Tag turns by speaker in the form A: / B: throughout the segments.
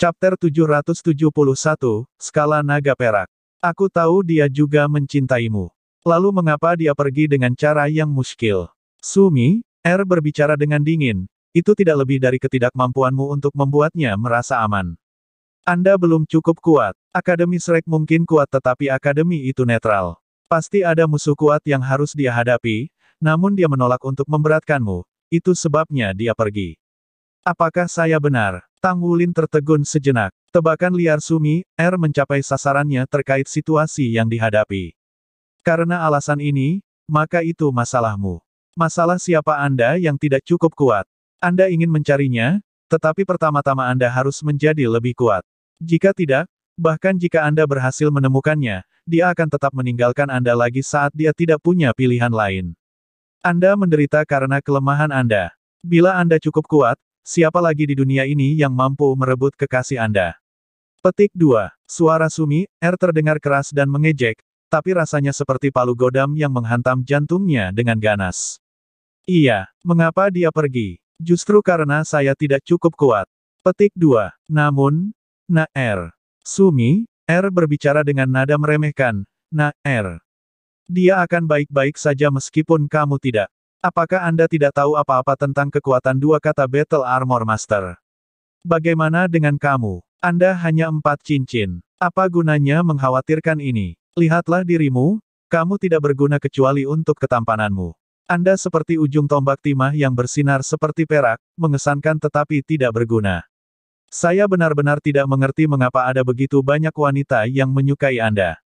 A: Chapter 771, Skala Naga Perak. Aku tahu dia juga mencintaimu. Lalu mengapa dia pergi dengan cara yang muskil? Sumi, R er berbicara dengan dingin, itu tidak lebih dari ketidakmampuanmu untuk membuatnya merasa aman. Anda belum cukup kuat. Akademi Shrek mungkin kuat tetapi akademi itu netral. Pasti ada musuh kuat yang harus dia hadapi, namun dia menolak untuk memberatkanmu, itu sebabnya dia pergi. Apakah saya benar? Tang Wulin tertegun sejenak. Tebakan liar Sumi, R er mencapai sasarannya terkait situasi yang dihadapi. Karena alasan ini, maka itu masalahmu. Masalah siapa Anda yang tidak cukup kuat. Anda ingin mencarinya, tetapi pertama-tama Anda harus menjadi lebih kuat. Jika tidak, bahkan jika Anda berhasil menemukannya, dia akan tetap meninggalkan Anda lagi saat dia tidak punya pilihan lain. Anda menderita karena kelemahan Anda. Bila Anda cukup kuat, siapa lagi di dunia ini yang mampu merebut kekasih Anda? Petik 2. Suara Sumi, R terdengar keras dan mengejek, tapi rasanya seperti palu godam yang menghantam jantungnya dengan ganas. Iya, mengapa dia pergi? Justru karena saya tidak cukup kuat. Petik 2. Namun, Na R. Sumi, R berbicara dengan nada meremehkan, Na R. Dia akan baik-baik saja meskipun kamu tidak. Apakah Anda tidak tahu apa-apa tentang kekuatan dua kata Battle Armor Master? Bagaimana dengan kamu? Anda hanya empat cincin. Apa gunanya mengkhawatirkan ini? Lihatlah dirimu, kamu tidak berguna kecuali untuk ketampananmu. Anda seperti ujung tombak timah yang bersinar seperti perak, mengesankan tetapi tidak berguna. Saya benar-benar tidak mengerti mengapa ada begitu banyak wanita yang menyukai Anda.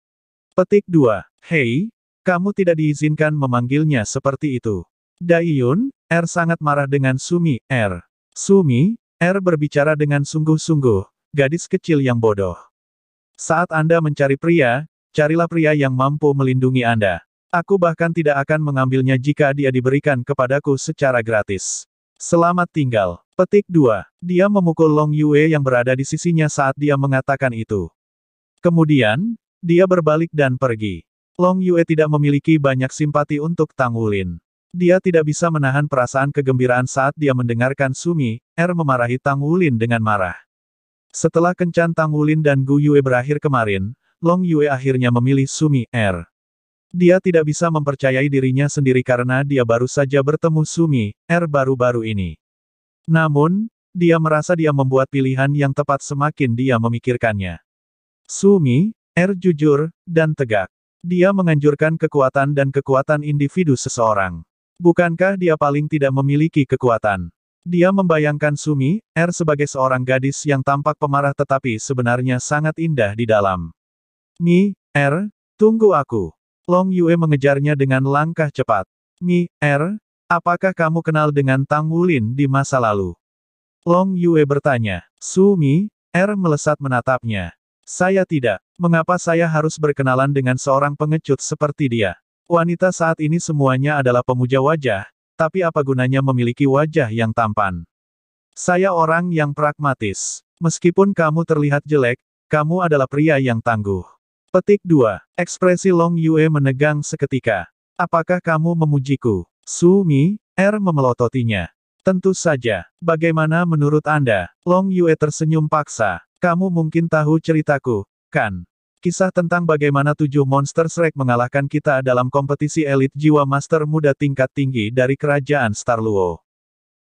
A: Petik 2. Hei, kamu tidak diizinkan memanggilnya seperti itu. Daiyun, Er sangat marah dengan Sumi, Er, Sumi, Er berbicara dengan sungguh-sungguh, gadis kecil yang bodoh. Saat Anda mencari pria, carilah pria yang mampu melindungi Anda. Aku bahkan tidak akan mengambilnya jika dia diberikan kepadaku secara gratis. Selamat tinggal. Petik 2. Dia memukul Long Yue yang berada di sisinya saat dia mengatakan itu. Kemudian, dia berbalik dan pergi. Long Yue tidak memiliki banyak simpati untuk Tang Wulin. Dia tidak bisa menahan perasaan kegembiraan saat dia mendengarkan Sumi, Er memarahi Tang Wulin dengan marah. Setelah kencan Tang Wulin dan Gu Yue berakhir kemarin, Long Yue akhirnya memilih Sumi, Er. Dia tidak bisa mempercayai dirinya sendiri karena dia baru saja bertemu Sumi, Er baru-baru ini. Namun, dia merasa dia membuat pilihan yang tepat semakin dia memikirkannya. Sumi, Er jujur, dan tegak. Dia menganjurkan kekuatan dan kekuatan individu seseorang. Bukankah dia paling tidak memiliki kekuatan? Dia membayangkan Sumi, Er sebagai seorang gadis yang tampak pemarah tetapi sebenarnya sangat indah di dalam. Mi, Er, tunggu aku. Long Yue mengejarnya dengan langkah cepat. Mi, Er, apakah kamu kenal dengan Tang Wulin di masa lalu? Long Yue bertanya. Sumi, Er melesat menatapnya. Saya tidak. Mengapa saya harus berkenalan dengan seorang pengecut seperti dia? Wanita saat ini semuanya adalah pemuja wajah, tapi apa gunanya memiliki wajah yang tampan? Saya orang yang pragmatis. Meskipun kamu terlihat jelek, kamu adalah pria yang tangguh. Petik 2. Ekspresi Long Yue menegang seketika. Apakah kamu memujiku? Su Mi? Er memelototinya. Tentu saja. Bagaimana menurut Anda? Long Yue tersenyum paksa. Kamu mungkin tahu ceritaku, kan? Kisah tentang bagaimana tujuh monster Shrek mengalahkan kita dalam kompetisi elit jiwa master muda tingkat tinggi dari kerajaan Starluo.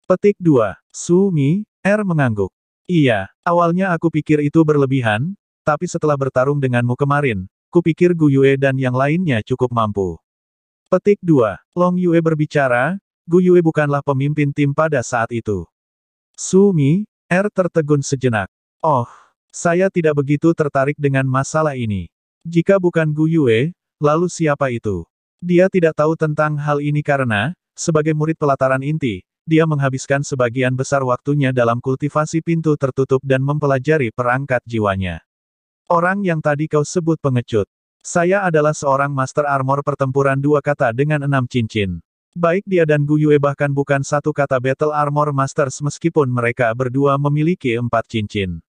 A: Petik 2. Sumi, R mengangguk. Iya, awalnya aku pikir itu berlebihan, tapi setelah bertarung denganmu kemarin, kupikir Gu Yue dan yang lainnya cukup mampu. Petik 2. Long Yue berbicara, Gu Yue bukanlah pemimpin tim pada saat itu. Sumi, R tertegun sejenak. Oh, saya tidak begitu tertarik dengan masalah ini. Jika bukan Gu Yue, lalu siapa itu? Dia tidak tahu tentang hal ini karena, sebagai murid pelataran inti, dia menghabiskan sebagian besar waktunya dalam kultivasi pintu tertutup dan mempelajari perangkat jiwanya. Orang yang tadi kau sebut pengecut. Saya adalah seorang master armor pertempuran dua kata dengan enam cincin. Baik dia dan Gu Yue bahkan bukan satu kata battle armor masters meskipun mereka berdua memiliki empat cincin.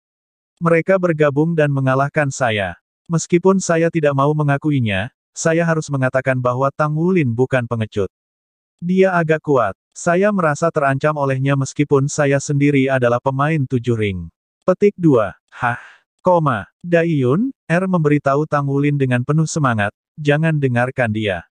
A: Mereka bergabung dan mengalahkan saya. Meskipun saya tidak mau mengakuinya, saya harus mengatakan bahwa Tang Wulin bukan pengecut. Dia agak kuat. Saya merasa terancam olehnya meskipun saya sendiri adalah pemain tujuh ring. Petik 2. Hah. Koma. Daiyun, R er memberitahu Tang Wulin dengan penuh semangat, jangan dengarkan dia.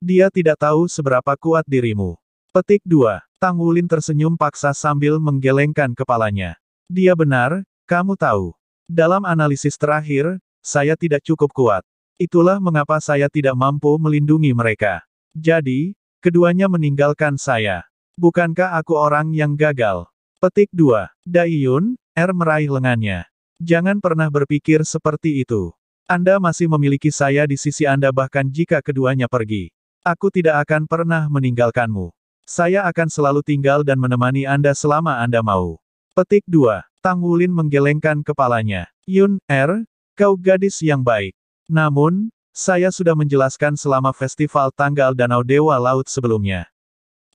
A: Dia tidak tahu seberapa kuat dirimu. Petik 2. Tang Wulin tersenyum paksa sambil menggelengkan kepalanya. Dia benar, kamu tahu, dalam analisis terakhir, saya tidak cukup kuat. Itulah mengapa saya tidak mampu melindungi mereka. Jadi, keduanya meninggalkan saya. Bukankah aku orang yang gagal? Petik 2. Daiyun, R er meraih lengannya. Jangan pernah berpikir seperti itu. Anda masih memiliki saya di sisi Anda bahkan jika keduanya pergi. Aku tidak akan pernah meninggalkanmu. Saya akan selalu tinggal dan menemani Anda selama Anda mau. Petik 2. Tang Wulin menggelengkan kepalanya. Yun, Er, kau gadis yang baik. Namun, saya sudah menjelaskan selama festival tanggal Danau Dewa Laut sebelumnya.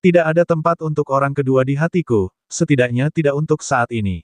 A: Tidak ada tempat untuk orang kedua di hatiku, setidaknya tidak untuk saat ini.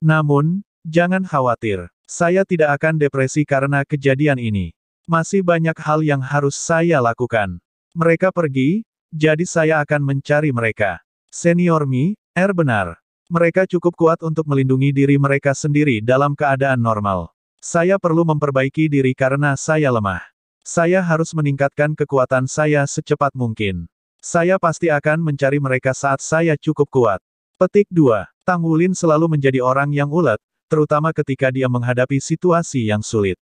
A: Namun, jangan khawatir, saya tidak akan depresi karena kejadian ini. Masih banyak hal yang harus saya lakukan. Mereka pergi, jadi saya akan mencari mereka. Senior Mi, Er benar. Mereka cukup kuat untuk melindungi diri mereka sendiri dalam keadaan normal. Saya perlu memperbaiki diri karena saya lemah. Saya harus meningkatkan kekuatan saya secepat mungkin. Saya pasti akan mencari mereka saat saya cukup kuat. Petik 2. Tang Wulin selalu menjadi orang yang ulet, terutama ketika dia menghadapi situasi yang sulit.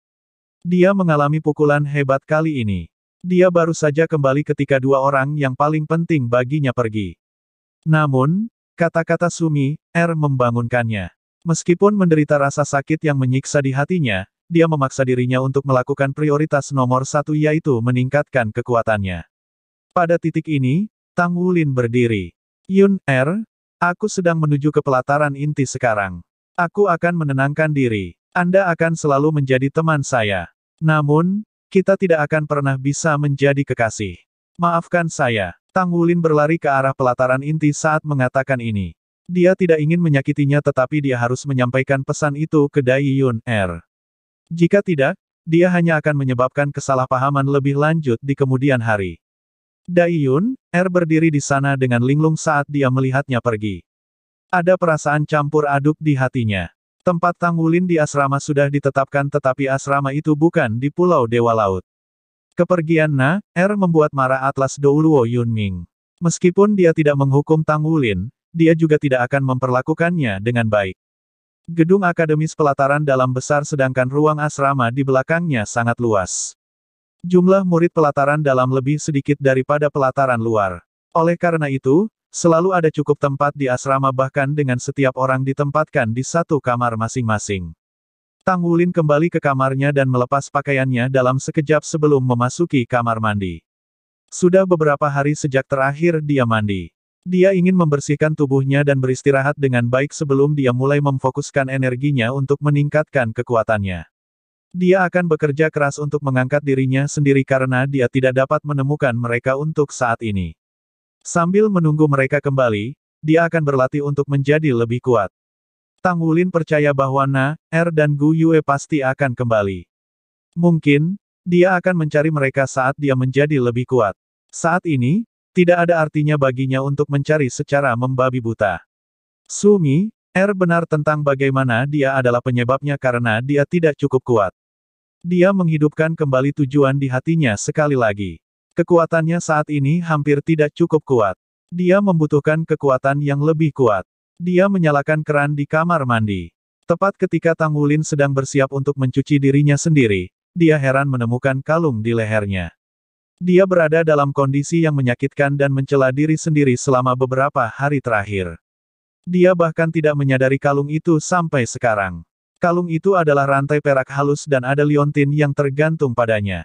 A: Dia mengalami pukulan hebat kali ini. Dia baru saja kembali ketika dua orang yang paling penting baginya pergi. Namun, Kata-kata Sumi, R er membangunkannya. Meskipun menderita rasa sakit yang menyiksa di hatinya, dia memaksa dirinya untuk melakukan prioritas nomor satu yaitu meningkatkan kekuatannya. Pada titik ini, Tang Wulin berdiri. Yun, R, er, aku sedang menuju ke pelataran inti sekarang. Aku akan menenangkan diri. Anda akan selalu menjadi teman saya. Namun, kita tidak akan pernah bisa menjadi kekasih. Maafkan saya. Tang Wulin berlari ke arah pelataran inti saat mengatakan ini. Dia tidak ingin menyakitinya tetapi dia harus menyampaikan pesan itu ke Dai Yun Er. Jika tidak, dia hanya akan menyebabkan kesalahpahaman lebih lanjut di kemudian hari. Dai Yun, Er berdiri di sana dengan linglung saat dia melihatnya pergi. Ada perasaan campur aduk di hatinya. Tempat Tang Wulin di asrama sudah ditetapkan tetapi asrama itu bukan di Pulau Dewa Laut. Kepergian Na Er membuat marah Atlas Douluo Yunming. Meskipun dia tidak menghukum Tang Wulin, dia juga tidak akan memperlakukannya dengan baik. Gedung akademis pelataran dalam besar sedangkan ruang asrama di belakangnya sangat luas. Jumlah murid pelataran dalam lebih sedikit daripada pelataran luar. Oleh karena itu, selalu ada cukup tempat di asrama bahkan dengan setiap orang ditempatkan di satu kamar masing-masing. Tang Wulin kembali ke kamarnya dan melepas pakaiannya dalam sekejap sebelum memasuki kamar mandi. Sudah beberapa hari sejak terakhir dia mandi. Dia ingin membersihkan tubuhnya dan beristirahat dengan baik sebelum dia mulai memfokuskan energinya untuk meningkatkan kekuatannya. Dia akan bekerja keras untuk mengangkat dirinya sendiri karena dia tidak dapat menemukan mereka untuk saat ini. Sambil menunggu mereka kembali, dia akan berlatih untuk menjadi lebih kuat. Tang Wulin percaya bahwa Na, Er dan Gu Yue pasti akan kembali. Mungkin, dia akan mencari mereka saat dia menjadi lebih kuat. Saat ini, tidak ada artinya baginya untuk mencari secara membabi buta. Sumi, Er benar tentang bagaimana dia adalah penyebabnya karena dia tidak cukup kuat. Dia menghidupkan kembali tujuan di hatinya sekali lagi. Kekuatannya saat ini hampir tidak cukup kuat. Dia membutuhkan kekuatan yang lebih kuat. Dia menyalakan keran di kamar mandi. Tepat ketika Tang Wulin sedang bersiap untuk mencuci dirinya sendiri, dia heran menemukan kalung di lehernya. Dia berada dalam kondisi yang menyakitkan dan mencela diri sendiri selama beberapa hari terakhir. Dia bahkan tidak menyadari kalung itu sampai sekarang. Kalung itu adalah rantai perak halus dan ada liontin yang tergantung padanya.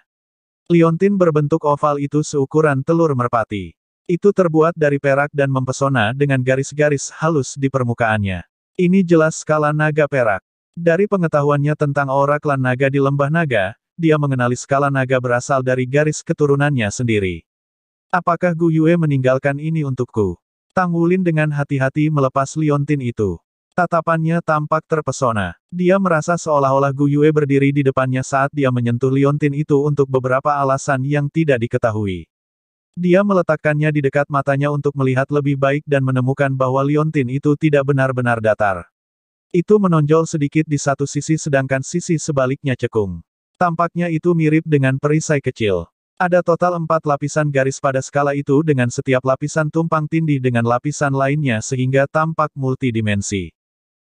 A: Liontin berbentuk oval itu seukuran telur merpati. Itu terbuat dari perak dan mempesona dengan garis-garis halus di permukaannya. Ini jelas skala naga perak. Dari pengetahuannya tentang aura klan naga di lembah naga, dia mengenali skala naga berasal dari garis keturunannya sendiri. Apakah Gu Yue meninggalkan ini untukku? Tang Wulin dengan hati-hati melepas liontin itu. Tatapannya tampak terpesona. Dia merasa seolah-olah Gu Yue berdiri di depannya saat dia menyentuh liontin itu untuk beberapa alasan yang tidak diketahui. Dia meletakkannya di dekat matanya untuk melihat lebih baik dan menemukan bahwa liontin itu tidak benar-benar datar. Itu menonjol sedikit di satu sisi sedangkan sisi sebaliknya cekung. Tampaknya itu mirip dengan perisai kecil. Ada total empat lapisan garis pada skala itu dengan setiap lapisan tumpang tindih dengan lapisan lainnya sehingga tampak multidimensi.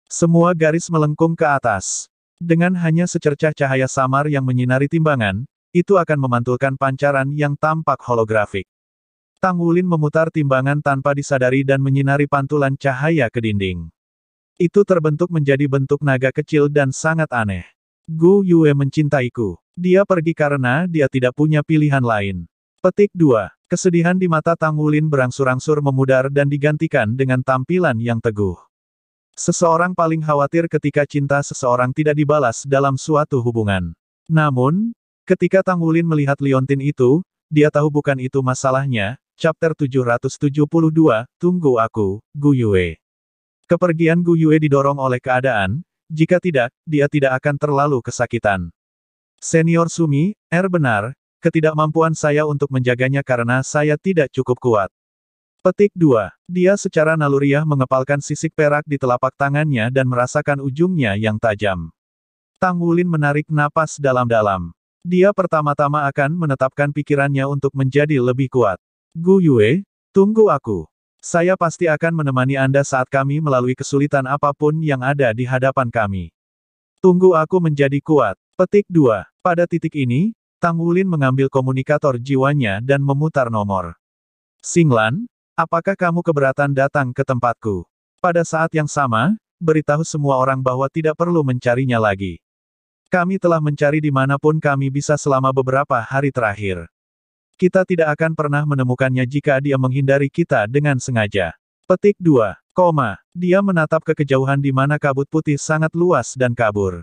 A: Semua garis melengkung ke atas. Dengan hanya secercah cahaya samar yang menyinari timbangan, itu akan memantulkan pancaran yang tampak holografik. Tang Wulin memutar timbangan tanpa disadari dan menyinari pantulan cahaya ke dinding. Itu terbentuk menjadi bentuk naga kecil dan sangat aneh. Gu Yue mencintaiku. Dia pergi karena dia tidak punya pilihan lain. Petik 2. Kesedihan di mata Tang Wulin berangsur-angsur memudar dan digantikan dengan tampilan yang teguh. Seseorang paling khawatir ketika cinta seseorang tidak dibalas dalam suatu hubungan. Namun, Ketika Tang Wulin melihat Liontin itu, dia tahu bukan itu masalahnya, Chapter 772, Tunggu Aku, Gu Yue. Kepergian Gu Yue didorong oleh keadaan, jika tidak, dia tidak akan terlalu kesakitan. Senior Sumi, R er benar, ketidakmampuan saya untuk menjaganya karena saya tidak cukup kuat. Petik 2. Dia secara naluriah mengepalkan sisik perak di telapak tangannya dan merasakan ujungnya yang tajam. Tang Wulin menarik napas dalam-dalam. Dia pertama-tama akan menetapkan pikirannya untuk menjadi lebih kuat. Gu Yue, tunggu aku. Saya pasti akan menemani Anda saat kami melalui kesulitan apapun yang ada di hadapan kami. Tunggu aku menjadi kuat. Petik 2. Pada titik ini, Tang Wulin mengambil komunikator jiwanya dan memutar nomor. Singlan, apakah kamu keberatan datang ke tempatku? Pada saat yang sama, beritahu semua orang bahwa tidak perlu mencarinya lagi. Kami telah mencari di dimanapun kami bisa selama beberapa hari terakhir. Kita tidak akan pernah menemukannya jika dia menghindari kita dengan sengaja. Petik 2. Koma. Dia menatap ke kejauhan di mana kabut putih sangat luas dan kabur.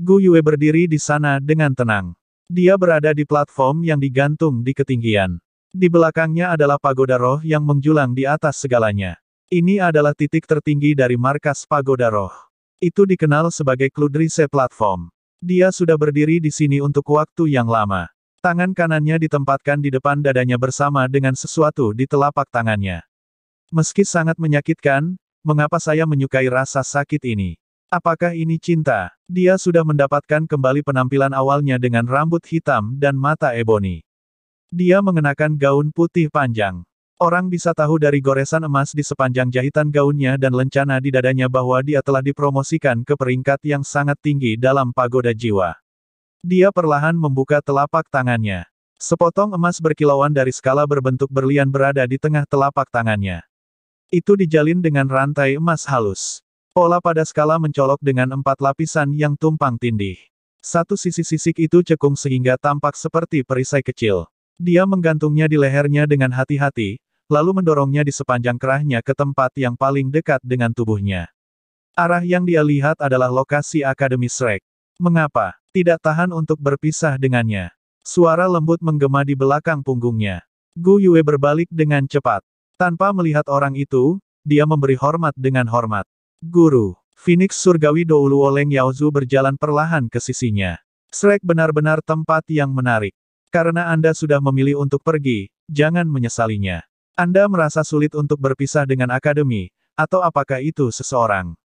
A: Gu Yue berdiri di sana dengan tenang. Dia berada di platform yang digantung di ketinggian. Di belakangnya adalah pagoda roh yang menjulang di atas segalanya. Ini adalah titik tertinggi dari markas pagoda roh. Itu dikenal sebagai Kludrise Platform. Dia sudah berdiri di sini untuk waktu yang lama. Tangan kanannya ditempatkan di depan dadanya bersama dengan sesuatu di telapak tangannya. Meski sangat menyakitkan, mengapa saya menyukai rasa sakit ini? Apakah ini cinta? Dia sudah mendapatkan kembali penampilan awalnya dengan rambut hitam dan mata ebony. Dia mengenakan gaun putih panjang. Orang bisa tahu dari goresan emas di sepanjang jahitan gaunnya dan lencana di dadanya bahwa dia telah dipromosikan ke peringkat yang sangat tinggi dalam pagoda jiwa. Dia perlahan membuka telapak tangannya. Sepotong emas berkilauan dari skala berbentuk berlian berada di tengah telapak tangannya. Itu dijalin dengan rantai emas halus. Pola pada skala mencolok dengan empat lapisan yang tumpang tindih. Satu sisi sisik itu cekung sehingga tampak seperti perisai kecil. Dia menggantungnya di lehernya dengan hati-hati, lalu mendorongnya di sepanjang kerahnya ke tempat yang paling dekat dengan tubuhnya. Arah yang dia lihat adalah lokasi Akademi Shrek. Mengapa? Tidak tahan untuk berpisah dengannya. Suara lembut menggema di belakang punggungnya. Gu Yue berbalik dengan cepat. Tanpa melihat orang itu, dia memberi hormat dengan hormat. Guru, Phoenix Surgawi Doulu Oleng Yaozu berjalan perlahan ke sisinya. Shrek benar-benar tempat yang menarik. Karena Anda sudah memilih untuk pergi, jangan menyesalinya. Anda merasa sulit untuk berpisah dengan akademi, atau apakah itu seseorang?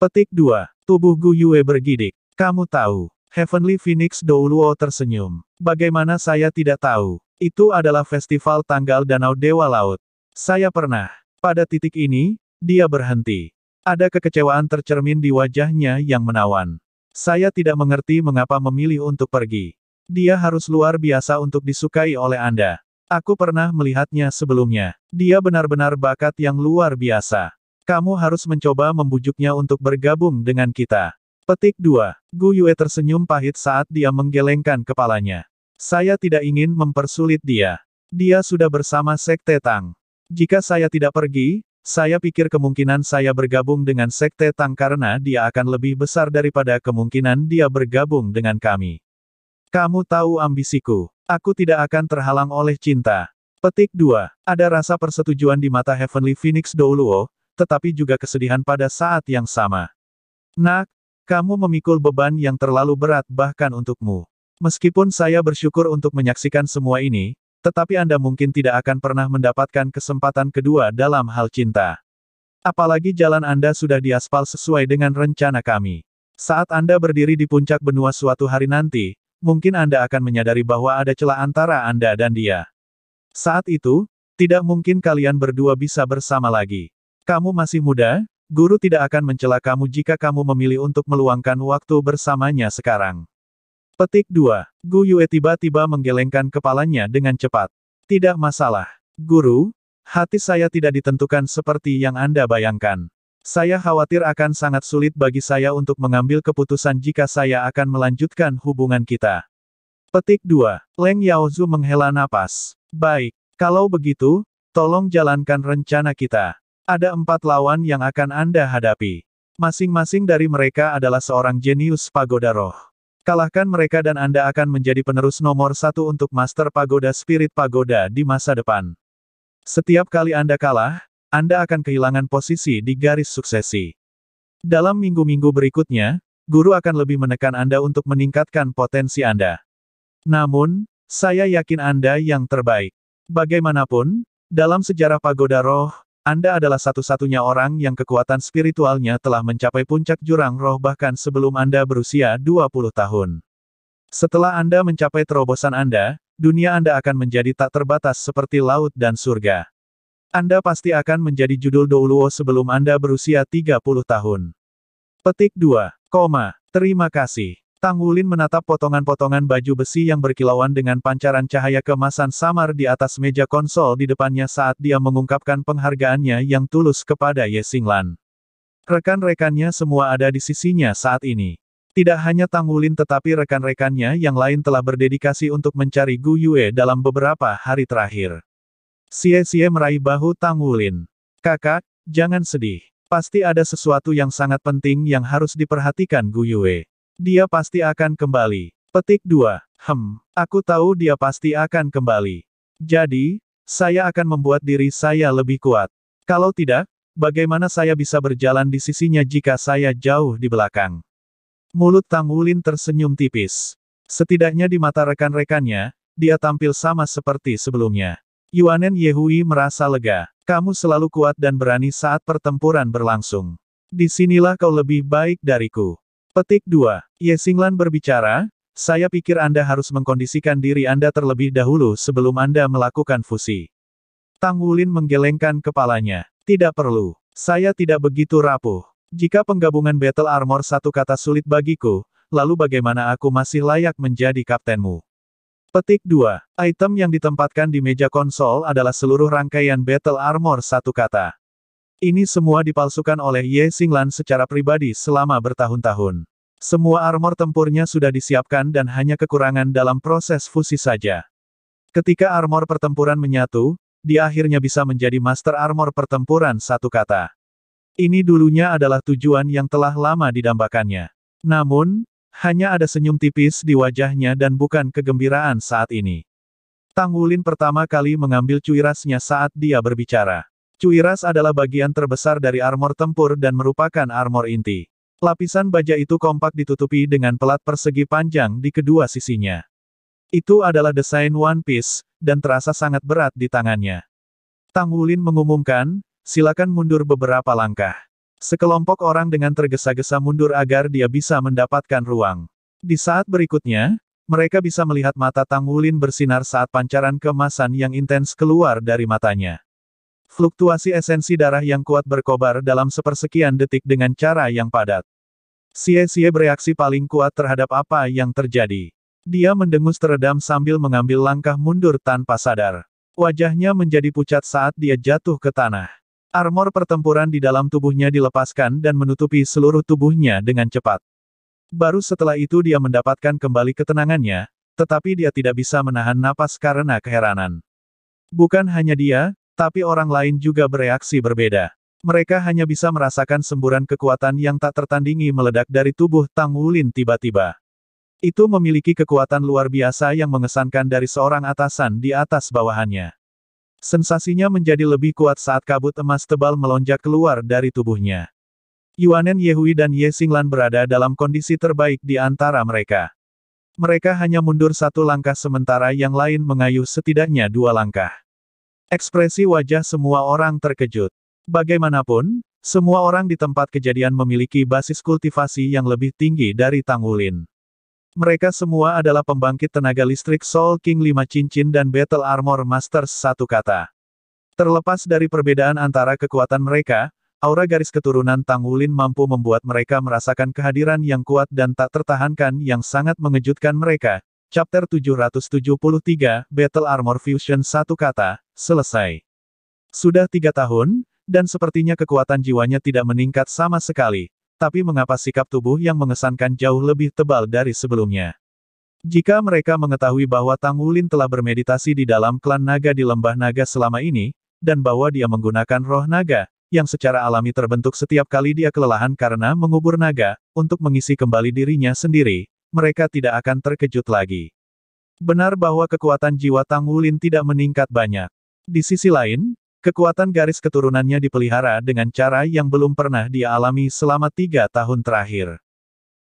A: Petik 2. Tubuh Gu Yue bergidik. Kamu tahu. Heavenly Phoenix Douluo tersenyum. Bagaimana saya tidak tahu? Itu adalah festival tanggal Danau Dewa Laut. Saya pernah. Pada titik ini, dia berhenti. Ada kekecewaan tercermin di wajahnya yang menawan. Saya tidak mengerti mengapa memilih untuk pergi. Dia harus luar biasa untuk disukai oleh Anda. Aku pernah melihatnya sebelumnya. Dia benar-benar bakat yang luar biasa. Kamu harus mencoba membujuknya untuk bergabung dengan kita. Petik 2. Gu Yue tersenyum pahit saat dia menggelengkan kepalanya. Saya tidak ingin mempersulit dia. Dia sudah bersama Sekte Tang. Jika saya tidak pergi, saya pikir kemungkinan saya bergabung dengan Sekte Tang karena dia akan lebih besar daripada kemungkinan dia bergabung dengan kami. Kamu tahu ambisiku. Aku tidak akan terhalang oleh cinta. Petik 2. Ada rasa persetujuan di mata Heavenly Phoenix Douluo, tetapi juga kesedihan pada saat yang sama. Nak, kamu memikul beban yang terlalu berat bahkan untukmu. Meskipun saya bersyukur untuk menyaksikan semua ini, tetapi Anda mungkin tidak akan pernah mendapatkan kesempatan kedua dalam hal cinta. Apalagi jalan Anda sudah diaspal sesuai dengan rencana kami. Saat Anda berdiri di puncak benua suatu hari nanti, mungkin Anda akan menyadari bahwa ada celah antara Anda dan dia. Saat itu, tidak mungkin kalian berdua bisa bersama lagi. Kamu masih muda, guru tidak akan mencela kamu jika kamu memilih untuk meluangkan waktu bersamanya sekarang. Petik 2. Gu Yue tiba-tiba menggelengkan kepalanya dengan cepat. Tidak masalah. Guru, hati saya tidak ditentukan seperti yang Anda bayangkan. Saya khawatir akan sangat sulit bagi saya untuk mengambil keputusan jika saya akan melanjutkan hubungan kita. Petik 2. Leng Yaozu menghela napas. Baik, kalau begitu, tolong jalankan rencana kita. Ada empat lawan yang akan Anda hadapi. Masing-masing dari mereka adalah seorang jenius pagoda roh. Kalahkan mereka dan Anda akan menjadi penerus nomor satu untuk Master Pagoda Spirit Pagoda di masa depan. Setiap kali Anda kalah, anda akan kehilangan posisi di garis suksesi. Dalam minggu-minggu berikutnya, guru akan lebih menekan Anda untuk meningkatkan potensi Anda. Namun, saya yakin Anda yang terbaik. Bagaimanapun, dalam sejarah pagoda roh, Anda adalah satu-satunya orang yang kekuatan spiritualnya telah mencapai puncak jurang roh bahkan sebelum Anda berusia 20 tahun. Setelah Anda mencapai terobosan Anda, dunia Anda akan menjadi tak terbatas seperti laut dan surga. Anda pasti akan menjadi judul Douluo sebelum Anda berusia 30 tahun. Petik 2. Koma. Terima kasih. Tang Wulin menatap potongan-potongan baju besi yang berkilauan dengan pancaran cahaya kemasan samar di atas meja konsol di depannya saat dia mengungkapkan penghargaannya yang tulus kepada Ye Singlan. Rekan-rekannya semua ada di sisinya saat ini. Tidak hanya Tang Wulin tetapi rekan-rekannya yang lain telah berdedikasi untuk mencari Gu Yue dalam beberapa hari terakhir. Xie-xie meraih bahu Tang Wulin. Kakak, jangan sedih. Pasti ada sesuatu yang sangat penting yang harus diperhatikan Gu Yue. Dia pasti akan kembali. Petik 2. Hem, aku tahu dia pasti akan kembali. Jadi, saya akan membuat diri saya lebih kuat. Kalau tidak, bagaimana saya bisa berjalan di sisinya jika saya jauh di belakang? Mulut Tang Wulin tersenyum tipis. Setidaknya di mata rekan-rekannya, dia tampil sama seperti sebelumnya. Yuanen Yehui merasa lega. Kamu selalu kuat dan berani saat pertempuran berlangsung. Disinilah kau lebih baik dariku. Petik 2. Ye Singlan berbicara, saya pikir Anda harus mengkondisikan diri Anda terlebih dahulu sebelum Anda melakukan fusi. Tang Wulin menggelengkan kepalanya. Tidak perlu. Saya tidak begitu rapuh. Jika penggabungan Battle Armor satu kata sulit bagiku, lalu bagaimana aku masih layak menjadi kaptenmu? Petik 2. Item yang ditempatkan di meja konsol adalah seluruh rangkaian Battle Armor satu kata. Ini semua dipalsukan oleh Ye Xinglan secara pribadi selama bertahun-tahun. Semua armor tempurnya sudah disiapkan dan hanya kekurangan dalam proses fusi saja. Ketika armor pertempuran menyatu, dia akhirnya bisa menjadi master armor pertempuran satu kata. Ini dulunya adalah tujuan yang telah lama didambakannya. Namun, hanya ada senyum tipis di wajahnya dan bukan kegembiraan saat ini. Tang Wulin pertama kali mengambil cuirasnya saat dia berbicara. Cuiras adalah bagian terbesar dari armor tempur dan merupakan armor inti. Lapisan baja itu kompak ditutupi dengan pelat persegi panjang di kedua sisinya. Itu adalah desain One Piece, dan terasa sangat berat di tangannya. Tang Wulin mengumumkan, silakan mundur beberapa langkah. Sekelompok orang dengan tergesa-gesa mundur agar dia bisa mendapatkan ruang. Di saat berikutnya, mereka bisa melihat mata Tang Wulin bersinar saat pancaran kemasan yang intens keluar dari matanya. Fluktuasi esensi darah yang kuat berkobar dalam sepersekian detik dengan cara yang padat. Xie-Xie bereaksi paling kuat terhadap apa yang terjadi. Dia mendengus teredam sambil mengambil langkah mundur tanpa sadar. Wajahnya menjadi pucat saat dia jatuh ke tanah. Armor pertempuran di dalam tubuhnya dilepaskan dan menutupi seluruh tubuhnya dengan cepat. Baru setelah itu dia mendapatkan kembali ketenangannya, tetapi dia tidak bisa menahan napas karena keheranan. Bukan hanya dia, tapi orang lain juga bereaksi berbeda. Mereka hanya bisa merasakan semburan kekuatan yang tak tertandingi meledak dari tubuh Tang Wulin tiba-tiba. Itu memiliki kekuatan luar biasa yang mengesankan dari seorang atasan di atas bawahannya. Sensasinya menjadi lebih kuat saat kabut emas tebal melonjak keluar dari tubuhnya. Yuanen Yehui dan Ye Xinglan berada dalam kondisi terbaik di antara mereka. Mereka hanya mundur satu langkah sementara yang lain mengayuh setidaknya dua langkah. Ekspresi wajah semua orang terkejut. Bagaimanapun, semua orang di tempat kejadian memiliki basis kultivasi yang lebih tinggi dari Tang Wulin. Mereka semua adalah pembangkit tenaga listrik Soul King 5 cincin dan Battle Armor Masters satu kata. Terlepas dari perbedaan antara kekuatan mereka, aura garis keturunan Tang Wulin mampu membuat mereka merasakan kehadiran yang kuat dan tak tertahankan yang sangat mengejutkan mereka. Chapter 773, Battle Armor Fusion satu kata, selesai. Sudah tiga tahun, dan sepertinya kekuatan jiwanya tidak meningkat sama sekali tapi mengapa sikap tubuh yang mengesankan jauh lebih tebal dari sebelumnya? Jika mereka mengetahui bahwa Tang Wulin telah bermeditasi di dalam klan naga di lembah naga selama ini, dan bahwa dia menggunakan roh naga, yang secara alami terbentuk setiap kali dia kelelahan karena mengubur naga, untuk mengisi kembali dirinya sendiri, mereka tidak akan terkejut lagi. Benar bahwa kekuatan jiwa Tang Wulin tidak meningkat banyak. Di sisi lain, Kekuatan garis keturunannya dipelihara dengan cara yang belum pernah dia alami selama tiga tahun terakhir.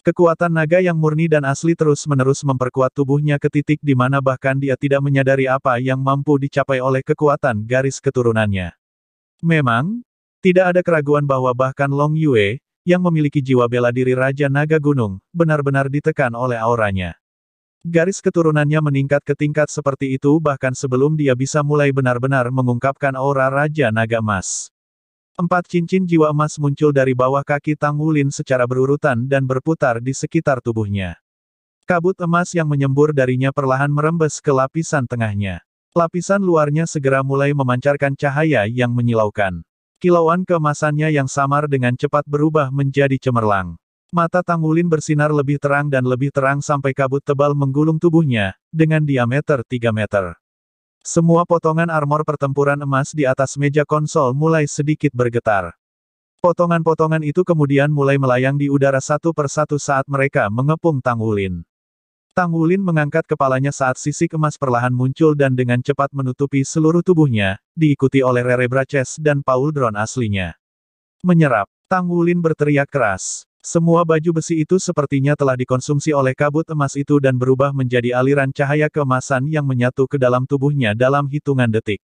A: Kekuatan naga yang murni dan asli terus-menerus memperkuat tubuhnya ke titik di mana bahkan dia tidak menyadari apa yang mampu dicapai oleh kekuatan garis keturunannya. Memang, tidak ada keraguan bahwa bahkan Long Yue, yang memiliki jiwa bela diri Raja Naga Gunung, benar-benar ditekan oleh auranya. Garis keturunannya meningkat ke tingkat seperti itu bahkan sebelum dia bisa mulai benar-benar mengungkapkan aura Raja Naga Emas. Empat cincin jiwa emas muncul dari bawah kaki Tang Wulin secara berurutan dan berputar di sekitar tubuhnya. Kabut emas yang menyembur darinya perlahan merembes ke lapisan tengahnya. Lapisan luarnya segera mulai memancarkan cahaya yang menyilaukan. Kilauan kemasannya yang samar dengan cepat berubah menjadi cemerlang. Mata Tangulin bersinar lebih terang dan lebih terang sampai kabut tebal menggulung tubuhnya, dengan diameter 3 meter. Semua potongan armor pertempuran emas di atas meja konsol mulai sedikit bergetar. Potongan-potongan itu kemudian mulai melayang di udara satu persatu saat mereka mengepung Tangulin. Tangulin mengangkat kepalanya saat sisi emas perlahan muncul dan dengan cepat menutupi seluruh tubuhnya, diikuti oleh Rere Braces dan Paul Drone aslinya. Menyerap, Tangulin berteriak keras. Semua baju besi itu sepertinya telah dikonsumsi oleh kabut emas itu dan berubah menjadi aliran cahaya keemasan yang menyatu ke dalam tubuhnya dalam hitungan detik.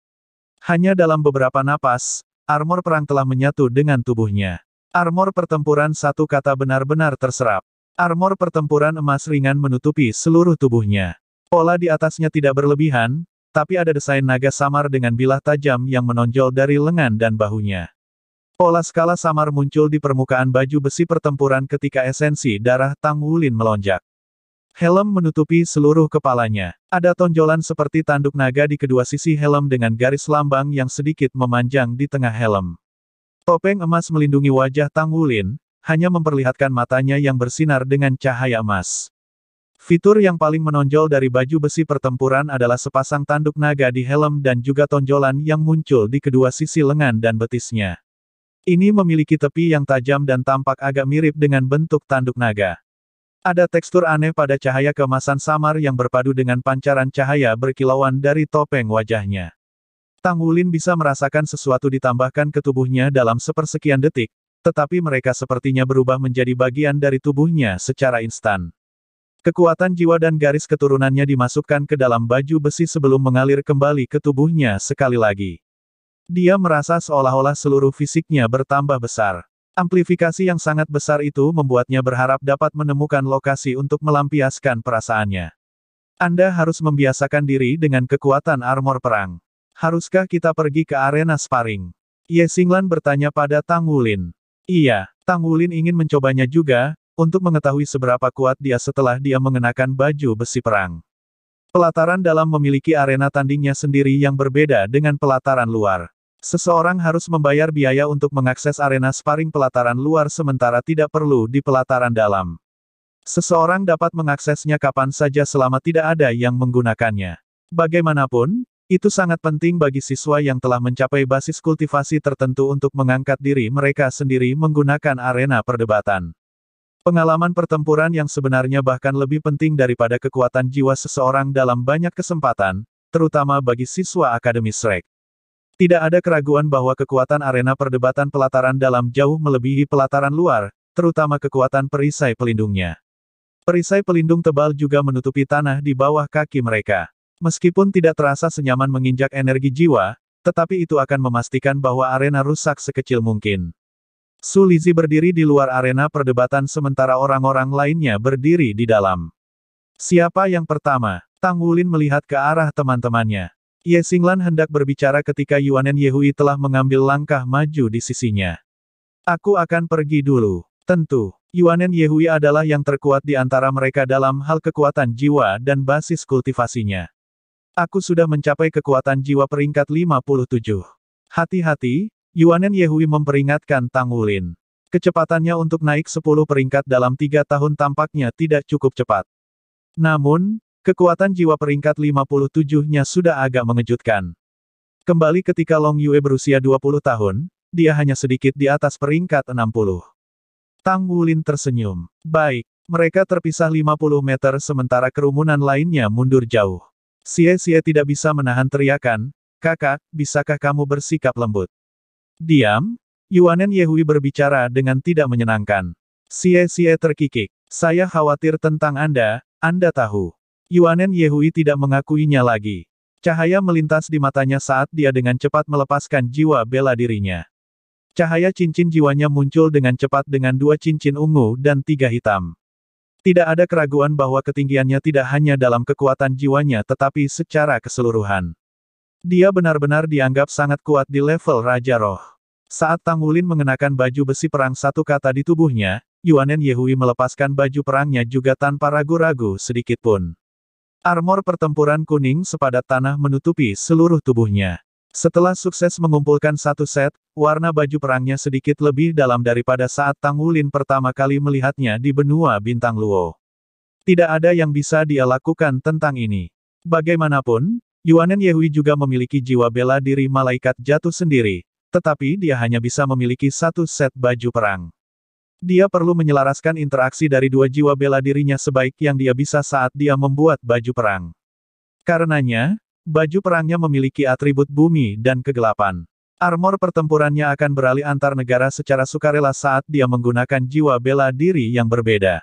A: Hanya dalam beberapa napas, armor perang telah menyatu dengan tubuhnya. Armor pertempuran satu kata benar-benar terserap. Armor pertempuran emas ringan menutupi seluruh tubuhnya. Pola di atasnya tidak berlebihan, tapi ada desain naga samar dengan bilah tajam yang menonjol dari lengan dan bahunya. Pola skala samar muncul di permukaan baju besi pertempuran ketika esensi darah Tang Wulin melonjak. Helm menutupi seluruh kepalanya. Ada tonjolan seperti tanduk naga di kedua sisi helm dengan garis lambang yang sedikit memanjang di tengah helm. Topeng emas melindungi wajah Tang Wulin, hanya memperlihatkan matanya yang bersinar dengan cahaya emas. Fitur yang paling menonjol dari baju besi pertempuran adalah sepasang tanduk naga di helm dan juga tonjolan yang muncul di kedua sisi lengan dan betisnya. Ini memiliki tepi yang tajam dan tampak agak mirip dengan bentuk tanduk naga. Ada tekstur aneh pada cahaya kemasan samar yang berpadu dengan pancaran cahaya berkilauan dari topeng wajahnya. Tang Wulin bisa merasakan sesuatu ditambahkan ke tubuhnya dalam sepersekian detik, tetapi mereka sepertinya berubah menjadi bagian dari tubuhnya secara instan. Kekuatan jiwa dan garis keturunannya dimasukkan ke dalam baju besi sebelum mengalir kembali ke tubuhnya sekali lagi. Dia merasa seolah-olah seluruh fisiknya bertambah besar. Amplifikasi yang sangat besar itu membuatnya berharap dapat menemukan lokasi untuk melampiaskan perasaannya. Anda harus membiasakan diri dengan kekuatan armor perang. Haruskah kita pergi ke arena sparring? Ye Singlan bertanya pada Tang Wulin. Iya, Tang Wulin ingin mencobanya juga, untuk mengetahui seberapa kuat dia setelah dia mengenakan baju besi perang. Pelataran dalam memiliki arena tandingnya sendiri yang berbeda dengan pelataran luar. Seseorang harus membayar biaya untuk mengakses arena sparring pelataran luar sementara tidak perlu di pelataran dalam. Seseorang dapat mengaksesnya kapan saja selama tidak ada yang menggunakannya. Bagaimanapun, itu sangat penting bagi siswa yang telah mencapai basis kultivasi tertentu untuk mengangkat diri mereka sendiri menggunakan arena perdebatan. Pengalaman pertempuran yang sebenarnya bahkan lebih penting daripada kekuatan jiwa seseorang dalam banyak kesempatan, terutama bagi siswa akademis rek. Tidak ada keraguan bahwa kekuatan arena perdebatan pelataran dalam jauh melebihi pelataran luar, terutama kekuatan perisai pelindungnya. Perisai pelindung tebal juga menutupi tanah di bawah kaki mereka. Meskipun tidak terasa senyaman menginjak energi jiwa, tetapi itu akan memastikan bahwa arena rusak sekecil mungkin. Sulizi berdiri di luar arena perdebatan sementara orang-orang lainnya berdiri di dalam. Siapa yang pertama? Tang Wulin melihat ke arah teman-temannya. Ye Xinglan hendak berbicara ketika Yuanen Yehui telah mengambil langkah maju di sisinya. Aku akan pergi dulu. Tentu, Yuanen Yehui adalah yang terkuat di antara mereka dalam hal kekuatan jiwa dan basis kultivasinya. Aku sudah mencapai kekuatan jiwa peringkat 57. Hati-hati, Yuanen Yehui memperingatkan Tang Wulin. Kecepatannya untuk naik 10 peringkat dalam tiga tahun tampaknya tidak cukup cepat. Namun, Kekuatan jiwa peringkat 57-nya sudah agak mengejutkan. Kembali ketika Long Yue berusia 20 tahun, dia hanya sedikit di atas peringkat 60. Tang Wulin tersenyum. Baik, mereka terpisah 50 meter sementara kerumunan lainnya mundur jauh. Xie-Xie tidak bisa menahan teriakan, kakak, bisakah kamu bersikap lembut? Diam, Yuanen Yehui berbicara dengan tidak menyenangkan. Xie-Xie terkikik, saya khawatir tentang Anda, Anda tahu. Yuanen Yehui tidak mengakuinya lagi. Cahaya melintas di matanya saat dia dengan cepat melepaskan jiwa bela dirinya. Cahaya cincin jiwanya muncul dengan cepat dengan dua cincin ungu dan tiga hitam. Tidak ada keraguan bahwa ketinggiannya tidak hanya dalam kekuatan jiwanya tetapi secara keseluruhan. Dia benar-benar dianggap sangat kuat di level Raja Roh. Saat Tang Wulin mengenakan baju besi perang satu kata di tubuhnya, Yuanen Yehui melepaskan baju perangnya juga tanpa ragu-ragu sedikitpun. Armor pertempuran kuning sepadat tanah menutupi seluruh tubuhnya. Setelah sukses mengumpulkan satu set, warna baju perangnya sedikit lebih dalam daripada saat Tang Wulin pertama kali melihatnya di benua Bintang Luo. Tidak ada yang bisa dia lakukan tentang ini. Bagaimanapun, Yuanen Yehui juga memiliki jiwa bela diri malaikat jatuh sendiri, tetapi dia hanya bisa memiliki satu set baju perang. Dia perlu menyelaraskan interaksi dari dua jiwa bela dirinya sebaik yang dia bisa saat dia membuat baju perang. Karenanya, baju perangnya memiliki atribut bumi dan kegelapan. Armor pertempurannya akan beralih antar negara secara sukarela saat dia menggunakan jiwa bela diri yang berbeda.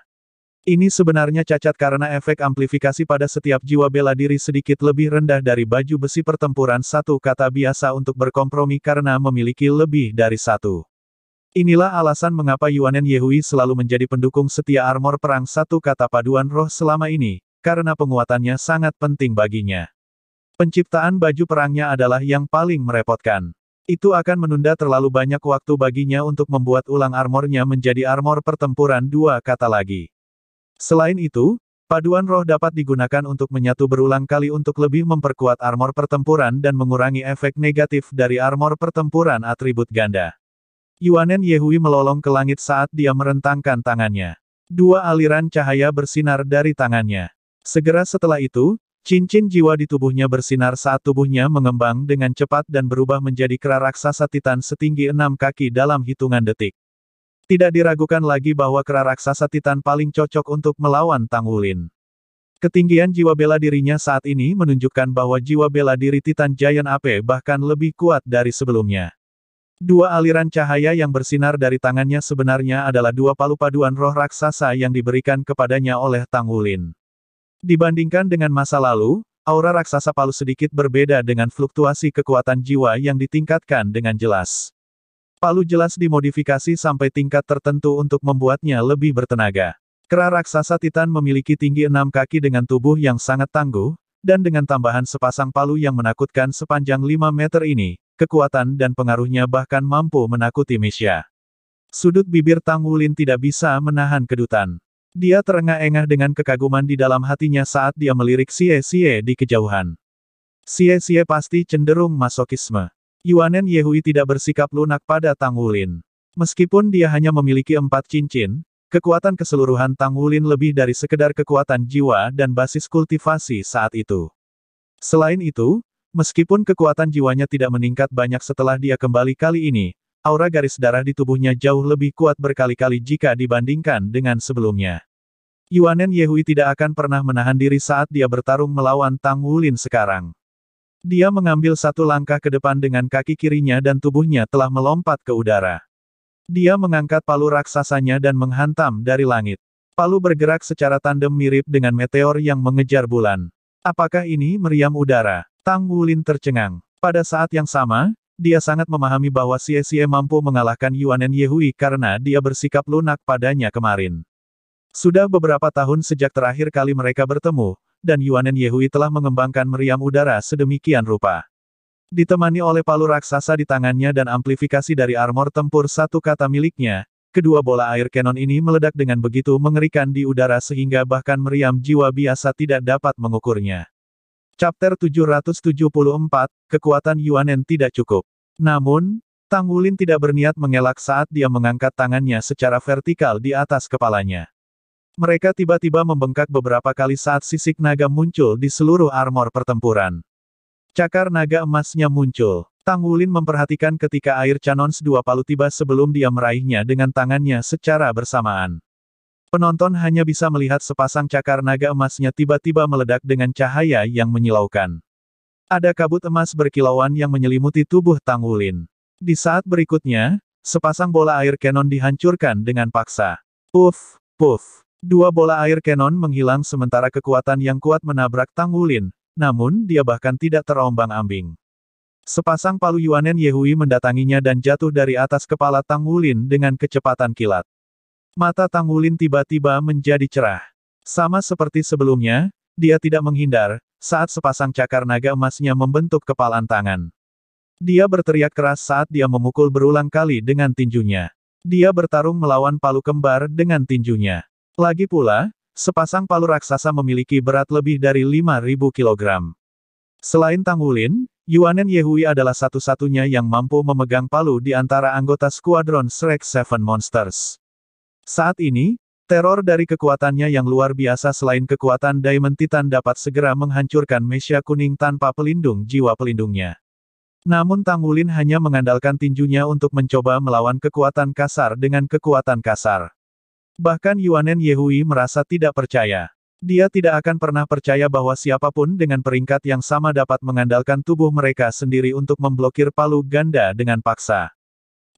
A: Ini sebenarnya cacat karena efek amplifikasi pada setiap jiwa bela diri sedikit lebih rendah dari baju besi pertempuran satu kata biasa untuk berkompromi karena memiliki lebih dari satu. Inilah alasan mengapa Yuanen Yehui selalu menjadi pendukung setia armor perang satu kata paduan roh selama ini, karena penguatannya sangat penting baginya. Penciptaan baju perangnya adalah yang paling merepotkan. Itu akan menunda terlalu banyak waktu baginya untuk membuat ulang armornya menjadi armor pertempuran dua kata lagi. Selain itu, paduan roh dapat digunakan untuk menyatu berulang kali untuk lebih memperkuat armor pertempuran dan mengurangi efek negatif dari armor pertempuran atribut ganda. Yuanen Yehui melolong ke langit saat dia merentangkan tangannya. Dua aliran cahaya bersinar dari tangannya. Segera setelah itu, cincin jiwa di tubuhnya bersinar saat tubuhnya mengembang dengan cepat dan berubah menjadi kera raksasa titan setinggi enam kaki dalam hitungan detik. Tidak diragukan lagi bahwa kera raksasa titan paling cocok untuk melawan Tang Wulin. Ketinggian jiwa bela dirinya saat ini menunjukkan bahwa jiwa bela diri Titan Giant ape bahkan lebih kuat dari sebelumnya. Dua aliran cahaya yang bersinar dari tangannya sebenarnya adalah dua palu paduan roh raksasa yang diberikan kepadanya oleh Tang Wulin. Dibandingkan dengan masa lalu, aura raksasa palu sedikit berbeda dengan fluktuasi kekuatan jiwa yang ditingkatkan dengan jelas. Palu jelas dimodifikasi sampai tingkat tertentu untuk membuatnya lebih bertenaga. Kera raksasa Titan memiliki tinggi enam kaki dengan tubuh yang sangat tangguh, dan dengan tambahan sepasang palu yang menakutkan sepanjang 5 meter ini, Kekuatan dan pengaruhnya bahkan mampu menakuti Misha. Sudut bibir Tang Wulin tidak bisa menahan kedutan. Dia terengah-engah dengan kekaguman di dalam hatinya saat dia melirik Xie Xie di kejauhan. Xie Xie pasti cenderung masokisme. Yuanen Yehui tidak bersikap lunak pada Tang Wulin. Meskipun dia hanya memiliki empat cincin, Kekuatan keseluruhan Tang Wulin lebih dari sekedar kekuatan jiwa dan basis kultivasi saat itu. Selain itu, Meskipun kekuatan jiwanya tidak meningkat banyak setelah dia kembali kali ini, aura garis darah di tubuhnya jauh lebih kuat berkali-kali jika dibandingkan dengan sebelumnya. Yuanen Yehui tidak akan pernah menahan diri saat dia bertarung melawan Tang Wulin sekarang. Dia mengambil satu langkah ke depan dengan kaki kirinya dan tubuhnya telah melompat ke udara. Dia mengangkat palu raksasanya dan menghantam dari langit. Palu bergerak secara tandem mirip dengan meteor yang mengejar bulan. Apakah ini meriam udara? Tang Wulin tercengang. Pada saat yang sama, dia sangat memahami bahwa Xie Xie mampu mengalahkan Yuanen Yehui karena dia bersikap lunak padanya kemarin. Sudah beberapa tahun sejak terakhir kali mereka bertemu, dan Yuanen Yehui telah mengembangkan meriam udara sedemikian rupa. Ditemani oleh palu raksasa di tangannya dan amplifikasi dari armor tempur satu kata miliknya, kedua bola air kanon ini meledak dengan begitu mengerikan di udara sehingga bahkan meriam jiwa biasa tidak dapat mengukurnya. Chapter 774, kekuatan Yuanen tidak cukup. Namun, Tang Wulin tidak berniat mengelak saat dia mengangkat tangannya secara vertikal di atas kepalanya. Mereka tiba-tiba membengkak beberapa kali saat sisik naga muncul di seluruh armor pertempuran. Cakar naga emasnya muncul. Tang Wulin memperhatikan ketika air canons dua palu tiba sebelum dia meraihnya dengan tangannya secara bersamaan. Penonton hanya bisa melihat sepasang cakar naga emasnya tiba-tiba meledak dengan cahaya yang menyilaukan. Ada kabut emas berkilauan yang menyelimuti tubuh Tang Wulin. Di saat berikutnya, sepasang bola air kanon dihancurkan dengan paksa. Puff, puff. Dua bola air kanon menghilang sementara kekuatan yang kuat menabrak Tang Wulin, namun dia bahkan tidak terombang-ambing. Sepasang palu Yuanen Yehui mendatanginya dan jatuh dari atas kepala Tang Wulin dengan kecepatan kilat. Mata Tangulin tiba-tiba menjadi cerah. Sama seperti sebelumnya, dia tidak menghindar, saat sepasang cakar naga emasnya membentuk kepalan tangan. Dia berteriak keras saat dia memukul berulang kali dengan tinjunya. Dia bertarung melawan palu kembar dengan tinjunya. Lagi pula, sepasang palu raksasa memiliki berat lebih dari 5.000 kg. Selain Tangulin, Yuanen Yehui adalah satu-satunya yang mampu memegang palu di antara anggota skuadron Shrek Seven Monsters. Saat ini, teror dari kekuatannya yang luar biasa selain kekuatan Diamond Titan dapat segera menghancurkan Mesia Kuning tanpa pelindung jiwa pelindungnya. Namun Tang Wulin hanya mengandalkan tinjunya untuk mencoba melawan kekuatan kasar dengan kekuatan kasar. Bahkan Yuanen Yehui merasa tidak percaya. Dia tidak akan pernah percaya bahwa siapapun dengan peringkat yang sama dapat mengandalkan tubuh mereka sendiri untuk memblokir palu ganda dengan paksa.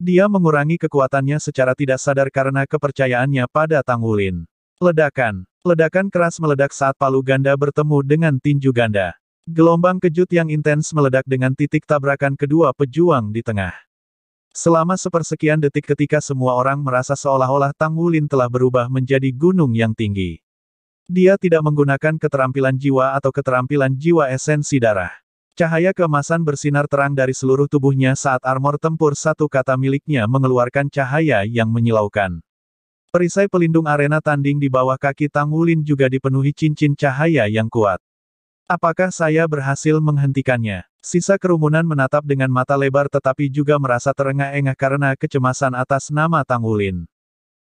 A: Dia mengurangi kekuatannya secara tidak sadar karena kepercayaannya pada Tang Wulin. Ledakan. Ledakan keras meledak saat palu ganda bertemu dengan tinju ganda. Gelombang kejut yang intens meledak dengan titik tabrakan kedua pejuang di tengah. Selama sepersekian detik ketika semua orang merasa seolah-olah Tang Wulin telah berubah menjadi gunung yang tinggi. Dia tidak menggunakan keterampilan jiwa atau keterampilan jiwa esensi darah. Cahaya keemasan bersinar terang dari seluruh tubuhnya saat armor tempur satu kata miliknya mengeluarkan cahaya yang menyilaukan. Perisai pelindung arena tanding di bawah kaki Tang Wulin juga dipenuhi cincin cahaya yang kuat. Apakah saya berhasil menghentikannya? Sisa kerumunan menatap dengan mata lebar tetapi juga merasa terengah-engah karena kecemasan atas nama Tang Wulin.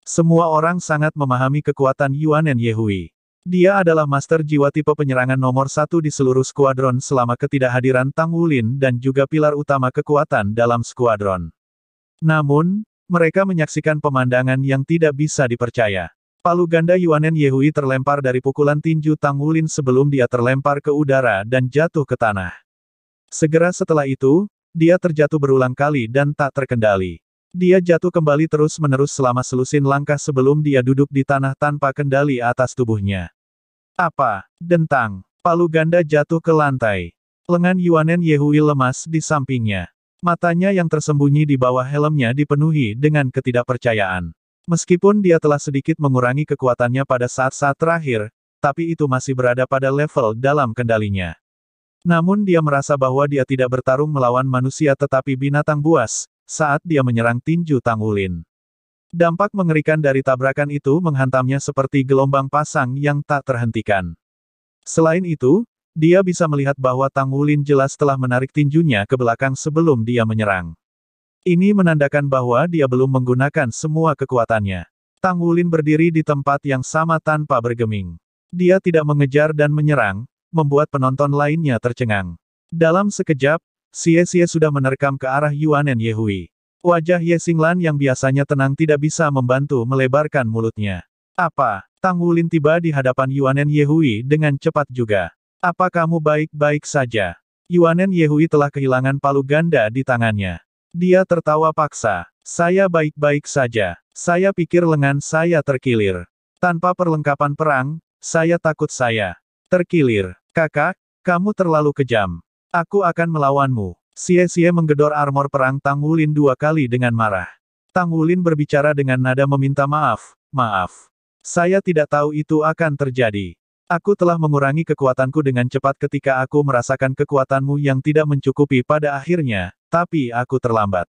A: Semua orang sangat memahami kekuatan Yuanen Yehui. Dia adalah master jiwa tipe penyerangan nomor satu di seluruh skuadron selama ketidakhadiran Tang Wulin dan juga pilar utama kekuatan dalam skuadron. Namun, mereka menyaksikan pemandangan yang tidak bisa dipercaya. Palu ganda Yuanen Yehui terlempar dari pukulan tinju Tang Wulin sebelum dia terlempar ke udara dan jatuh ke tanah. Segera setelah itu, dia terjatuh berulang kali dan tak terkendali. Dia jatuh kembali terus-menerus selama selusin langkah sebelum dia duduk di tanah tanpa kendali atas tubuhnya. Apa? Dentang. Palu ganda jatuh ke lantai. Lengan Yuanen Yehui lemas di sampingnya. Matanya yang tersembunyi di bawah helmnya dipenuhi dengan ketidakpercayaan. Meskipun dia telah sedikit mengurangi kekuatannya pada saat-saat terakhir, tapi itu masih berada pada level dalam kendalinya. Namun dia merasa bahwa dia tidak bertarung melawan manusia tetapi binatang buas, saat dia menyerang tinju Tangulin. Dampak mengerikan dari tabrakan itu menghantamnya seperti gelombang pasang yang tak terhentikan. Selain itu, dia bisa melihat bahwa Tang Wulin jelas telah menarik tinjunya ke belakang sebelum dia menyerang. Ini menandakan bahwa dia belum menggunakan semua kekuatannya. Tang Wulin berdiri di tempat yang sama tanpa bergeming. Dia tidak mengejar dan menyerang, membuat penonton lainnya tercengang. Dalam sekejap, Xie Xie sudah menerkam ke arah Yuanen Yehui. Wajah Ye Xinglan yang biasanya tenang tidak bisa membantu melebarkan mulutnya. Apa? Tang Wulin tiba di hadapan Yuanen Yehui dengan cepat juga. Apa kamu baik-baik saja? Yuanen Yehui telah kehilangan palu ganda di tangannya. Dia tertawa paksa. Saya baik-baik saja. Saya pikir lengan saya terkilir. Tanpa perlengkapan perang, saya takut saya terkilir. Kakak, kamu terlalu kejam. Aku akan melawanmu. Xie-Xie menggedor armor perang Tang Wulin dua kali dengan marah. Tang Wulin berbicara dengan nada meminta maaf, maaf. Saya tidak tahu itu akan terjadi. Aku telah mengurangi kekuatanku dengan cepat ketika aku merasakan kekuatanmu yang tidak mencukupi pada akhirnya, tapi aku terlambat.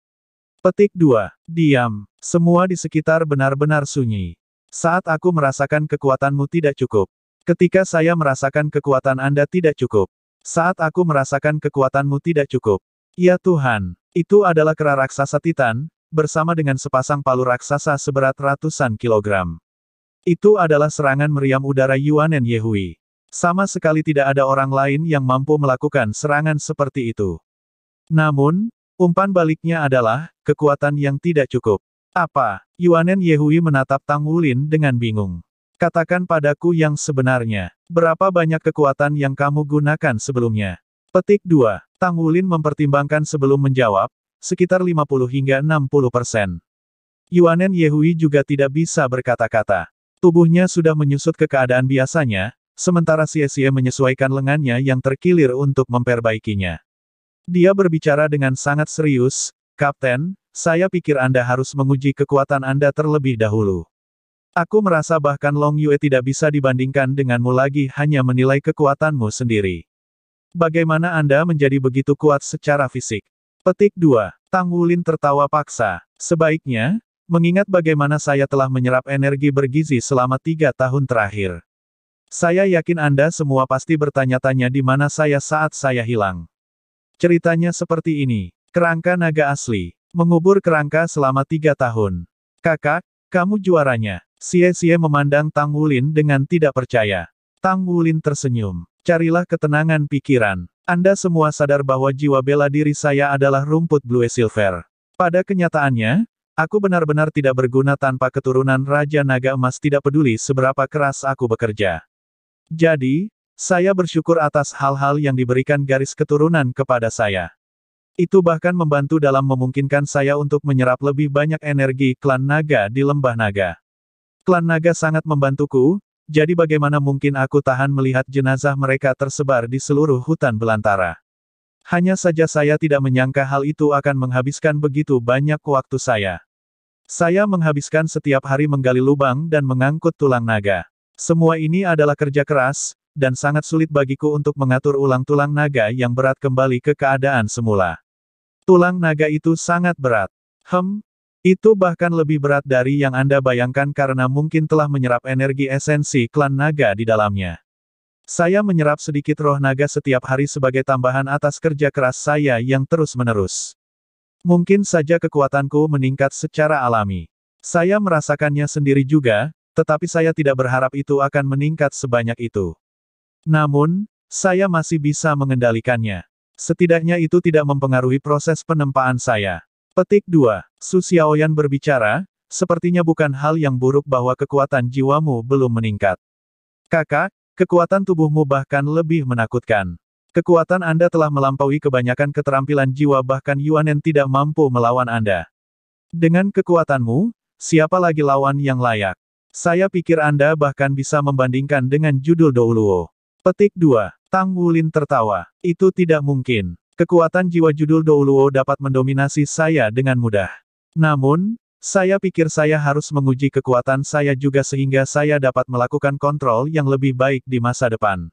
A: Petik 2. Diam. Semua di sekitar benar-benar sunyi. Saat aku merasakan kekuatanmu tidak cukup. Ketika saya merasakan kekuatan Anda tidak cukup. Saat aku merasakan kekuatanmu tidak cukup. Ya Tuhan, itu adalah kera raksasa Titan, bersama dengan sepasang palu raksasa seberat ratusan kilogram. Itu adalah serangan meriam udara Yuanen Yehui. Sama sekali tidak ada orang lain yang mampu melakukan serangan seperti itu. Namun, umpan baliknya adalah, kekuatan yang tidak cukup. Apa? Yuanen Yehui menatap Tang Wulin dengan bingung. Katakan padaku yang sebenarnya. Berapa banyak kekuatan yang kamu gunakan sebelumnya? Petik 2. Tang Wulin mempertimbangkan sebelum menjawab, sekitar 50 hingga 60 persen. Yuanen Yehui juga tidak bisa berkata-kata. Tubuhnya sudah menyusut ke keadaan biasanya, sementara Xie menyesuaikan lengannya yang terkilir untuk memperbaikinya. Dia berbicara dengan sangat serius, Kapten, saya pikir Anda harus menguji kekuatan Anda terlebih dahulu. Aku merasa bahkan Long Yue tidak bisa dibandingkan denganmu lagi hanya menilai kekuatanmu sendiri. Bagaimana Anda menjadi begitu kuat secara fisik? Petik 2. Tang Wulin tertawa paksa. Sebaiknya, mengingat bagaimana saya telah menyerap energi bergizi selama tiga tahun terakhir. Saya yakin Anda semua pasti bertanya-tanya di mana saya saat saya hilang. Ceritanya seperti ini. Kerangka naga asli. Mengubur kerangka selama tiga tahun. Kakak, kamu juaranya. Xie-Xie memandang Tang Wulin dengan tidak percaya. Tang Wulin tersenyum. Carilah ketenangan pikiran. Anda semua sadar bahwa jiwa bela diri saya adalah rumput Blue Silver. Pada kenyataannya, aku benar-benar tidak berguna tanpa keturunan Raja Naga Emas tidak peduli seberapa keras aku bekerja. Jadi, saya bersyukur atas hal-hal yang diberikan garis keturunan kepada saya. Itu bahkan membantu dalam memungkinkan saya untuk menyerap lebih banyak energi klan naga di lembah naga. Klan naga sangat membantuku, jadi bagaimana mungkin aku tahan melihat jenazah mereka tersebar di seluruh hutan belantara. Hanya saja saya tidak menyangka hal itu akan menghabiskan begitu banyak waktu saya. Saya menghabiskan setiap hari menggali lubang dan mengangkut tulang naga. Semua ini adalah kerja keras, dan sangat sulit bagiku untuk mengatur ulang tulang naga yang berat kembali ke keadaan semula. Tulang naga itu sangat berat. Hem, itu bahkan lebih berat dari yang Anda bayangkan karena mungkin telah menyerap energi esensi klan naga di dalamnya. Saya menyerap sedikit roh naga setiap hari sebagai tambahan atas kerja keras saya yang terus-menerus. Mungkin saja kekuatanku meningkat secara alami. Saya merasakannya sendiri juga, tetapi saya tidak berharap itu akan meningkat sebanyak itu. Namun, saya masih bisa mengendalikannya. Setidaknya itu tidak mempengaruhi proses penempaan saya. Petik 2. Su Xiaoyan berbicara, sepertinya bukan hal yang buruk bahwa kekuatan jiwamu belum meningkat. Kakak, kekuatan tubuhmu bahkan lebih menakutkan. Kekuatan Anda telah melampaui kebanyakan keterampilan jiwa bahkan Yuanen tidak mampu melawan Anda. Dengan kekuatanmu, siapa lagi lawan yang layak? Saya pikir Anda bahkan bisa membandingkan dengan judul Douluo. Petik 2. Tang Wulin tertawa. Itu tidak mungkin. Kekuatan jiwa judul Douluo dapat mendominasi saya dengan mudah. Namun, saya pikir saya harus menguji kekuatan saya juga sehingga saya dapat melakukan kontrol yang lebih baik di masa depan.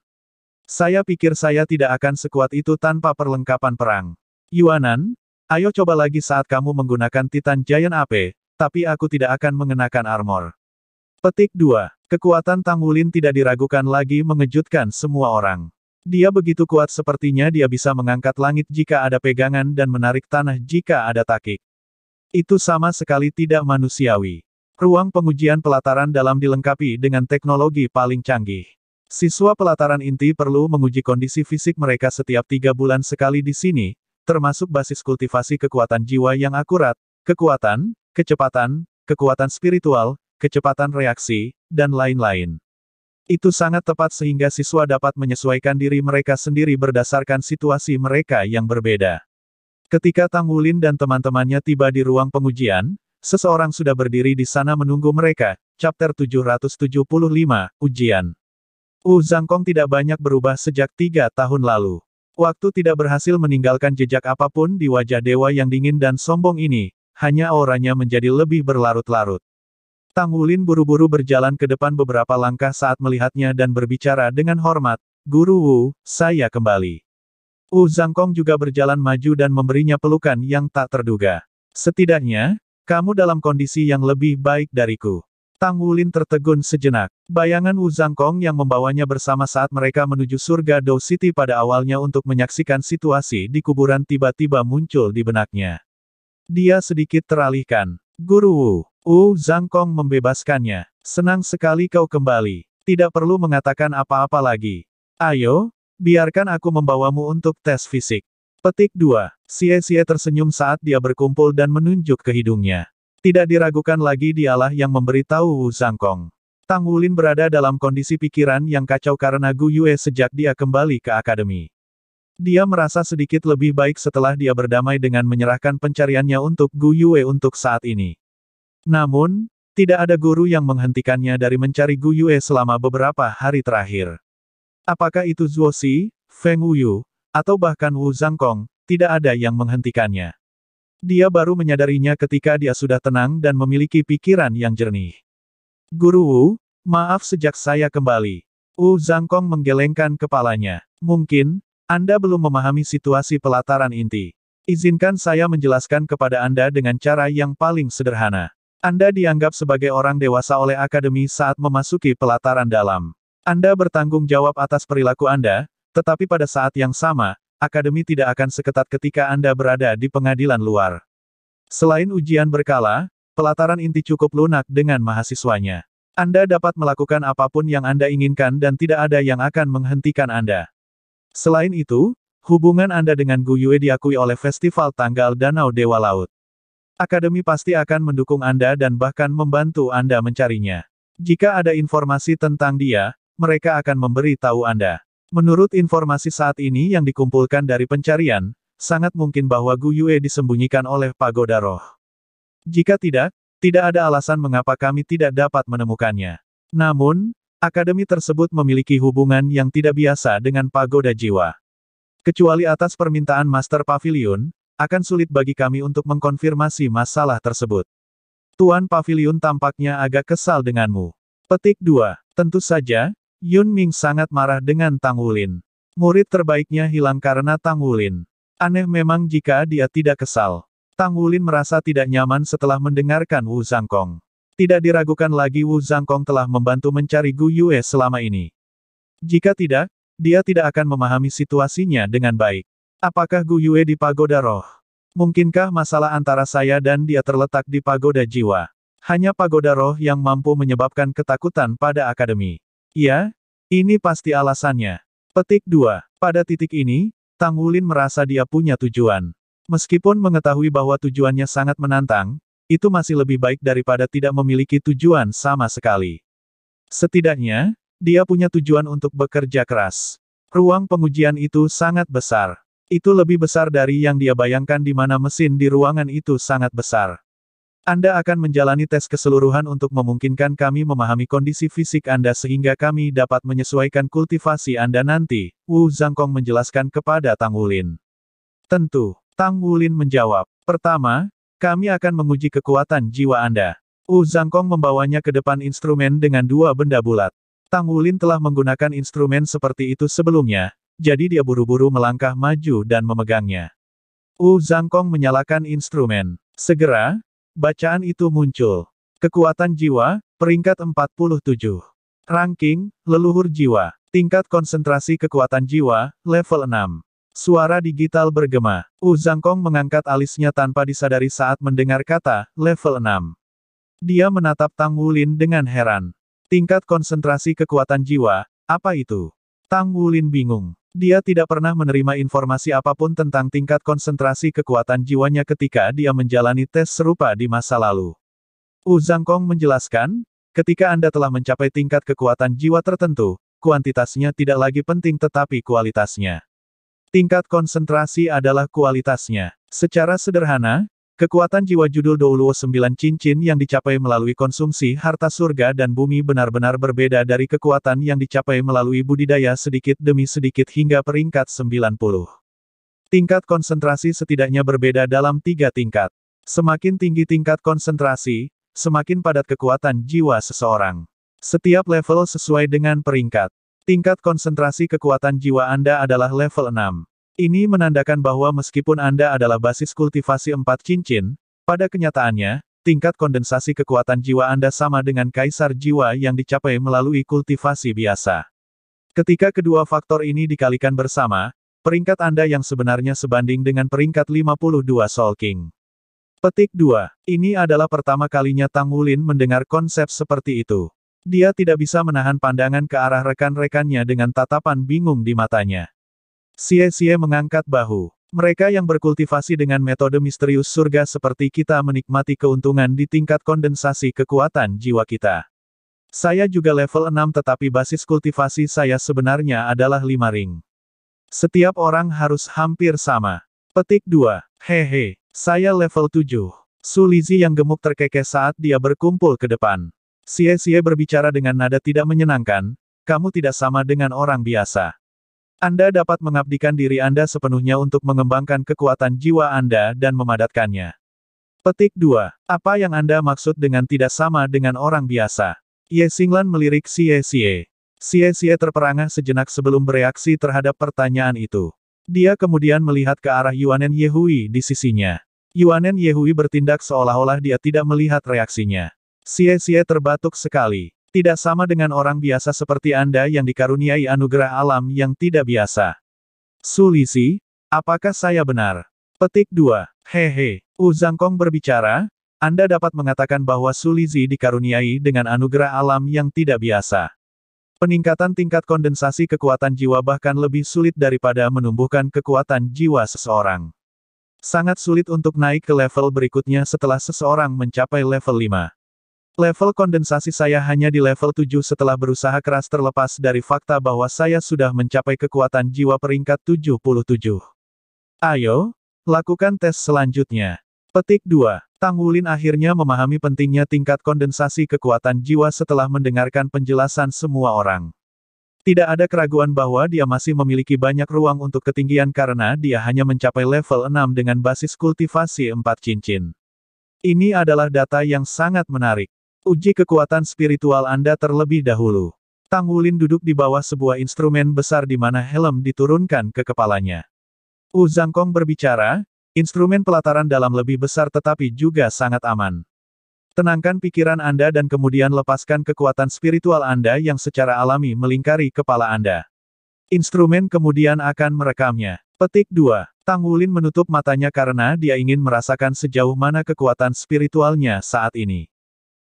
A: Saya pikir saya tidak akan sekuat itu tanpa perlengkapan perang. Yuanan, ayo coba lagi saat kamu menggunakan Titan Giant AP, tapi aku tidak akan mengenakan armor. Petik 2. Kekuatan Tang Wulin tidak diragukan lagi mengejutkan semua orang. Dia begitu kuat sepertinya dia bisa mengangkat langit jika ada pegangan dan menarik tanah jika ada takik. Itu sama sekali tidak manusiawi. Ruang pengujian pelataran dalam dilengkapi dengan teknologi paling canggih. Siswa pelataran inti perlu menguji kondisi fisik mereka setiap tiga bulan sekali di sini, termasuk basis kultivasi kekuatan jiwa yang akurat, kekuatan, kecepatan, kekuatan spiritual, kecepatan reaksi, dan lain-lain. Itu sangat tepat sehingga siswa dapat menyesuaikan diri mereka sendiri berdasarkan situasi mereka yang berbeda. Ketika Tang Wulin dan teman-temannya tiba di ruang pengujian, seseorang sudah berdiri di sana menunggu mereka, chapter 775, ujian. Wu Zangkong tidak banyak berubah sejak tiga tahun lalu. Waktu tidak berhasil meninggalkan jejak apapun di wajah dewa yang dingin dan sombong ini, hanya auranya menjadi lebih berlarut-larut. Tang Wulin buru-buru berjalan ke depan beberapa langkah saat melihatnya dan berbicara dengan hormat, Guru Wu, saya kembali. Wu Zhangkong juga berjalan maju dan memberinya pelukan yang tak terduga. Setidaknya, kamu dalam kondisi yang lebih baik dariku. Tang Wulin tertegun sejenak. Bayangan Wu Zhangkong yang membawanya bersama saat mereka menuju surga Dou City pada awalnya untuk menyaksikan situasi di kuburan tiba-tiba muncul di benaknya. Dia sedikit teralihkan. Guru Wu, U Zhangkong membebaskannya. Senang sekali kau kembali. Tidak perlu mengatakan apa-apa lagi. Ayo, biarkan aku membawamu untuk tes fisik. Petik 2. Xie-Xie tersenyum saat dia berkumpul dan menunjuk ke hidungnya. Tidak diragukan lagi dialah yang memberitahu Wu Zhangkong. Tang Wulin berada dalam kondisi pikiran yang kacau karena Gu Yue sejak dia kembali ke akademi. Dia merasa sedikit lebih baik setelah dia berdamai dengan menyerahkan pencariannya untuk Gu Yue untuk saat ini. Namun, tidak ada guru yang menghentikannya dari mencari Gu Yue selama beberapa hari terakhir. Apakah itu Zuo Xi, Feng Wuyu, atau bahkan Wu Zhangkong, tidak ada yang menghentikannya. Dia baru menyadarinya ketika dia sudah tenang dan memiliki pikiran yang jernih. Guru Wu, maaf sejak saya kembali. Wu Zhangkong menggelengkan kepalanya. Mungkin, Anda belum memahami situasi pelataran inti. Izinkan saya menjelaskan kepada Anda dengan cara yang paling sederhana. Anda dianggap sebagai orang dewasa oleh akademi saat memasuki pelataran dalam. Anda bertanggung jawab atas perilaku Anda, tetapi pada saat yang sama, akademi tidak akan seketat ketika Anda berada di pengadilan luar. Selain ujian berkala, pelataran inti cukup lunak dengan mahasiswanya. Anda dapat melakukan apapun yang Anda inginkan dan tidak ada yang akan menghentikan Anda. Selain itu, hubungan Anda dengan Gu Yue diakui oleh Festival Tanggal Danau Dewa Laut. Akademi pasti akan mendukung Anda dan bahkan membantu Anda mencarinya. Jika ada informasi tentang dia, mereka akan memberi tahu Anda. Menurut informasi saat ini yang dikumpulkan dari pencarian, sangat mungkin bahwa Gu Yue disembunyikan oleh pagoda roh. Jika tidak, tidak ada alasan mengapa kami tidak dapat menemukannya. Namun, akademi tersebut memiliki hubungan yang tidak biasa dengan pagoda jiwa. Kecuali atas permintaan Master Pavilion, akan sulit bagi kami untuk mengkonfirmasi masalah tersebut. Tuan Pavilion tampaknya agak kesal denganmu. Petik 2. Tentu saja, Yun Ming sangat marah dengan Tang Wulin. Murid terbaiknya hilang karena Tang Wulin. Aneh memang jika dia tidak kesal. Tang Wulin merasa tidak nyaman setelah mendengarkan Wu Zhangkong. Tidak diragukan lagi Wu Zhangkong telah membantu mencari Gu Yue selama ini. Jika tidak, dia tidak akan memahami situasinya dengan baik. Apakah Gu Yue di pagoda roh? Mungkinkah masalah antara saya dan dia terletak di pagoda jiwa? Hanya pagoda roh yang mampu menyebabkan ketakutan pada akademi. Ya, ini pasti alasannya. Petik 2. Pada titik ini, Tang Wulin merasa dia punya tujuan. Meskipun mengetahui bahwa tujuannya sangat menantang, itu masih lebih baik daripada tidak memiliki tujuan sama sekali. Setidaknya, dia punya tujuan untuk bekerja keras. Ruang pengujian itu sangat besar. Itu lebih besar dari yang dia bayangkan di mana mesin di ruangan itu sangat besar. Anda akan menjalani tes keseluruhan untuk memungkinkan kami memahami kondisi fisik Anda sehingga kami dapat menyesuaikan kultivasi Anda nanti, Wu Zhangkong menjelaskan kepada Tang Wulin. Tentu, Tang Wulin menjawab. Pertama, kami akan menguji kekuatan jiwa Anda. Wu Zhangkong membawanya ke depan instrumen dengan dua benda bulat. Tang Wulin telah menggunakan instrumen seperti itu sebelumnya, jadi dia buru-buru melangkah maju dan memegangnya. Wu Zangkong menyalakan instrumen. Segera, bacaan itu muncul. Kekuatan jiwa, peringkat 47. Ranking, leluhur jiwa. Tingkat konsentrasi kekuatan jiwa, level 6. Suara digital bergema. Wu Zangkong mengangkat alisnya tanpa disadari saat mendengar kata, level 6. Dia menatap Tang Wulin dengan heran. Tingkat konsentrasi kekuatan jiwa, apa itu? Tang Wulin bingung. Dia tidak pernah menerima informasi apapun tentang tingkat konsentrasi kekuatan jiwanya ketika dia menjalani tes serupa di masa lalu. Wu Zhangkong menjelaskan, ketika Anda telah mencapai tingkat kekuatan jiwa tertentu, kuantitasnya tidak lagi penting tetapi kualitasnya. Tingkat konsentrasi adalah kualitasnya. Secara sederhana, Kekuatan jiwa judul Douluo sembilan cincin yang dicapai melalui konsumsi harta surga dan bumi benar-benar berbeda dari kekuatan yang dicapai melalui budidaya sedikit demi sedikit hingga peringkat 90. Tingkat konsentrasi setidaknya berbeda dalam tiga tingkat. Semakin tinggi tingkat konsentrasi, semakin padat kekuatan jiwa seseorang. Setiap level sesuai dengan peringkat. Tingkat konsentrasi kekuatan jiwa Anda adalah level 6. Ini menandakan bahwa meskipun Anda adalah basis kultivasi empat cincin, pada kenyataannya, tingkat kondensasi kekuatan jiwa Anda sama dengan kaisar jiwa yang dicapai melalui kultivasi biasa. Ketika kedua faktor ini dikalikan bersama, peringkat Anda yang sebenarnya sebanding dengan peringkat 52 Soul King. Petik 2. Ini adalah pertama kalinya Tang Wulin mendengar konsep seperti itu. Dia tidak bisa menahan pandangan ke arah rekan-rekannya dengan tatapan bingung di matanya. Xie-Xie mengangkat bahu. Mereka yang berkultivasi dengan metode misterius surga seperti kita menikmati keuntungan di tingkat kondensasi kekuatan jiwa kita. Saya juga level 6 tetapi basis kultivasi saya sebenarnya adalah 5 ring. Setiap orang harus hampir sama. Petik 2. Hehe, saya level 7. Sulizi yang gemuk terkekeh saat dia berkumpul ke depan. Xie-Xie berbicara dengan nada tidak menyenangkan, kamu tidak sama dengan orang biasa. Anda dapat mengabdikan diri Anda sepenuhnya untuk mengembangkan kekuatan jiwa Anda dan memadatkannya. Petik 2. Apa yang Anda maksud dengan tidak sama dengan orang biasa? Ye Singlan melirik Xie Xie. Xie Xie terperangah sejenak sebelum bereaksi terhadap pertanyaan itu. Dia kemudian melihat ke arah Yuanen Yehui di sisinya. Yuanen Yehui bertindak seolah-olah dia tidak melihat reaksinya. Xie Xie terbatuk sekali. Tidak sama dengan orang biasa seperti Anda yang dikaruniai anugerah alam yang tidak biasa. Sulisi, apakah saya benar? Petik 2. Hehe, Uzangkong berbicara, Anda dapat mengatakan bahwa Sulizi dikaruniai dengan anugerah alam yang tidak biasa. Peningkatan tingkat kondensasi kekuatan jiwa bahkan lebih sulit daripada menumbuhkan kekuatan jiwa seseorang. Sangat sulit untuk naik ke level berikutnya setelah seseorang mencapai level 5. Level kondensasi saya hanya di level 7 setelah berusaha keras terlepas dari fakta bahwa saya sudah mencapai kekuatan jiwa peringkat 77. Ayo, lakukan tes selanjutnya. Petik 2. Tang Wulin akhirnya memahami pentingnya tingkat kondensasi kekuatan jiwa setelah mendengarkan penjelasan semua orang. Tidak ada keraguan bahwa dia masih memiliki banyak ruang untuk ketinggian karena dia hanya mencapai level 6 dengan basis kultivasi 4 cincin. Ini adalah data yang sangat menarik. Uji kekuatan spiritual Anda terlebih dahulu. Tang Wulin duduk di bawah sebuah instrumen besar di mana helm diturunkan ke kepalanya. Wu Zhangkong berbicara, instrumen pelataran dalam lebih besar tetapi juga sangat aman. Tenangkan pikiran Anda dan kemudian lepaskan kekuatan spiritual Anda yang secara alami melingkari kepala Anda. Instrumen kemudian akan merekamnya. Petik 2. Tang Wulin menutup matanya karena dia ingin merasakan sejauh mana kekuatan spiritualnya saat ini.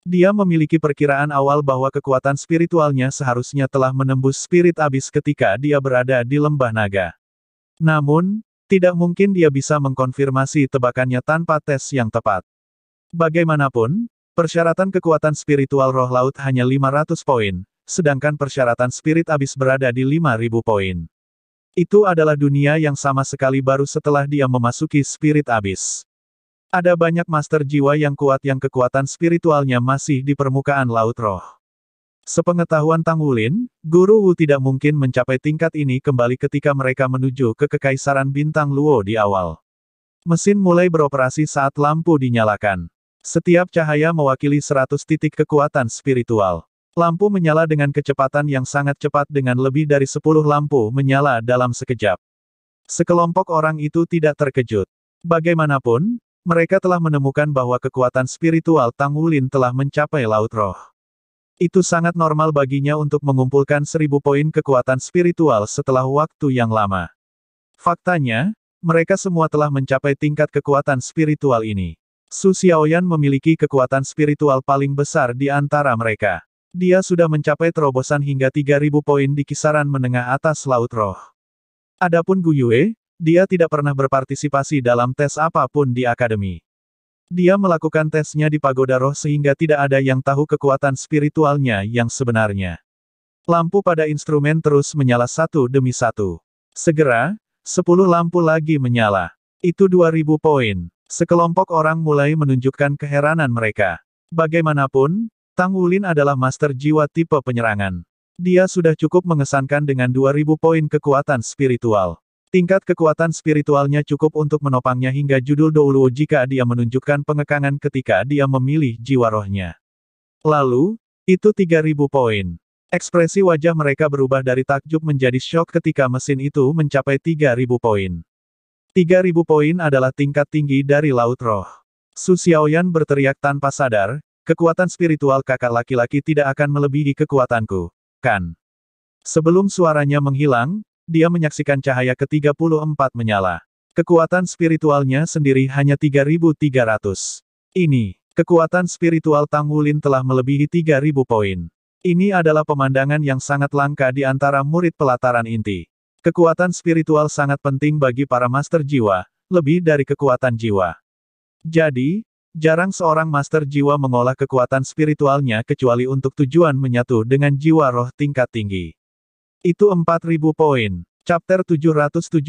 A: Dia memiliki perkiraan awal bahwa kekuatan spiritualnya seharusnya telah menembus spirit abis ketika dia berada di lembah naga. Namun, tidak mungkin dia bisa mengkonfirmasi tebakannya tanpa tes yang tepat. Bagaimanapun, persyaratan kekuatan spiritual roh laut hanya 500 poin, sedangkan persyaratan spirit abis berada di 5000 poin. Itu adalah dunia yang sama sekali baru setelah dia memasuki spirit abis. Ada banyak master jiwa yang kuat yang kekuatan spiritualnya masih di permukaan laut roh. Sepengetahuan Tang Wulin, Guru Wu tidak mungkin mencapai tingkat ini kembali ketika mereka menuju ke Kekaisaran Bintang Luo di awal. Mesin mulai beroperasi saat lampu dinyalakan. Setiap cahaya mewakili 100 titik kekuatan spiritual. Lampu menyala dengan kecepatan yang sangat cepat dengan lebih dari sepuluh lampu menyala dalam sekejap. Sekelompok orang itu tidak terkejut. Bagaimanapun, mereka telah menemukan bahwa kekuatan spiritual Tang Wulin telah mencapai Laut Roh. Itu sangat normal baginya untuk mengumpulkan seribu poin kekuatan spiritual setelah waktu yang lama. Faktanya, mereka semua telah mencapai tingkat kekuatan spiritual ini. Su Xiaoyan memiliki kekuatan spiritual paling besar di antara mereka. Dia sudah mencapai terobosan hingga 3000 poin di kisaran menengah atas Laut Roh. Adapun Gu Yue, dia tidak pernah berpartisipasi dalam tes apapun di akademi. Dia melakukan tesnya di pagoda roh sehingga tidak ada yang tahu kekuatan spiritualnya yang sebenarnya. Lampu pada instrumen terus menyala satu demi satu. Segera, sepuluh lampu lagi menyala. Itu dua ribu poin. Sekelompok orang mulai menunjukkan keheranan mereka. Bagaimanapun, Tang Wulin adalah master jiwa tipe penyerangan. Dia sudah cukup mengesankan dengan dua ribu poin kekuatan spiritual. Tingkat kekuatan spiritualnya cukup untuk menopangnya hingga judul Douluo jika dia menunjukkan pengekangan ketika dia memilih jiwa rohnya. Lalu, itu 3000 poin. Ekspresi wajah mereka berubah dari takjub menjadi shock ketika mesin itu mencapai 3.000 poin. 3.000 poin adalah tingkat tinggi dari Laut Roh. Su Xiaoyan berteriak tanpa sadar, kekuatan spiritual kakak laki-laki tidak akan melebihi kekuatanku, kan? Sebelum suaranya menghilang, dia menyaksikan cahaya ke-34 menyala. Kekuatan spiritualnya sendiri hanya 3.300. Ini, kekuatan spiritual Tang Wulin telah melebihi 3.000 poin. Ini adalah pemandangan yang sangat langka di antara murid pelataran inti. Kekuatan spiritual sangat penting bagi para master jiwa, lebih dari kekuatan jiwa. Jadi, jarang seorang master jiwa mengolah kekuatan spiritualnya kecuali untuk tujuan menyatu dengan jiwa roh tingkat tinggi. Itu 4000 poin. Chapter 776,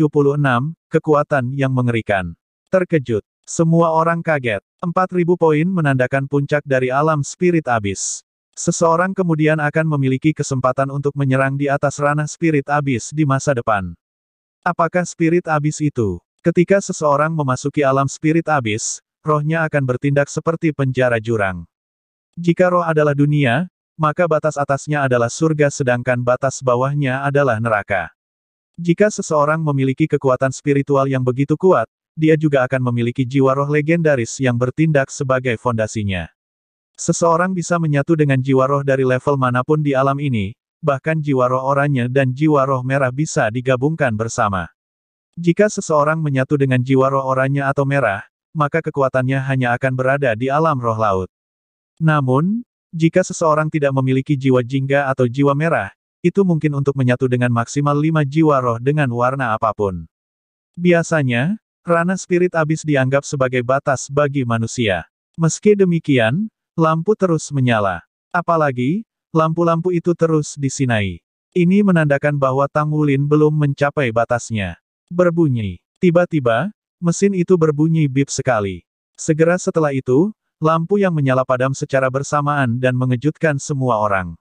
A: Kekuatan yang Mengerikan. Terkejut. Semua orang kaget. 4000 poin menandakan puncak dari alam spirit abis. Seseorang kemudian akan memiliki kesempatan untuk menyerang di atas ranah spirit abis di masa depan. Apakah spirit abis itu? Ketika seseorang memasuki alam spirit abis, rohnya akan bertindak seperti penjara jurang. Jika roh adalah dunia, maka batas atasnya adalah surga sedangkan batas bawahnya adalah neraka. Jika seseorang memiliki kekuatan spiritual yang begitu kuat, dia juga akan memiliki jiwa roh legendaris yang bertindak sebagai fondasinya. Seseorang bisa menyatu dengan jiwa roh dari level manapun di alam ini, bahkan jiwa roh oranye dan jiwa roh merah bisa digabungkan bersama. Jika seseorang menyatu dengan jiwa roh oranye atau merah, maka kekuatannya hanya akan berada di alam roh laut. Namun, jika seseorang tidak memiliki jiwa jingga atau jiwa merah, itu mungkin untuk menyatu dengan maksimal lima jiwa roh dengan warna apapun. Biasanya, ranah spirit abis dianggap sebagai batas bagi manusia. Meski demikian, lampu terus menyala. Apalagi, lampu-lampu itu terus disinai. Ini menandakan bahwa Tang Wulin belum mencapai batasnya. Berbunyi. Tiba-tiba, mesin itu berbunyi bip sekali. Segera setelah itu, Lampu yang menyala padam secara bersamaan dan mengejutkan semua orang.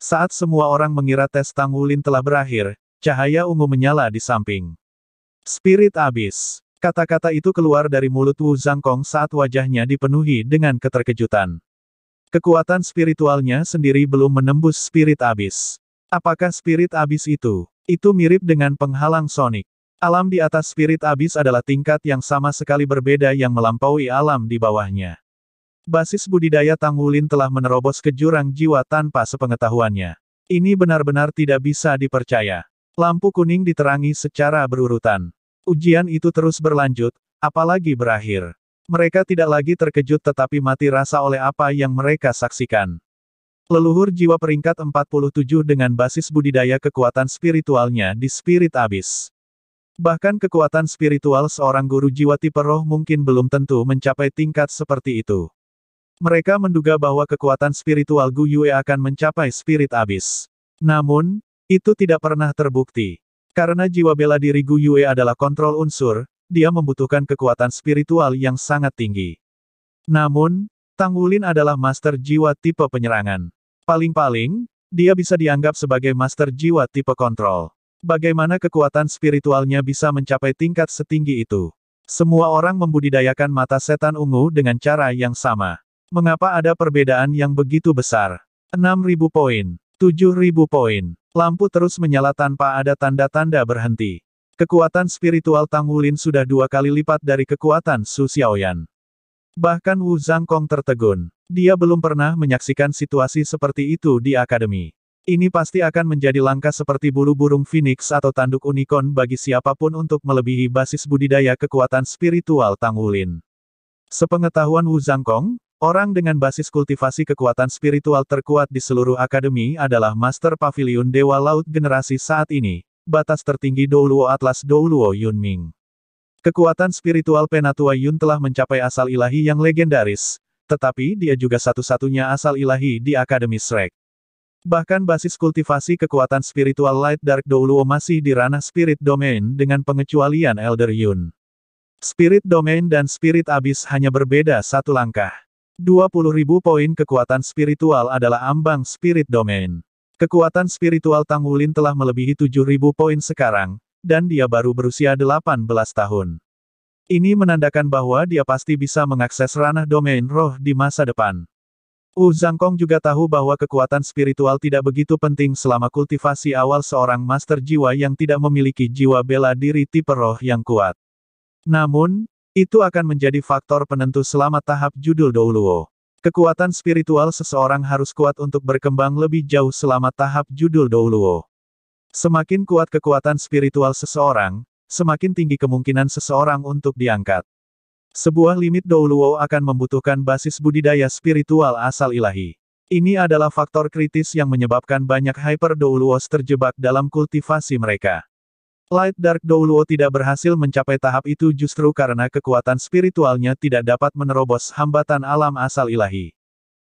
A: Saat semua orang mengira tes Tang Wulin telah berakhir, cahaya ungu menyala di samping. Spirit abis. Kata-kata itu keluar dari mulut Wu Zhangkong saat wajahnya dipenuhi dengan keterkejutan. Kekuatan spiritualnya sendiri belum menembus spirit abis. Apakah spirit abis itu? Itu mirip dengan penghalang sonik. Alam di atas spirit abis adalah tingkat yang sama sekali berbeda yang melampaui alam di bawahnya. Basis budidaya Tangulin telah menerobos ke jurang jiwa tanpa sepengetahuannya. Ini benar-benar tidak bisa dipercaya. Lampu kuning diterangi secara berurutan. Ujian itu terus berlanjut, apalagi berakhir. Mereka tidak lagi terkejut tetapi mati rasa oleh apa yang mereka saksikan. Leluhur jiwa peringkat 47 dengan basis budidaya kekuatan spiritualnya di spirit abis. Bahkan kekuatan spiritual seorang guru jiwa tipe roh mungkin belum tentu mencapai tingkat seperti itu. Mereka menduga bahwa kekuatan spiritual Gu Yue akan mencapai spirit abis. Namun, itu tidak pernah terbukti. Karena jiwa bela diri Gu Yue adalah kontrol unsur, dia membutuhkan kekuatan spiritual yang sangat tinggi. Namun, Tang Wulin adalah master jiwa tipe penyerangan. Paling-paling, dia bisa dianggap sebagai master jiwa tipe kontrol. Bagaimana kekuatan spiritualnya bisa mencapai tingkat setinggi itu? Semua orang membudidayakan mata setan ungu dengan cara yang sama. Mengapa ada perbedaan yang begitu besar? 6.000 poin. 7.000 poin. Lampu terus menyala tanpa ada tanda-tanda berhenti. Kekuatan spiritual Tang Wulin sudah dua kali lipat dari kekuatan Su Xiaoyan. Bahkan Wu Zhangkong tertegun. Dia belum pernah menyaksikan situasi seperti itu di akademi. Ini pasti akan menjadi langkah seperti bulu burung phoenix atau tanduk unicorn bagi siapapun untuk melebihi basis budidaya kekuatan spiritual Tang Wulin. Sepengetahuan Wu Zhangkong, Orang dengan basis kultivasi kekuatan spiritual terkuat di seluruh akademi adalah Master Pavilion Dewa Laut generasi saat ini, batas tertinggi Douluo Atlas Douluo Yunming. Kekuatan spiritual Penatua Yun telah mencapai asal ilahi yang legendaris, tetapi dia juga satu-satunya asal ilahi di Akademi Shrek. Bahkan basis kultivasi kekuatan spiritual Light Dark Douluo masih di ranah Spirit Domain dengan pengecualian Elder Yun. Spirit Domain dan Spirit Abyss hanya berbeda satu langkah ribu poin kekuatan spiritual adalah ambang spirit domain. Kekuatan spiritual Tang Wulin telah melebihi ribu poin sekarang, dan dia baru berusia 18 tahun. Ini menandakan bahwa dia pasti bisa mengakses ranah domain roh di masa depan. Wu Zhangkong juga tahu bahwa kekuatan spiritual tidak begitu penting selama kultivasi awal seorang master jiwa yang tidak memiliki jiwa bela diri tipe roh yang kuat. Namun, itu akan menjadi faktor penentu selama tahap judul Douluo. Kekuatan spiritual seseorang harus kuat untuk berkembang lebih jauh selama tahap judul Douluo. Semakin kuat kekuatan spiritual seseorang, semakin tinggi kemungkinan seseorang untuk diangkat. Sebuah limit Douluo akan membutuhkan basis budidaya spiritual asal ilahi. Ini adalah faktor kritis yang menyebabkan banyak hyper Douluos terjebak dalam kultivasi mereka. Light Dark Douluo tidak berhasil mencapai tahap itu justru karena kekuatan spiritualnya tidak dapat menerobos hambatan alam asal ilahi.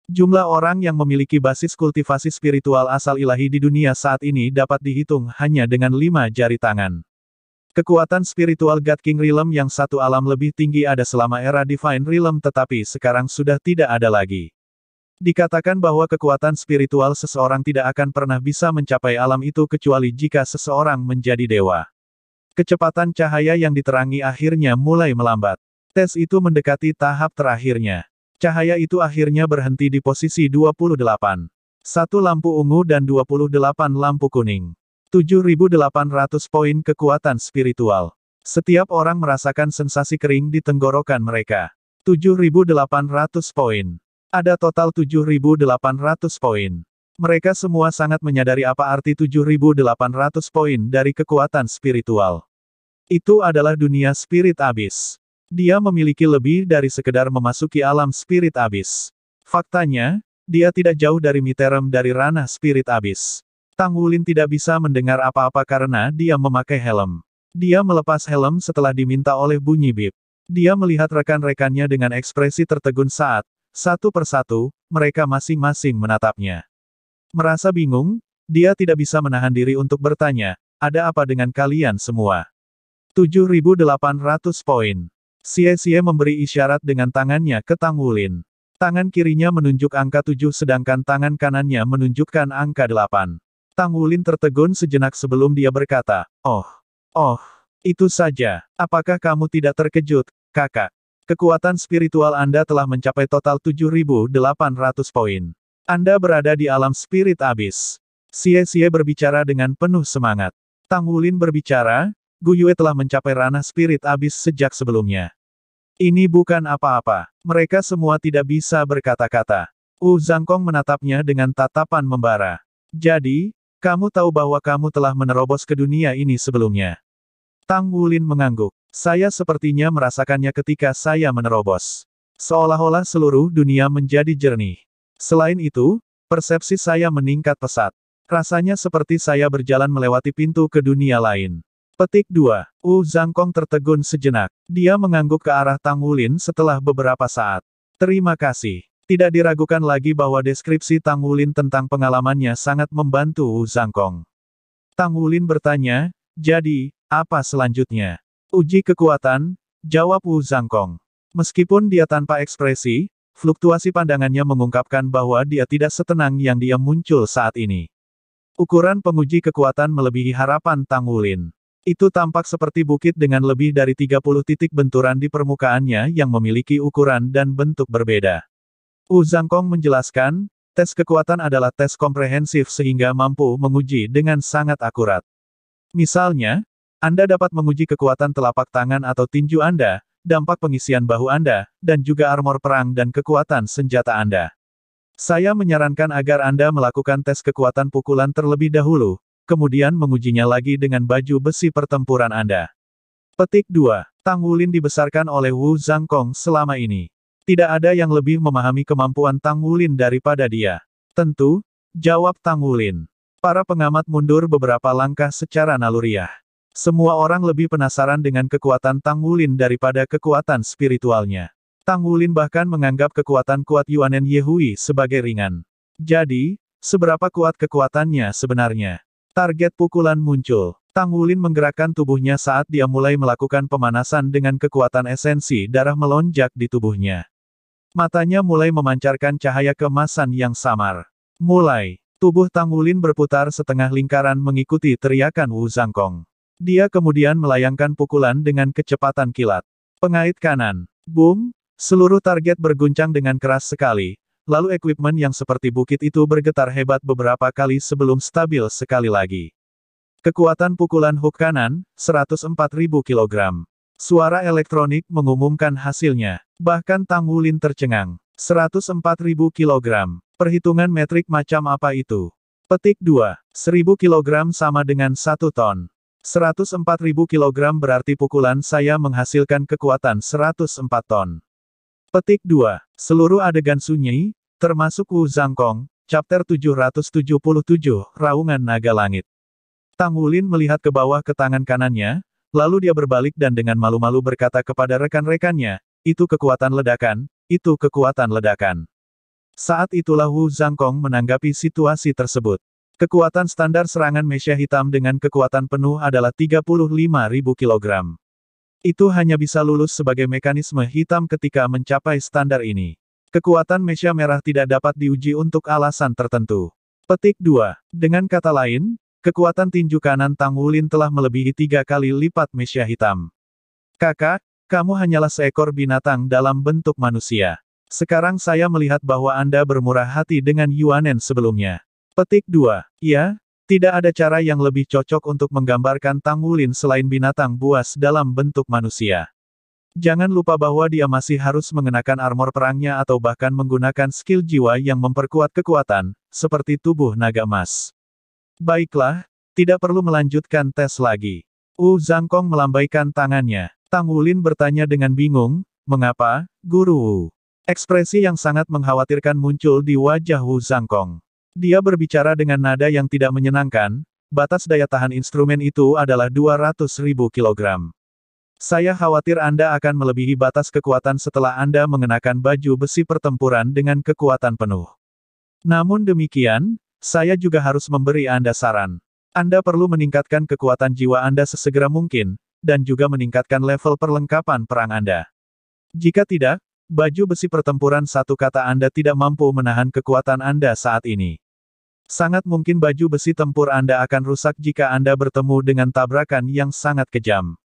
A: Jumlah orang yang memiliki basis kultivasi spiritual asal ilahi di dunia saat ini dapat dihitung hanya dengan lima jari tangan. Kekuatan spiritual God King Realm yang satu alam lebih tinggi ada selama era Divine Realm tetapi sekarang sudah tidak ada lagi. Dikatakan bahwa kekuatan spiritual seseorang tidak akan pernah bisa mencapai alam itu kecuali jika seseorang menjadi dewa. Kecepatan cahaya yang diterangi akhirnya mulai melambat. Tes itu mendekati tahap terakhirnya. Cahaya itu akhirnya berhenti di posisi 28. Satu lampu ungu dan 28 lampu kuning. 7.800 poin kekuatan spiritual. Setiap orang merasakan sensasi kering di tenggorokan mereka. 7.800 poin. Ada total 7.800 poin. Mereka semua sangat menyadari apa arti 7.800 poin dari kekuatan spiritual. Itu adalah dunia spirit abis. Dia memiliki lebih dari sekedar memasuki alam spirit abis. Faktanya, dia tidak jauh dari miterem dari ranah spirit abis. Tang Wulin tidak bisa mendengar apa-apa karena dia memakai helm. Dia melepas helm setelah diminta oleh bunyi bip. Dia melihat rekan-rekannya dengan ekspresi tertegun saat satu persatu, mereka masing-masing menatapnya. Merasa bingung, dia tidak bisa menahan diri untuk bertanya, ada apa dengan kalian semua? 7800 poin. Xie memberi isyarat dengan tangannya ke Tang Wulin. Tangan kirinya menunjuk angka 7 sedangkan tangan kanannya menunjukkan angka 8. Tang Wulin tertegun sejenak sebelum dia berkata, Oh, oh, itu saja. Apakah kamu tidak terkejut, kakak? Kekuatan spiritual Anda telah mencapai total 7.800 poin. Anda berada di alam spirit abis. Xie Xie berbicara dengan penuh semangat. Tang Wulin berbicara, Yue telah mencapai ranah spirit abis sejak sebelumnya. Ini bukan apa-apa. Mereka semua tidak bisa berkata-kata. Wu Zhangkong menatapnya dengan tatapan membara. Jadi, kamu tahu bahwa kamu telah menerobos ke dunia ini sebelumnya. Tang Wulin mengangguk. Saya sepertinya merasakannya ketika saya menerobos. Seolah-olah seluruh dunia menjadi jernih. Selain itu, persepsi saya meningkat pesat. Rasanya seperti saya berjalan melewati pintu ke dunia lain. Petik 2. U Zhangkong tertegun sejenak. Dia mengangguk ke arah Tang Wulin setelah beberapa saat. Terima kasih. Tidak diragukan lagi bahwa deskripsi Tang Wulin tentang pengalamannya sangat membantu Wu Zhangkong. Tang Wulin bertanya, jadi, apa selanjutnya? Uji kekuatan, jawab Wu Zhangkong. Meskipun dia tanpa ekspresi, fluktuasi pandangannya mengungkapkan bahwa dia tidak setenang yang dia muncul saat ini. Ukuran penguji kekuatan melebihi harapan Tang Wulin. Itu tampak seperti bukit dengan lebih dari 30 titik benturan di permukaannya yang memiliki ukuran dan bentuk berbeda. Wu Zhangkong menjelaskan, tes kekuatan adalah tes komprehensif sehingga mampu menguji dengan sangat akurat. Misalnya, anda dapat menguji kekuatan telapak tangan atau tinju Anda, dampak pengisian bahu Anda, dan juga armor perang dan kekuatan senjata Anda. Saya menyarankan agar Anda melakukan tes kekuatan pukulan terlebih dahulu, kemudian mengujinya lagi dengan baju besi pertempuran Anda. Petik 2. Tang Wulin dibesarkan oleh Wu Zhangkong selama ini. Tidak ada yang lebih memahami kemampuan Tang Wulin daripada dia. Tentu, jawab Tang Wulin. Para pengamat mundur beberapa langkah secara naluriah. Semua orang lebih penasaran dengan kekuatan Tang Wulin daripada kekuatan spiritualnya. Tang Wulin bahkan menganggap kekuatan kuat Yuanen Yehui sebagai ringan. Jadi, seberapa kuat kekuatannya sebenarnya? Target pukulan muncul. Tang Wulin menggerakkan tubuhnya saat dia mulai melakukan pemanasan dengan kekuatan esensi darah melonjak di tubuhnya. Matanya mulai memancarkan cahaya kemasan yang samar. Mulai, tubuh Tang Wulin berputar setengah lingkaran mengikuti teriakan Wu Zhangkong. Dia kemudian melayangkan pukulan dengan kecepatan kilat. Pengait kanan. Boom! Seluruh target berguncang dengan keras sekali, lalu equipment yang seperti bukit itu bergetar hebat beberapa kali sebelum stabil sekali lagi. Kekuatan pukulan hook kanan, 104.000 kg. Suara elektronik mengumumkan hasilnya. Bahkan Tang Wulin tercengang. 104.000 kg. Perhitungan metrik macam apa itu? Petik 2. 1000 kg sama dengan 1 ton. 104.000 kg berarti pukulan saya menghasilkan kekuatan 104 ton. Petik 2. Seluruh adegan sunyi, termasuk Wu Zangkong, Chapter 777, Raungan Naga Langit. Tang Wulin melihat ke bawah ke tangan kanannya, lalu dia berbalik dan dengan malu-malu berkata kepada rekan-rekannya, itu kekuatan ledakan, itu kekuatan ledakan. Saat itulah Wu Zangkong menanggapi situasi tersebut. Kekuatan standar serangan mesia Hitam dengan kekuatan penuh adalah 35.000 kg. Itu hanya bisa lulus sebagai mekanisme hitam ketika mencapai standar ini. Kekuatan mesia Merah tidak dapat diuji untuk alasan tertentu. Petik 2. Dengan kata lain, kekuatan tinju kanan Tang Wulin telah melebihi tiga kali lipat mesia Hitam. Kakak, kamu hanyalah seekor binatang dalam bentuk manusia. Sekarang saya melihat bahwa Anda bermurah hati dengan Yuanen sebelumnya. Petik 2. Ya, tidak ada cara yang lebih cocok untuk menggambarkan Tang Wulin selain binatang buas dalam bentuk manusia. Jangan lupa bahwa dia masih harus mengenakan armor perangnya atau bahkan menggunakan skill jiwa yang memperkuat kekuatan, seperti tubuh naga emas. Baiklah, tidak perlu melanjutkan tes lagi. Wu Zhangkong melambaikan tangannya. Tang Wulin bertanya dengan bingung, mengapa, Guru Wu? Ekspresi yang sangat mengkhawatirkan muncul di wajah Wu Zhangkong. Dia berbicara dengan nada yang tidak menyenangkan, batas daya tahan instrumen itu adalah 200 ribu kilogram. Saya khawatir Anda akan melebihi batas kekuatan setelah Anda mengenakan baju besi pertempuran dengan kekuatan penuh. Namun demikian, saya juga harus memberi Anda saran. Anda perlu meningkatkan kekuatan jiwa Anda sesegera mungkin, dan juga meningkatkan level perlengkapan perang Anda. Jika tidak, baju besi pertempuran satu kata Anda tidak mampu menahan kekuatan Anda saat ini. Sangat mungkin baju besi tempur Anda akan rusak jika Anda bertemu dengan tabrakan yang sangat kejam.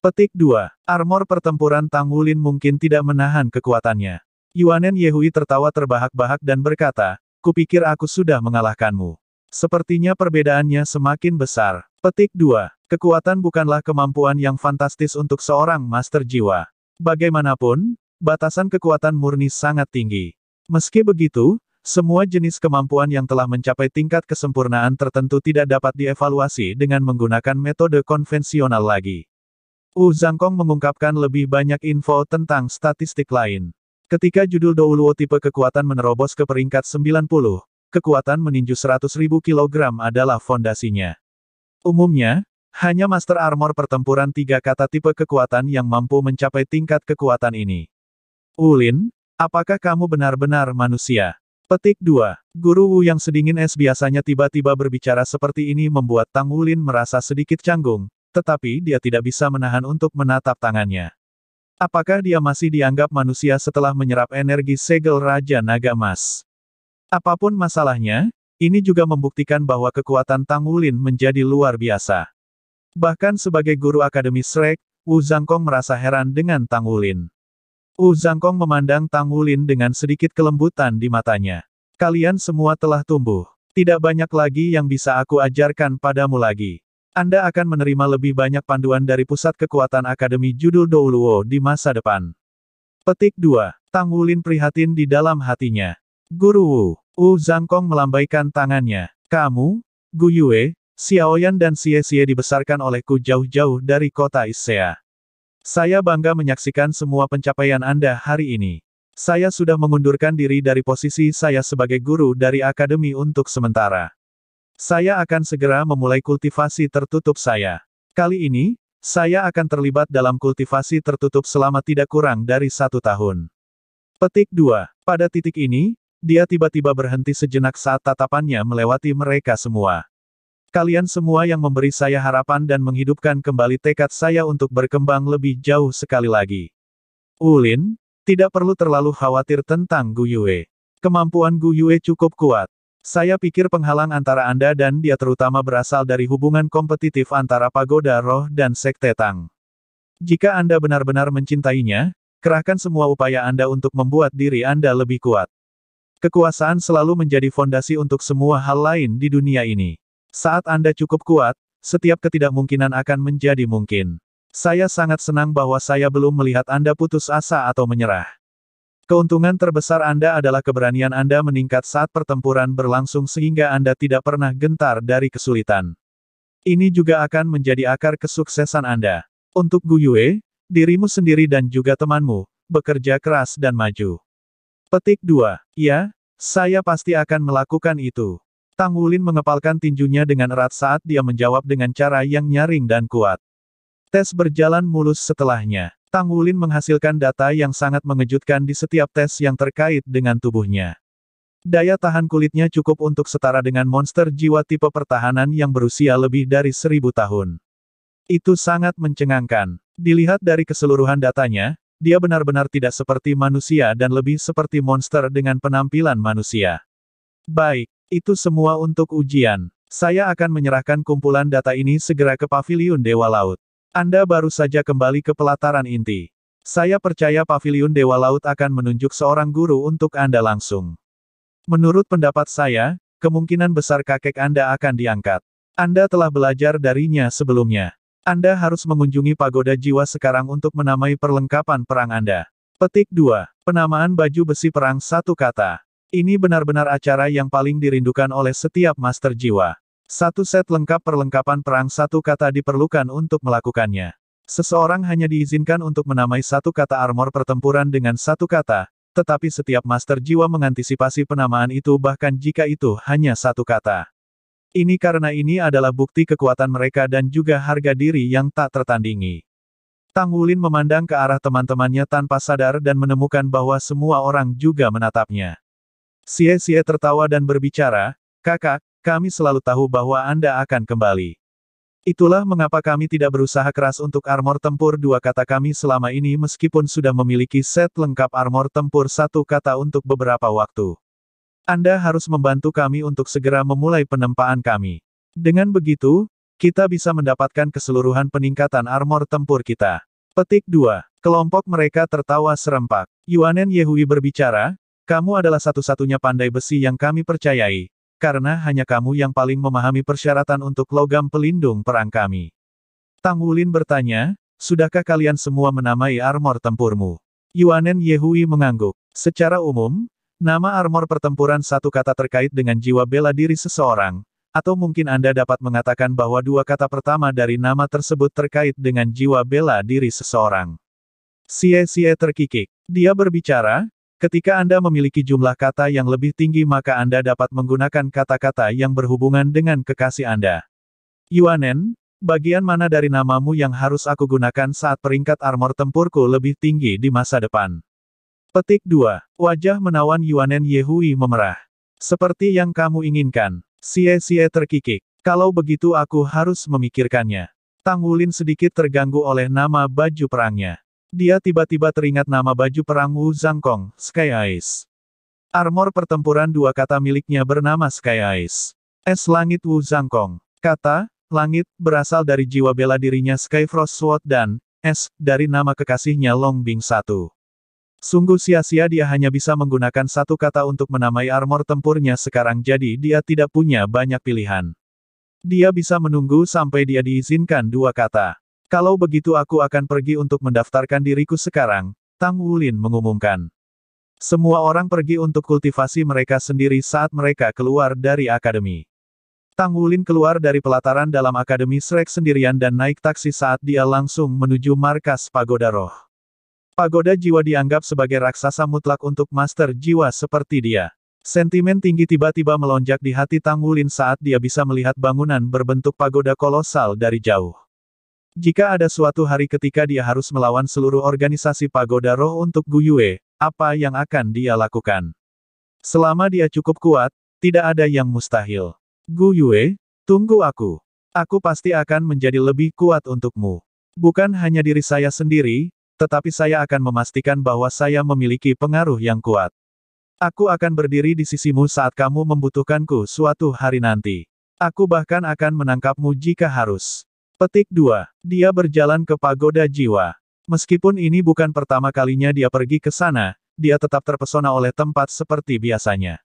A: Petik 2. Armor pertempuran Tang Wulin mungkin tidak menahan kekuatannya. Yuanen Yehui tertawa terbahak-bahak dan berkata, Kupikir aku sudah mengalahkanmu. Sepertinya perbedaannya semakin besar. Petik 2. Kekuatan bukanlah kemampuan yang fantastis untuk seorang master jiwa. Bagaimanapun, batasan kekuatan murni sangat tinggi. Meski begitu, semua jenis kemampuan yang telah mencapai tingkat kesempurnaan tertentu tidak dapat dievaluasi dengan menggunakan metode konvensional lagi. Wu Zhangkong mengungkapkan lebih banyak info tentang statistik lain. Ketika judul Douluo tipe kekuatan menerobos ke peringkat 90, kekuatan meninju 100.000 kg adalah fondasinya. Umumnya, hanya Master Armor pertempuran tiga kata tipe kekuatan yang mampu mencapai tingkat kekuatan ini. Ulin, apakah kamu benar-benar manusia? Petik 2. Guru Wu yang sedingin es biasanya tiba-tiba berbicara seperti ini membuat Tang Wulin merasa sedikit canggung, tetapi dia tidak bisa menahan untuk menatap tangannya. Apakah dia masih dianggap manusia setelah menyerap energi segel Raja Naga Mas? Apapun masalahnya, ini juga membuktikan bahwa kekuatan Tang Wulin menjadi luar biasa. Bahkan sebagai guru Akademi Shrek, Wu Zhangkong merasa heran dengan Tang Wulin. Wu Zangkong memandang Tang Wulin dengan sedikit kelembutan di matanya. Kalian semua telah tumbuh. Tidak banyak lagi yang bisa aku ajarkan padamu lagi. Anda akan menerima lebih banyak panduan dari pusat kekuatan Akademi Judul Douluo di masa depan. Petik 2. Tang Wulin prihatin di dalam hatinya. Guru Wu, Wu Zangkong melambaikan tangannya. Kamu, Gu Yue, Xiaoyan dan Xie Xie dibesarkan olehku jauh-jauh dari kota Issea. Saya bangga menyaksikan semua pencapaian Anda hari ini. Saya sudah mengundurkan diri dari posisi saya sebagai guru dari akademi untuk sementara. Saya akan segera memulai kultivasi tertutup saya. Kali ini, saya akan terlibat dalam kultivasi tertutup selama tidak kurang dari satu tahun. Petik 2. Pada titik ini, dia tiba-tiba berhenti sejenak saat tatapannya melewati mereka semua. Kalian semua yang memberi saya harapan dan menghidupkan kembali tekad saya untuk berkembang lebih jauh sekali lagi. Ulin, tidak perlu terlalu khawatir tentang Gu Yue. Kemampuan Gu Yue cukup kuat. Saya pikir penghalang antara Anda dan dia terutama berasal dari hubungan kompetitif antara pagoda roh dan sekte Tang. Jika Anda benar-benar mencintainya, kerahkan semua upaya Anda untuk membuat diri Anda lebih kuat. Kekuasaan selalu menjadi fondasi untuk semua hal lain di dunia ini. Saat Anda cukup kuat, setiap ketidakmungkinan akan menjadi mungkin. Saya sangat senang bahwa saya belum melihat Anda putus asa atau menyerah. Keuntungan terbesar Anda adalah keberanian Anda meningkat saat pertempuran berlangsung sehingga Anda tidak pernah gentar dari kesulitan. Ini juga akan menjadi akar kesuksesan Anda. Untuk Guyue, dirimu sendiri dan juga temanmu, bekerja keras dan maju. Petik 2. Ya, saya pasti akan melakukan itu. Tang Wulin mengepalkan tinjunya dengan erat saat dia menjawab dengan cara yang nyaring dan kuat. Tes berjalan mulus setelahnya. Tang Wulin menghasilkan data yang sangat mengejutkan di setiap tes yang terkait dengan tubuhnya. Daya tahan kulitnya cukup untuk setara dengan monster jiwa tipe pertahanan yang berusia lebih dari seribu tahun. Itu sangat mencengangkan. Dilihat dari keseluruhan datanya, dia benar-benar tidak seperti manusia dan lebih seperti monster dengan penampilan manusia. Baik, itu semua untuk ujian. Saya akan menyerahkan kumpulan data ini segera ke Paviliun Dewa Laut. Anda baru saja kembali ke pelataran inti. Saya percaya Paviliun Dewa Laut akan menunjuk seorang guru untuk Anda langsung. Menurut pendapat saya, kemungkinan besar kakek Anda akan diangkat. Anda telah belajar darinya sebelumnya. Anda harus mengunjungi pagoda jiwa sekarang untuk menamai perlengkapan perang Anda. Petik 2. Penamaan baju besi perang satu kata. Ini benar-benar acara yang paling dirindukan oleh setiap master jiwa. Satu set lengkap perlengkapan perang satu kata diperlukan untuk melakukannya. Seseorang hanya diizinkan untuk menamai satu kata armor pertempuran dengan satu kata, tetapi setiap master jiwa mengantisipasi penamaan itu bahkan jika itu hanya satu kata. Ini karena ini adalah bukti kekuatan mereka dan juga harga diri yang tak tertandingi. Tang Wulin memandang ke arah teman-temannya tanpa sadar dan menemukan bahwa semua orang juga menatapnya. Xie-Xie tertawa dan berbicara, kakak, kami selalu tahu bahwa Anda akan kembali. Itulah mengapa kami tidak berusaha keras untuk armor tempur dua kata kami selama ini meskipun sudah memiliki set lengkap armor tempur satu kata untuk beberapa waktu. Anda harus membantu kami untuk segera memulai penempaan kami. Dengan begitu, kita bisa mendapatkan keseluruhan peningkatan armor tempur kita. Petik 2. Kelompok mereka tertawa serempak. Yuanen Yehui berbicara, kamu adalah satu-satunya pandai besi yang kami percayai, karena hanya kamu yang paling memahami persyaratan untuk logam pelindung perang kami. Tang Wulin bertanya, sudahkah kalian semua menamai armor tempurmu? Yuanen Yehui mengangguk. Secara umum, nama armor pertempuran satu kata terkait dengan jiwa bela diri seseorang, atau mungkin Anda dapat mengatakan bahwa dua kata pertama dari nama tersebut terkait dengan jiwa bela diri seseorang. Sia Sia terkikik. Dia berbicara, Ketika Anda memiliki jumlah kata yang lebih tinggi maka Anda dapat menggunakan kata-kata yang berhubungan dengan kekasih Anda. Yuanen, bagian mana dari namamu yang harus aku gunakan saat peringkat armor tempurku lebih tinggi di masa depan? Petik 2. Wajah menawan Yuanen Yehui memerah. Seperti yang kamu inginkan. Sie-sie terkikik. Kalau begitu aku harus memikirkannya. Tang Wulin sedikit terganggu oleh nama baju perangnya. Dia tiba-tiba teringat nama baju perang Wu Zhangkong, Sky Eyes, Armor pertempuran dua kata miliknya bernama Sky Eyes, Es Langit Wu Zhangkong. Kata, Langit, berasal dari jiwa bela dirinya Sky Frost Sword dan, Es, dari nama kekasihnya Long Bing Satu. Sungguh sia-sia dia hanya bisa menggunakan satu kata untuk menamai armor tempurnya sekarang jadi dia tidak punya banyak pilihan. Dia bisa menunggu sampai dia diizinkan dua kata. Kalau begitu aku akan pergi untuk mendaftarkan diriku sekarang, Tang Wulin mengumumkan. Semua orang pergi untuk kultivasi mereka sendiri saat mereka keluar dari akademi. Tang Wulin keluar dari pelataran dalam akademi Shrek sendirian dan naik taksi saat dia langsung menuju markas Pagoda Roh. Pagoda Jiwa dianggap sebagai raksasa mutlak untuk Master Jiwa seperti dia. Sentimen tinggi tiba-tiba melonjak di hati Tang Wulin saat dia bisa melihat bangunan berbentuk pagoda kolosal dari jauh. Jika ada suatu hari ketika dia harus melawan seluruh organisasi pagoda roh untuk Gu Yue, apa yang akan dia lakukan? Selama dia cukup kuat, tidak ada yang mustahil. Gu Yue, tunggu aku. Aku pasti akan menjadi lebih kuat untukmu. Bukan hanya diri saya sendiri, tetapi saya akan memastikan bahwa saya memiliki pengaruh yang kuat. Aku akan berdiri di sisimu saat kamu membutuhkanku suatu hari nanti. Aku bahkan akan menangkapmu jika harus. Petik 2. Dia berjalan ke pagoda jiwa. Meskipun ini bukan pertama kalinya dia pergi ke sana, dia tetap terpesona oleh tempat seperti biasanya.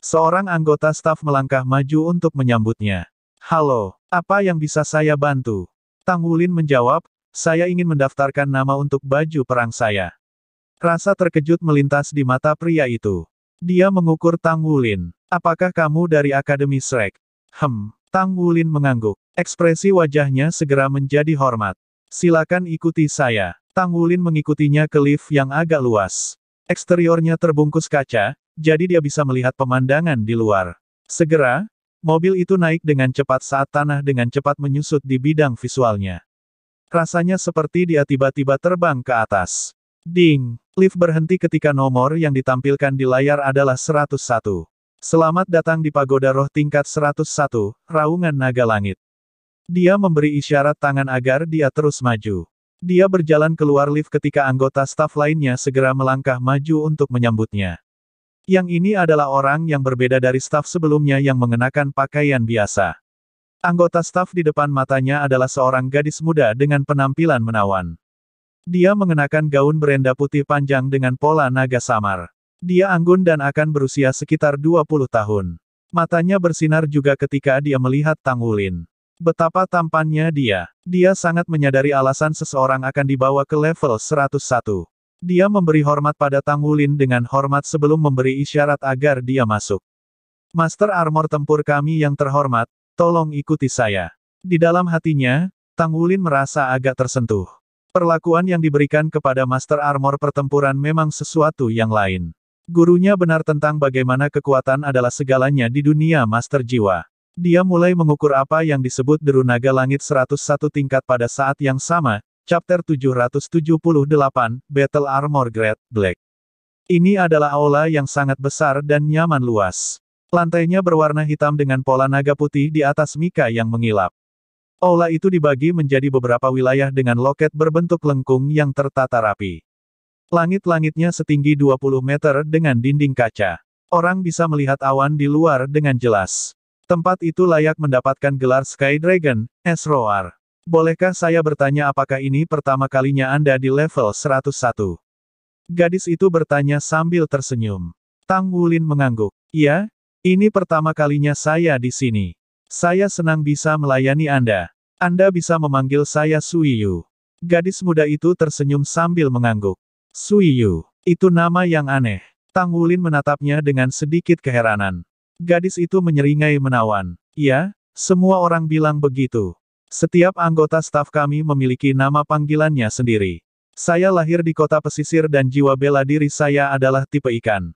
A: Seorang anggota staf melangkah maju untuk menyambutnya. Halo, apa yang bisa saya bantu? Tang Wulin menjawab, saya ingin mendaftarkan nama untuk baju perang saya. Rasa terkejut melintas di mata pria itu. Dia mengukur Tang Wulin. Apakah kamu dari Akademi Shrek? Hem, Tang Wulin mengangguk. Ekspresi wajahnya segera menjadi hormat. Silakan ikuti saya. Tang Wulin mengikutinya ke lift yang agak luas. Eksteriornya terbungkus kaca, jadi dia bisa melihat pemandangan di luar. Segera, mobil itu naik dengan cepat saat tanah dengan cepat menyusut di bidang visualnya. Rasanya seperti dia tiba-tiba terbang ke atas. Ding! Lift berhenti ketika nomor yang ditampilkan di layar adalah 101. Selamat datang di Pagoda Roh tingkat 101, Raungan Naga Langit. Dia memberi isyarat tangan agar dia terus maju. Dia berjalan keluar lift ketika anggota staf lainnya segera melangkah maju untuk menyambutnya. Yang ini adalah orang yang berbeda dari staf sebelumnya yang mengenakan pakaian biasa. Anggota staf di depan matanya adalah seorang gadis muda dengan penampilan menawan. Dia mengenakan gaun berenda putih panjang dengan pola naga samar. Dia anggun dan akan berusia sekitar 20 tahun. Matanya bersinar juga ketika dia melihat Tang Wulin. Betapa tampannya dia. Dia sangat menyadari alasan seseorang akan dibawa ke level 101. Dia memberi hormat pada Tang Wulin dengan hormat sebelum memberi isyarat agar dia masuk. Master Armor Tempur kami yang terhormat, tolong ikuti saya. Di dalam hatinya, Tang Wulin merasa agak tersentuh. Perlakuan yang diberikan kepada Master Armor pertempuran memang sesuatu yang lain. Gurunya benar tentang bagaimana kekuatan adalah segalanya di dunia Master Jiwa. Dia mulai mengukur apa yang disebut deru naga langit 101 tingkat pada saat yang sama, Chapter 778, Battle Armor Great Black. Ini adalah aula yang sangat besar dan nyaman luas. Lantainya berwarna hitam dengan pola naga putih di atas mika yang mengilap. Aula itu dibagi menjadi beberapa wilayah dengan loket berbentuk lengkung yang tertata rapi. Langit-langitnya setinggi 20 meter dengan dinding kaca. Orang bisa melihat awan di luar dengan jelas. Tempat itu layak mendapatkan gelar Sky Dragon, Esroar. Bolehkah saya bertanya apakah ini pertama kalinya Anda di level 101? Gadis itu bertanya sambil tersenyum. Tang Wulin mengangguk. Ya, ini pertama kalinya saya di sini. Saya senang bisa melayani Anda. Anda bisa memanggil saya Yu. Gadis muda itu tersenyum sambil mengangguk. Yu, itu nama yang aneh. Tang Wulin menatapnya dengan sedikit keheranan. Gadis itu menyeringai menawan. Ya, semua orang bilang begitu. Setiap anggota staf kami memiliki nama panggilannya sendiri. Saya lahir di kota pesisir dan jiwa bela diri saya adalah tipe ikan.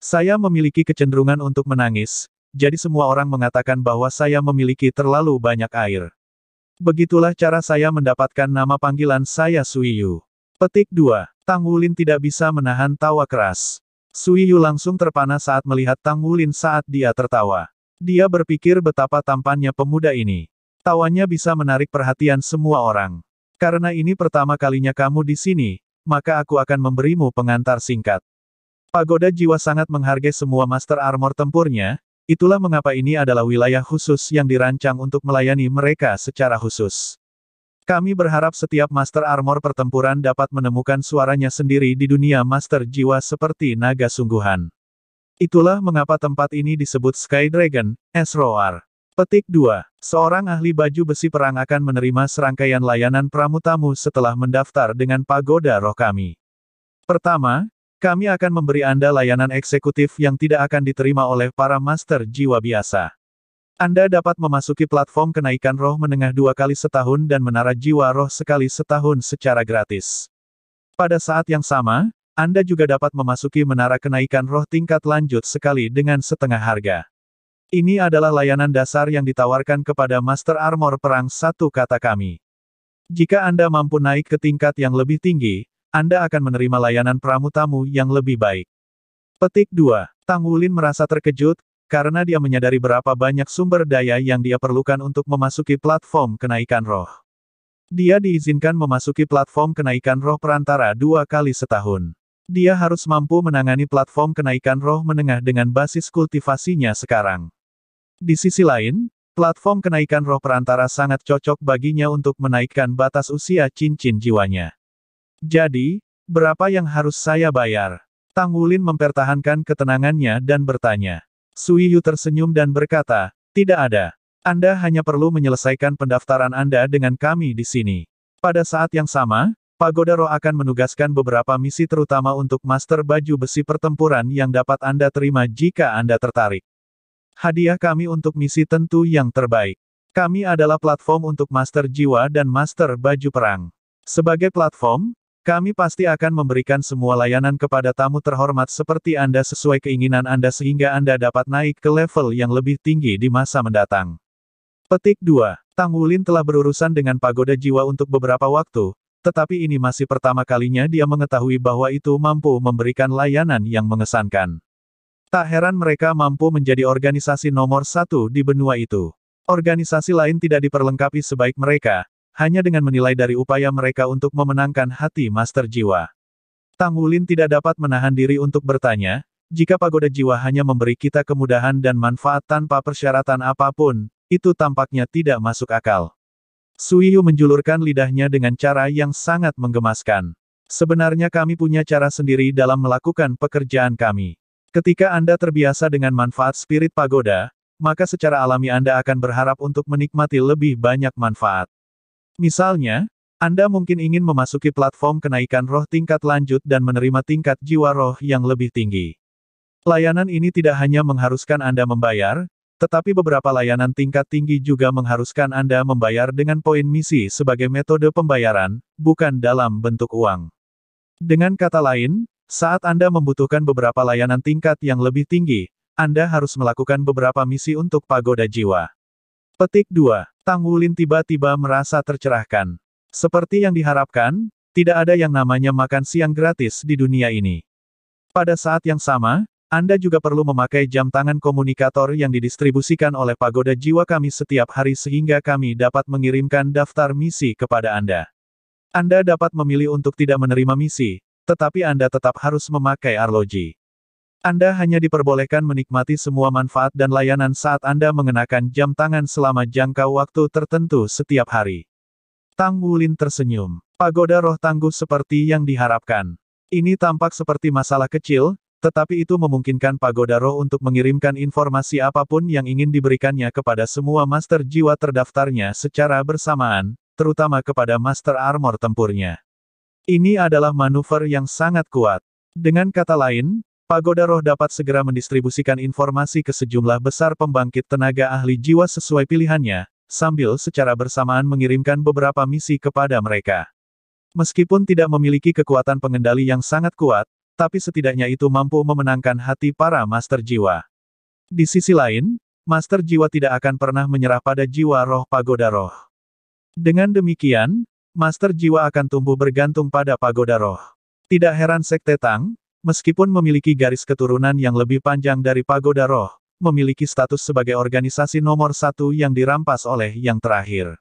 A: Saya memiliki kecenderungan untuk menangis, jadi semua orang mengatakan bahwa saya memiliki terlalu banyak air. Begitulah cara saya mendapatkan nama panggilan saya Suiyu. Petik 2. Tang Wulin tidak bisa menahan tawa keras. Sui Yu langsung terpana saat melihat Tang Wulin saat dia tertawa. Dia berpikir betapa tampannya pemuda ini. Tawanya bisa menarik perhatian semua orang. Karena ini pertama kalinya kamu di sini, maka aku akan memberimu pengantar singkat. Pagoda Jiwa sangat menghargai semua master armor tempurnya, itulah mengapa ini adalah wilayah khusus yang dirancang untuk melayani mereka secara khusus. Kami berharap setiap Master Armor pertempuran dapat menemukan suaranya sendiri di dunia Master Jiwa seperti naga sungguhan. Itulah mengapa tempat ini disebut Sky Dragon, Esroar. Petik 2. Seorang ahli baju besi perang akan menerima serangkaian layanan pramutamu setelah mendaftar dengan pagoda roh kami. Pertama, kami akan memberi Anda layanan eksekutif yang tidak akan diterima oleh para Master Jiwa biasa. Anda dapat memasuki platform kenaikan roh menengah dua kali setahun dan menara jiwa roh sekali setahun secara gratis. Pada saat yang sama, Anda juga dapat memasuki menara kenaikan roh tingkat lanjut sekali dengan setengah harga. Ini adalah layanan dasar yang ditawarkan kepada Master Armor Perang satu kata kami. Jika Anda mampu naik ke tingkat yang lebih tinggi, Anda akan menerima layanan pramu tamu yang lebih baik. Petik 2. Tang Wulin merasa terkejut, karena dia menyadari berapa banyak sumber daya yang dia perlukan untuk memasuki platform kenaikan roh. Dia diizinkan memasuki platform kenaikan roh perantara dua kali setahun. Dia harus mampu menangani platform kenaikan roh menengah dengan basis kultivasinya sekarang. Di sisi lain, platform kenaikan roh perantara sangat cocok baginya untuk menaikkan batas usia cincin jiwanya. Jadi, berapa yang harus saya bayar? Tang Wulin mempertahankan ketenangannya dan bertanya. Sui Yu tersenyum dan berkata, tidak ada. Anda hanya perlu menyelesaikan pendaftaran Anda dengan kami di sini. Pada saat yang sama, Pagoda Roh akan menugaskan beberapa misi terutama untuk master baju besi pertempuran yang dapat Anda terima jika Anda tertarik. Hadiah kami untuk misi tentu yang terbaik. Kami adalah platform untuk master jiwa dan master baju perang. Sebagai platform, kami pasti akan memberikan semua layanan kepada tamu terhormat seperti Anda sesuai keinginan Anda sehingga Anda dapat naik ke level yang lebih tinggi di masa mendatang. Petik 2. Tang Wulin telah berurusan dengan pagoda jiwa untuk beberapa waktu, tetapi ini masih pertama kalinya dia mengetahui bahwa itu mampu memberikan layanan yang mengesankan. Tak heran mereka mampu menjadi organisasi nomor satu di benua itu. Organisasi lain tidak diperlengkapi sebaik mereka, hanya dengan menilai dari upaya mereka untuk memenangkan hati Master Jiwa. Tang Wulin tidak dapat menahan diri untuk bertanya, jika pagoda jiwa hanya memberi kita kemudahan dan manfaat tanpa persyaratan apapun, itu tampaknya tidak masuk akal. Yu menjulurkan lidahnya dengan cara yang sangat menggemaskan. Sebenarnya kami punya cara sendiri dalam melakukan pekerjaan kami. Ketika Anda terbiasa dengan manfaat spirit pagoda, maka secara alami Anda akan berharap untuk menikmati lebih banyak manfaat. Misalnya, Anda mungkin ingin memasuki platform kenaikan roh tingkat lanjut dan menerima tingkat jiwa roh yang lebih tinggi. Layanan ini tidak hanya mengharuskan Anda membayar, tetapi beberapa layanan tingkat tinggi juga mengharuskan Anda membayar dengan poin misi sebagai metode pembayaran, bukan dalam bentuk uang. Dengan kata lain, saat Anda membutuhkan beberapa layanan tingkat yang lebih tinggi, Anda harus melakukan beberapa misi untuk pagoda jiwa. Petik 2. Tang Wulin tiba-tiba merasa tercerahkan. Seperti yang diharapkan, tidak ada yang namanya makan siang gratis di dunia ini. Pada saat yang sama, Anda juga perlu memakai jam tangan komunikator yang didistribusikan oleh Pagoda Jiwa kami setiap hari sehingga kami dapat mengirimkan daftar misi kepada Anda. Anda dapat memilih untuk tidak menerima misi, tetapi Anda tetap harus memakai arloji. Anda hanya diperbolehkan menikmati semua manfaat dan layanan saat Anda mengenakan jam tangan selama jangka waktu tertentu setiap hari. Tang Wulin tersenyum. Pagoda roh tangguh seperti yang diharapkan. Ini tampak seperti masalah kecil, tetapi itu memungkinkan pagoda roh untuk mengirimkan informasi apapun yang ingin diberikannya kepada semua master jiwa terdaftarnya secara bersamaan, terutama kepada master armor tempurnya. Ini adalah manuver yang sangat kuat. Dengan kata lain, Pagoda Roh dapat segera mendistribusikan informasi ke sejumlah besar pembangkit tenaga ahli jiwa sesuai pilihannya, sambil secara bersamaan mengirimkan beberapa misi kepada mereka. Meskipun tidak memiliki kekuatan pengendali yang sangat kuat, tapi setidaknya itu mampu memenangkan hati para Master Jiwa. Di sisi lain, Master Jiwa tidak akan pernah menyerah pada jiwa roh pagoda roh. Dengan demikian, Master Jiwa akan tumbuh bergantung pada pagoda roh. Tidak heran Sekte Tang, Meskipun memiliki garis keturunan yang lebih panjang dari Pagoda Roh, memiliki status sebagai organisasi nomor satu yang dirampas oleh yang terakhir.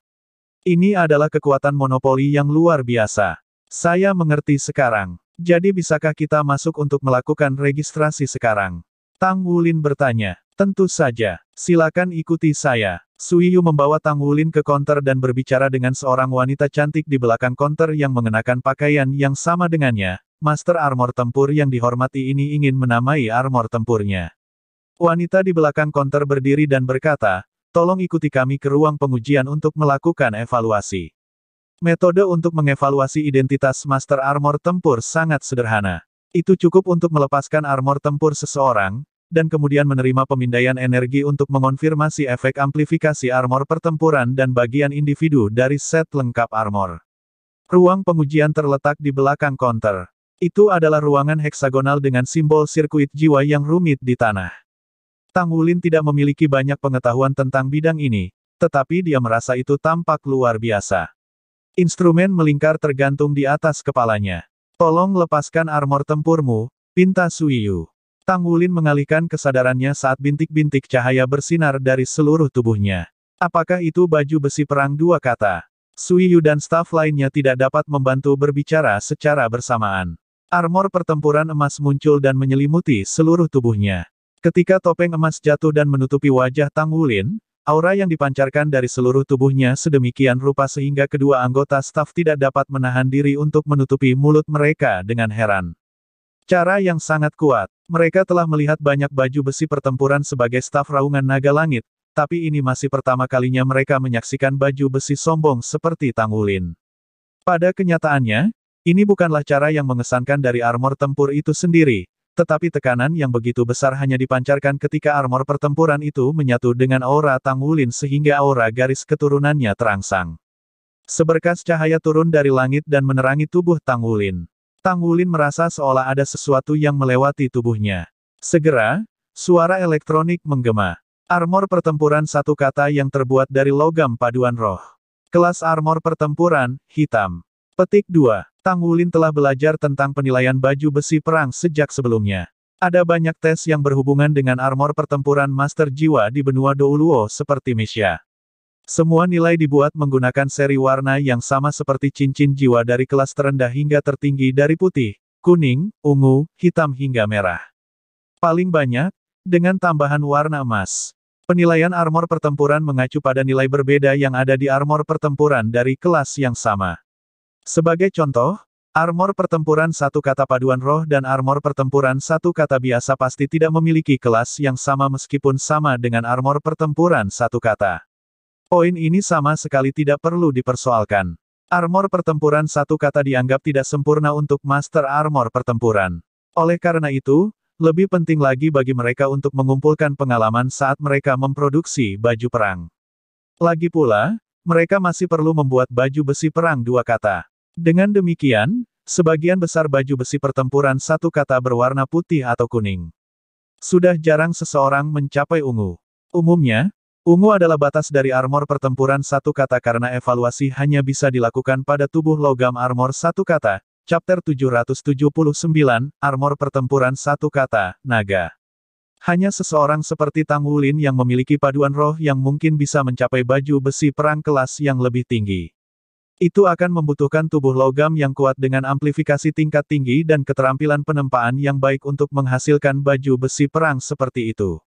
A: Ini adalah kekuatan monopoli yang luar biasa. Saya mengerti sekarang. Jadi bisakah kita masuk untuk melakukan registrasi sekarang? Tang Wulin bertanya. Tentu saja. Silakan ikuti saya. Yu membawa Tang Wulin ke konter dan berbicara dengan seorang wanita cantik di belakang konter yang mengenakan pakaian yang sama dengannya, Master Armor Tempur yang dihormati ini ingin menamai armor tempurnya. Wanita di belakang konter berdiri dan berkata, tolong ikuti kami ke ruang pengujian untuk melakukan evaluasi. Metode untuk mengevaluasi identitas Master Armor Tempur sangat sederhana. Itu cukup untuk melepaskan armor tempur seseorang, dan kemudian menerima pemindaian energi untuk mengonfirmasi efek amplifikasi armor pertempuran dan bagian individu dari set lengkap armor. Ruang pengujian terletak di belakang konter. Itu adalah ruangan heksagonal dengan simbol sirkuit jiwa yang rumit di tanah. Tang Wulin tidak memiliki banyak pengetahuan tentang bidang ini, tetapi dia merasa itu tampak luar biasa. Instrumen melingkar tergantung di atas kepalanya. Tolong lepaskan armor tempurmu, pinta Suiyu. Tang Wulin mengalihkan kesadarannya saat bintik-bintik cahaya bersinar dari seluruh tubuhnya. Apakah itu baju besi perang dua kata? Suiyu dan staf lainnya tidak dapat membantu berbicara secara bersamaan. Armor pertempuran emas muncul dan menyelimuti seluruh tubuhnya. Ketika topeng emas jatuh dan menutupi wajah Tang Wulin, aura yang dipancarkan dari seluruh tubuhnya sedemikian rupa sehingga kedua anggota staf tidak dapat menahan diri untuk menutupi mulut mereka dengan heran. Cara yang sangat kuat, mereka telah melihat banyak baju besi pertempuran sebagai staf raungan naga langit, tapi ini masih pertama kalinya mereka menyaksikan baju besi sombong seperti Tang Wulin. Pada kenyataannya, ini bukanlah cara yang mengesankan dari armor tempur itu sendiri, tetapi tekanan yang begitu besar hanya dipancarkan ketika armor pertempuran itu menyatu dengan aura Tang Wulin sehingga aura garis keturunannya terangsang. Seberkas cahaya turun dari langit dan menerangi tubuh Tang Wulin. Tang Wulin merasa seolah ada sesuatu yang melewati tubuhnya. Segera, suara elektronik menggema. Armor pertempuran satu kata yang terbuat dari logam paduan roh. Kelas armor pertempuran, hitam. Petik 2. Tang Wulin telah belajar tentang penilaian baju besi perang sejak sebelumnya. Ada banyak tes yang berhubungan dengan armor pertempuran Master Jiwa di benua Douluo seperti Misha. Semua nilai dibuat menggunakan seri warna yang sama seperti cincin jiwa dari kelas terendah hingga tertinggi dari putih, kuning, ungu, hitam hingga merah. Paling banyak, dengan tambahan warna emas. Penilaian armor pertempuran mengacu pada nilai berbeda yang ada di armor pertempuran dari kelas yang sama. Sebagai contoh, armor pertempuran satu kata paduan roh dan armor pertempuran satu kata biasa pasti tidak memiliki kelas yang sama meskipun sama dengan armor pertempuran satu kata. Poin ini sama sekali tidak perlu dipersoalkan. Armor pertempuran satu kata dianggap tidak sempurna untuk master armor pertempuran. Oleh karena itu, lebih penting lagi bagi mereka untuk mengumpulkan pengalaman saat mereka memproduksi baju perang. Lagi pula, mereka masih perlu membuat baju besi perang dua kata. Dengan demikian, sebagian besar baju besi pertempuran satu kata berwarna putih atau kuning. Sudah jarang seseorang mencapai ungu. Umumnya, ungu adalah batas dari armor pertempuran satu kata karena evaluasi hanya bisa dilakukan pada tubuh logam armor satu kata, Chapter 779, Armor Pertempuran Satu Kata, Naga. Hanya seseorang seperti Tang Wulin yang memiliki paduan roh yang mungkin bisa mencapai baju besi perang kelas yang lebih tinggi. Itu akan membutuhkan tubuh logam yang kuat dengan amplifikasi tingkat tinggi dan keterampilan penempaan yang baik untuk menghasilkan baju besi perang seperti itu.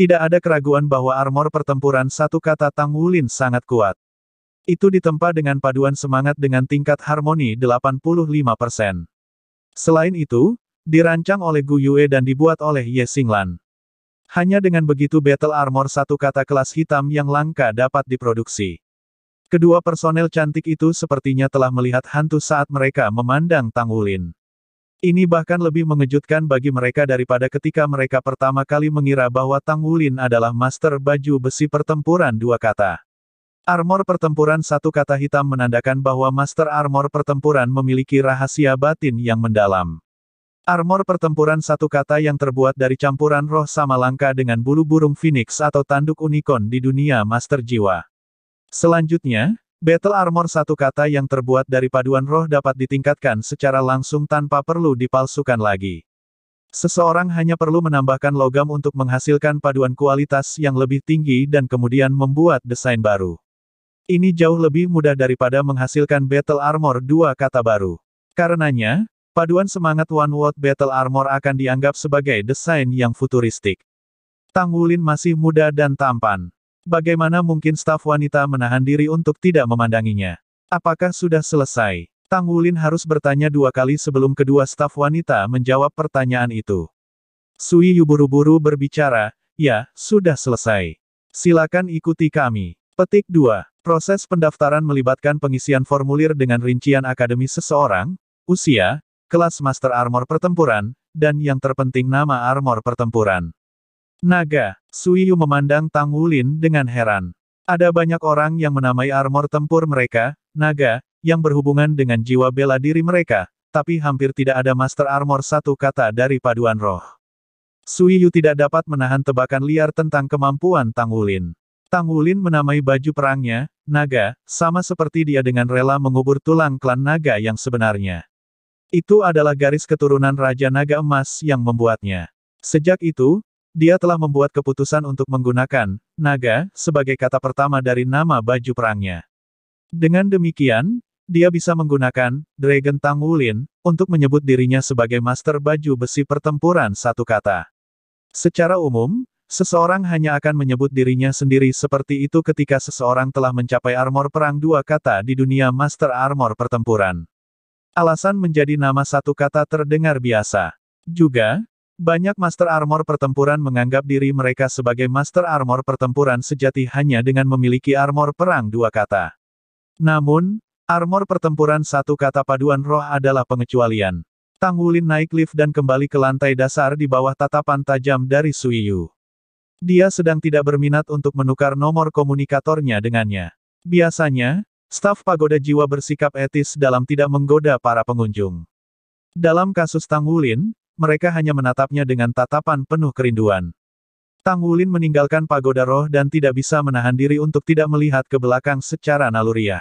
A: Tidak ada keraguan bahwa armor pertempuran satu kata Tang Wulin sangat kuat. Itu ditempa dengan paduan semangat dengan tingkat harmoni 85%. Selain itu, dirancang oleh Gu Yue dan dibuat oleh Ye Xinglan. Hanya dengan begitu battle armor satu kata kelas hitam yang langka dapat diproduksi. Kedua personel cantik itu sepertinya telah melihat hantu saat mereka memandang Tang Wulin. Ini bahkan lebih mengejutkan bagi mereka daripada ketika mereka pertama kali mengira bahwa Tang Wulin adalah master baju besi pertempuran dua kata. Armor pertempuran satu kata hitam menandakan bahwa master armor pertempuran memiliki rahasia batin yang mendalam. Armor pertempuran satu kata yang terbuat dari campuran roh sama langka dengan bulu burung phoenix atau tanduk unicorn di dunia master jiwa. Selanjutnya, Battle Armor satu kata yang terbuat dari paduan roh dapat ditingkatkan secara langsung tanpa perlu dipalsukan lagi. Seseorang hanya perlu menambahkan logam untuk menghasilkan paduan kualitas yang lebih tinggi dan kemudian membuat desain baru. Ini jauh lebih mudah daripada menghasilkan Battle Armor dua kata baru. Karenanya, paduan semangat One World Battle Armor akan dianggap sebagai desain yang futuristik. Tang Wulin masih muda dan tampan. Bagaimana mungkin staf wanita menahan diri untuk tidak memandanginya? Apakah sudah selesai? Tang Wulin harus bertanya dua kali sebelum kedua staf wanita menjawab pertanyaan itu. Sui Yu buru-buru berbicara, ya, sudah selesai. Silakan ikuti kami. Petik 2. Proses pendaftaran melibatkan pengisian formulir dengan rincian akademi seseorang, usia, kelas master armor pertempuran, dan yang terpenting nama armor pertempuran. Naga, Suyu memandang Tang Wulin dengan heran. Ada banyak orang yang menamai armor tempur mereka, naga, yang berhubungan dengan jiwa bela diri mereka, tapi hampir tidak ada master armor satu kata dari paduan roh. Suyu tidak dapat menahan tebakan liar tentang kemampuan Tang Wulin. Tang Wulin menamai baju perangnya, naga, sama seperti dia dengan rela mengubur tulang klan naga yang sebenarnya. Itu adalah garis keturunan Raja Naga Emas yang membuatnya. Sejak itu, dia telah membuat keputusan untuk menggunakan naga sebagai kata pertama dari nama baju perangnya. Dengan demikian, dia bisa menggunakan Dragon Tang Wulin untuk menyebut dirinya sebagai master baju besi pertempuran satu kata. Secara umum, seseorang hanya akan menyebut dirinya sendiri seperti itu ketika seseorang telah mencapai armor perang dua kata di dunia master armor pertempuran. Alasan menjadi nama satu kata terdengar biasa. Juga, banyak Master Armor pertempuran menganggap diri mereka sebagai Master Armor pertempuran sejati hanya dengan memiliki armor perang dua kata. Namun, armor pertempuran satu kata paduan roh adalah pengecualian. Tang Wulin naik lift dan kembali ke lantai dasar di bawah tatapan tajam dari Sui Yu. Dia sedang tidak berminat untuk menukar nomor komunikatornya dengannya. Biasanya, staf pagoda jiwa bersikap etis dalam tidak menggoda para pengunjung. Dalam kasus Tang Wulin, mereka hanya menatapnya dengan tatapan penuh kerinduan. Tang Wulin meninggalkan pagoda roh dan tidak bisa menahan diri untuk tidak melihat ke belakang secara naluriah.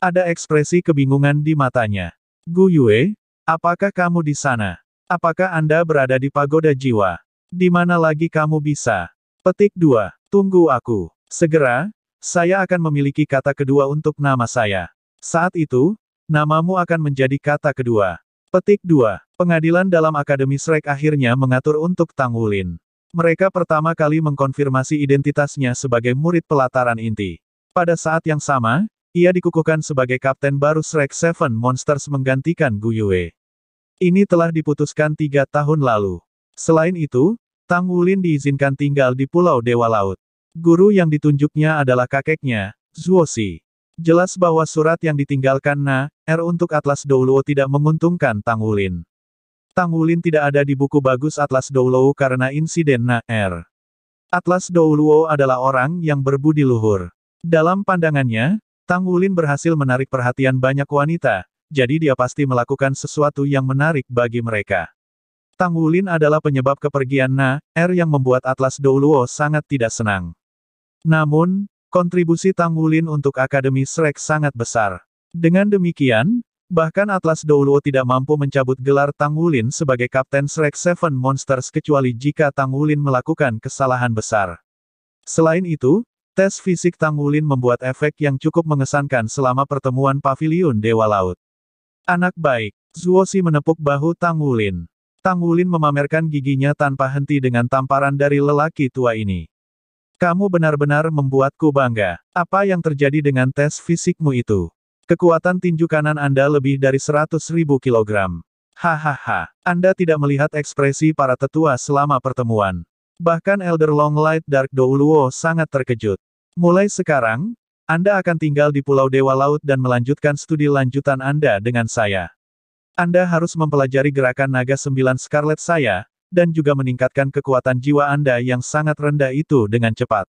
A: Ada ekspresi kebingungan di matanya. Gu Yue, apakah kamu di sana? Apakah Anda berada di pagoda jiwa? Di mana lagi kamu bisa? Petik 2. Tunggu aku. Segera, saya akan memiliki kata kedua untuk nama saya. Saat itu, namamu akan menjadi kata kedua. Petik 2. Pengadilan dalam Akademi Shrek akhirnya mengatur untuk Tang Wulin. Mereka pertama kali mengkonfirmasi identitasnya sebagai murid pelataran inti. Pada saat yang sama, ia dikukuhkan sebagai kapten baru Shrek Seven Monsters menggantikan Gu Yue. Ini telah diputuskan tiga tahun lalu. Selain itu, Tang Wulin diizinkan tinggal di Pulau Dewa Laut. Guru yang ditunjuknya adalah kakeknya, Xi. Jelas bahwa surat yang ditinggalkan Na, R er untuk Atlas Douluo tidak menguntungkan Tang Wulin. Tang Wulin tidak ada di buku bagus Atlas Douluo karena insiden Naer. Atlas Douluo adalah orang yang berbudi luhur. Dalam pandangannya, Tang Wulin berhasil menarik perhatian banyak wanita, jadi dia pasti melakukan sesuatu yang menarik bagi mereka. Tang Wulin adalah penyebab kepergian Na, Er yang membuat Atlas Douluo sangat tidak senang. Namun, kontribusi Tang Wulin untuk Akademi Shrek sangat besar. Dengan demikian, Bahkan Atlas Douluo tidak mampu mencabut gelar Tang Wulin sebagai Kapten Shrek Seven Monsters kecuali jika Tang Wulin melakukan kesalahan besar. Selain itu, tes fisik Tang Wulin membuat efek yang cukup mengesankan selama pertemuan Paviliun Dewa Laut. Anak baik, Zuosi menepuk bahu Tang Wulin. Tang Wulin memamerkan giginya tanpa henti dengan tamparan dari lelaki tua ini. Kamu benar-benar membuatku bangga. Apa yang terjadi dengan tes fisikmu itu? Kekuatan tinju kanan Anda lebih dari 100.000 kg. Hahaha, Anda tidak melihat ekspresi para tetua selama pertemuan. Bahkan Elder Longlight Dark Douluo sangat terkejut. Mulai sekarang, Anda akan tinggal di Pulau Dewa Laut dan melanjutkan studi lanjutan Anda dengan saya. Anda harus mempelajari gerakan naga sembilan Scarlet saya, dan juga meningkatkan kekuatan jiwa Anda yang sangat rendah itu dengan cepat.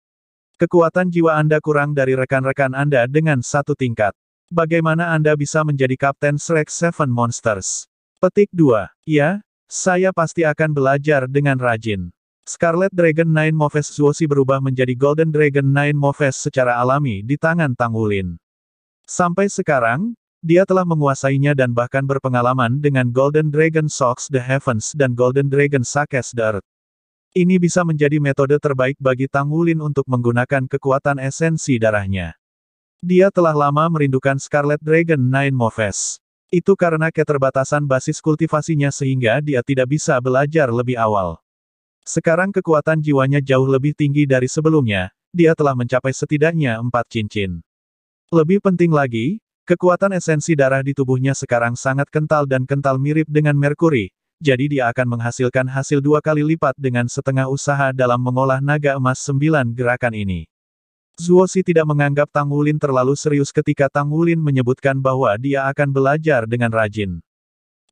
A: Kekuatan jiwa Anda kurang dari rekan-rekan Anda dengan satu tingkat. Bagaimana Anda bisa menjadi Kapten Shrek Seven Monsters? Petik 2. Ya, saya pasti akan belajar dengan rajin. Scarlet Dragon Nine Moves Zuosi berubah menjadi Golden Dragon Nine Moves secara alami di tangan Tang Wulin. Sampai sekarang, dia telah menguasainya dan bahkan berpengalaman dengan Golden Dragon Socks The Heavens dan Golden Dragon Sakes The Earth. Ini bisa menjadi metode terbaik bagi Tang Wulin untuk menggunakan kekuatan esensi darahnya. Dia telah lama merindukan Scarlet Dragon Nine Moves. Itu karena keterbatasan basis kultivasinya sehingga dia tidak bisa belajar lebih awal. Sekarang kekuatan jiwanya jauh lebih tinggi dari sebelumnya, dia telah mencapai setidaknya empat cincin. Lebih penting lagi, kekuatan esensi darah di tubuhnya sekarang sangat kental dan kental mirip dengan Merkuri, jadi dia akan menghasilkan hasil dua kali lipat dengan setengah usaha dalam mengolah naga emas sembilan gerakan ini. Zuosi tidak menganggap Tang Wulin terlalu serius ketika Tang Wulin menyebutkan bahwa dia akan belajar dengan rajin.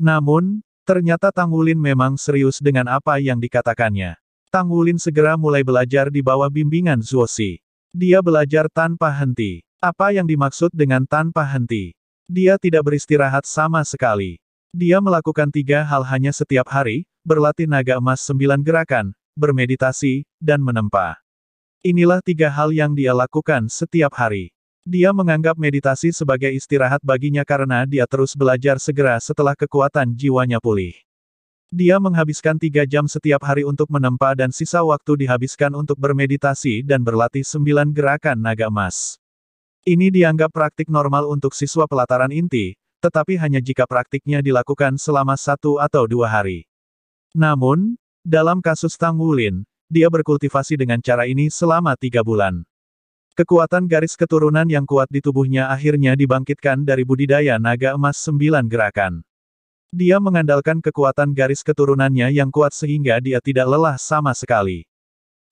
A: Namun, ternyata Tang Wulin memang serius dengan apa yang dikatakannya. Tang Wulin segera mulai belajar di bawah bimbingan Zuosi. Dia belajar tanpa henti. Apa yang dimaksud dengan tanpa henti? Dia tidak beristirahat sama sekali. Dia melakukan tiga hal hanya setiap hari, berlatih naga emas sembilan gerakan, bermeditasi, dan menempa. Inilah tiga hal yang dia lakukan setiap hari. Dia menganggap meditasi sebagai istirahat baginya karena dia terus belajar segera setelah kekuatan jiwanya pulih. Dia menghabiskan tiga jam setiap hari untuk menempa dan sisa waktu dihabiskan untuk bermeditasi dan berlatih sembilan gerakan naga emas. Ini dianggap praktik normal untuk siswa pelataran inti, tetapi hanya jika praktiknya dilakukan selama satu atau dua hari. Namun, dalam kasus Tang Wulin, dia berkultivasi dengan cara ini selama tiga bulan. Kekuatan garis keturunan yang kuat di tubuhnya akhirnya dibangkitkan dari budidaya naga emas sembilan gerakan. Dia mengandalkan kekuatan garis keturunannya yang kuat sehingga dia tidak lelah sama sekali.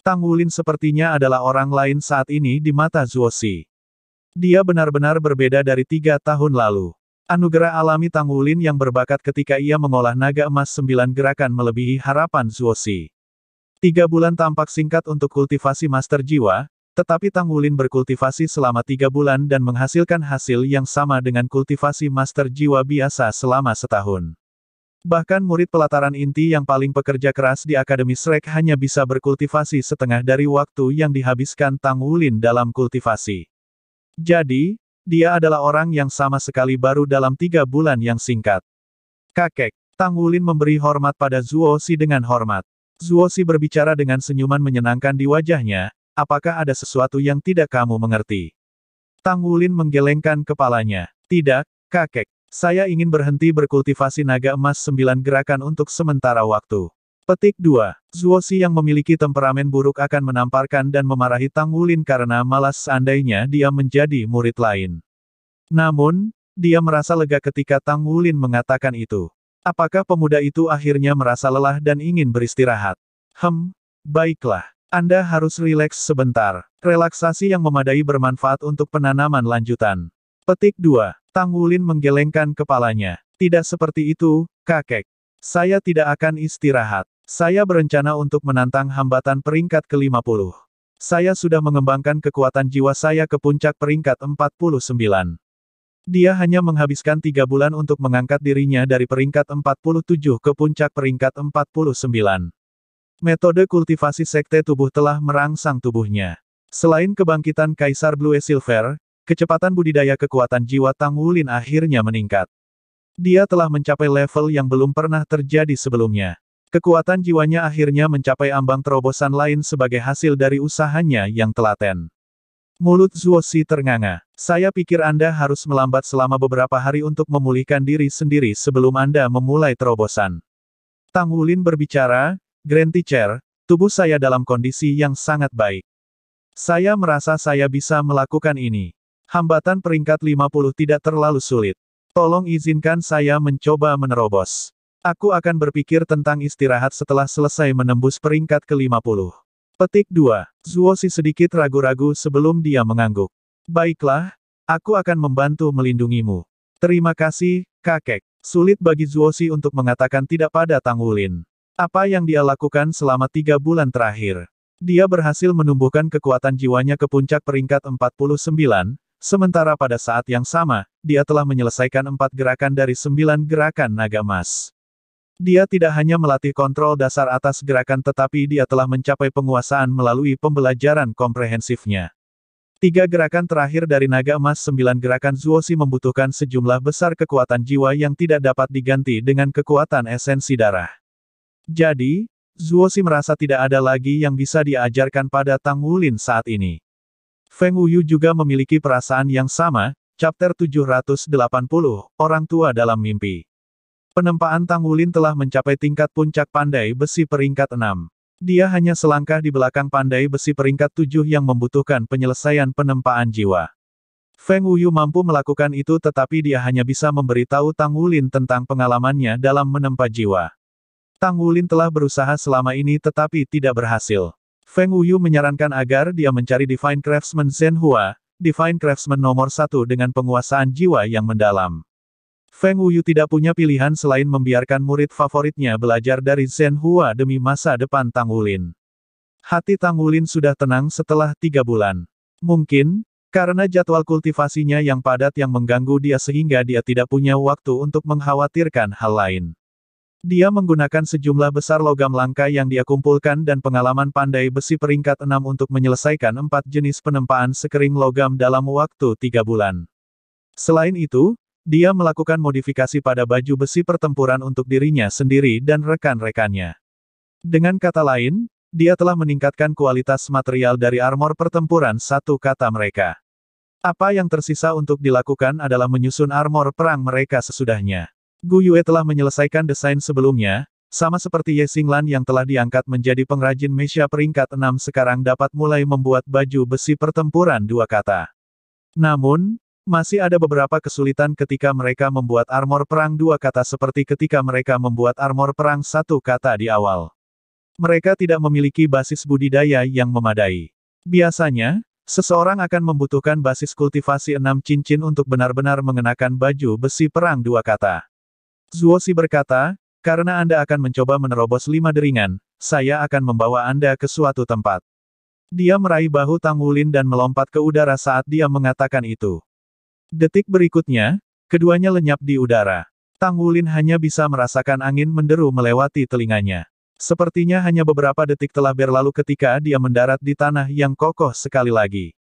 A: Tang Wulin sepertinya adalah orang lain saat ini di mata Zuosi. Dia benar-benar berbeda dari tiga tahun lalu. Anugerah alami Tang Wulin yang berbakat ketika ia mengolah naga emas sembilan gerakan melebihi harapan Zuosi. Tiga bulan tampak singkat untuk kultivasi master jiwa, tetapi Tang Wulin berkultivasi selama tiga bulan dan menghasilkan hasil yang sama dengan kultivasi master jiwa biasa selama setahun. Bahkan murid pelataran inti yang paling pekerja keras di Akademi Srek hanya bisa berkultivasi setengah dari waktu yang dihabiskan Tang Wulin dalam kultivasi. Jadi, dia adalah orang yang sama sekali baru dalam tiga bulan yang singkat. Kakek, Tang Wulin memberi hormat pada Zuo Si dengan hormat. Zuosi berbicara dengan senyuman menyenangkan di wajahnya, apakah ada sesuatu yang tidak kamu mengerti? Tang Wulin menggelengkan kepalanya. Tidak, kakek. Saya ingin berhenti berkultivasi naga emas sembilan gerakan untuk sementara waktu. Petik 2. Zuosi yang memiliki temperamen buruk akan menamparkan dan memarahi Tang Wulin karena malas seandainya dia menjadi murid lain. Namun, dia merasa lega ketika Tang Wulin mengatakan itu. Apakah pemuda itu akhirnya merasa lelah dan ingin beristirahat? Hem, baiklah. Anda harus rileks sebentar. Relaksasi yang memadai bermanfaat untuk penanaman lanjutan. Petik 2. Tang Wulin menggelengkan kepalanya. Tidak seperti itu, kakek. Saya tidak akan istirahat. Saya berencana untuk menantang hambatan peringkat ke-50. Saya sudah mengembangkan kekuatan jiwa saya ke puncak peringkat 49. Dia hanya menghabiskan tiga bulan untuk mengangkat dirinya dari peringkat 47 ke puncak peringkat 49. Metode kultivasi sekte tubuh telah merangsang tubuhnya. Selain kebangkitan Kaisar Blue Silver, kecepatan budidaya kekuatan jiwa Tang Wulin akhirnya meningkat. Dia telah mencapai level yang belum pernah terjadi sebelumnya. Kekuatan jiwanya akhirnya mencapai ambang terobosan lain sebagai hasil dari usahanya yang telaten. Mulut Zuosi ternganga. Saya pikir Anda harus melambat selama beberapa hari untuk memulihkan diri sendiri sebelum Anda memulai terobosan. Tang Wulin berbicara, Grand Teacher, tubuh saya dalam kondisi yang sangat baik. Saya merasa saya bisa melakukan ini. Hambatan peringkat 50 tidak terlalu sulit. Tolong izinkan saya mencoba menerobos. Aku akan berpikir tentang istirahat setelah selesai menembus peringkat ke-50. Petik 2. Si sedikit ragu-ragu sebelum dia mengangguk. Baiklah, aku akan membantu melindungimu. Terima kasih, kakek. Sulit bagi Zuo Si untuk mengatakan tidak pada Tang Wulin. Apa yang dia lakukan selama tiga bulan terakhir. Dia berhasil menumbuhkan kekuatan jiwanya ke puncak peringkat 49, sementara pada saat yang sama, dia telah menyelesaikan empat gerakan dari sembilan gerakan naga emas. Dia tidak hanya melatih kontrol dasar atas gerakan tetapi dia telah mencapai penguasaan melalui pembelajaran komprehensifnya. Tiga gerakan terakhir dari Naga Emas sembilan gerakan Zuosi membutuhkan sejumlah besar kekuatan jiwa yang tidak dapat diganti dengan kekuatan esensi darah. Jadi, Zuosi merasa tidak ada lagi yang bisa diajarkan pada Tang Wulin saat ini. Feng Wuyu juga memiliki perasaan yang sama, Chapter 780, Orang Tua Dalam Mimpi. Penempaan Tang Wulin telah mencapai tingkat puncak pandai besi peringkat 6. Dia hanya selangkah di belakang pandai besi peringkat 7 yang membutuhkan penyelesaian penempaan jiwa. Feng Wuyu mampu melakukan itu tetapi dia hanya bisa memberitahu Tang Wulin tentang pengalamannya dalam menempa jiwa. Tang Wulin telah berusaha selama ini tetapi tidak berhasil. Feng Wuyu menyarankan agar dia mencari Divine Craftsman Zhenhua, Hua, Divine Craftsman nomor satu dengan penguasaan jiwa yang mendalam. Feng Wuyu tidak punya pilihan selain membiarkan murid favoritnya belajar dari Zhen Hua demi masa depan Tang Wulin. Hati Tang Wulin sudah tenang setelah tiga bulan. Mungkin, karena jadwal kultivasinya yang padat yang mengganggu dia sehingga dia tidak punya waktu untuk mengkhawatirkan hal lain. Dia menggunakan sejumlah besar logam langka yang dia kumpulkan dan pengalaman pandai besi peringkat 6 untuk menyelesaikan empat jenis penempaan sekering logam dalam waktu tiga bulan. Selain itu, dia melakukan modifikasi pada baju besi pertempuran untuk dirinya sendiri dan rekan-rekannya. Dengan kata lain, dia telah meningkatkan kualitas material dari armor pertempuran satu kata mereka. Apa yang tersisa untuk dilakukan adalah menyusun armor perang mereka sesudahnya. Gu Yue telah menyelesaikan desain sebelumnya, sama seperti Ye Xinglan yang telah diangkat menjadi pengrajin Mesia peringkat 6 sekarang dapat mulai membuat baju besi pertempuran dua kata. Namun, masih ada beberapa kesulitan ketika mereka membuat armor perang dua kata seperti ketika mereka membuat armor perang satu kata di awal. Mereka tidak memiliki basis budidaya yang memadai. Biasanya, Seseorang akan membutuhkan basis kultivasi enam cincin untuk benar-benar mengenakan baju besi perang dua kata. Zuosi berkata, karena Anda akan mencoba menerobos lima deringan, saya akan membawa Anda ke suatu tempat. Dia meraih bahu Tang Wulin dan melompat ke udara saat dia mengatakan itu. Detik berikutnya, keduanya lenyap di udara. Tang Wulin hanya bisa merasakan angin menderu melewati telinganya. Sepertinya hanya beberapa detik telah berlalu ketika dia mendarat di tanah yang kokoh sekali lagi.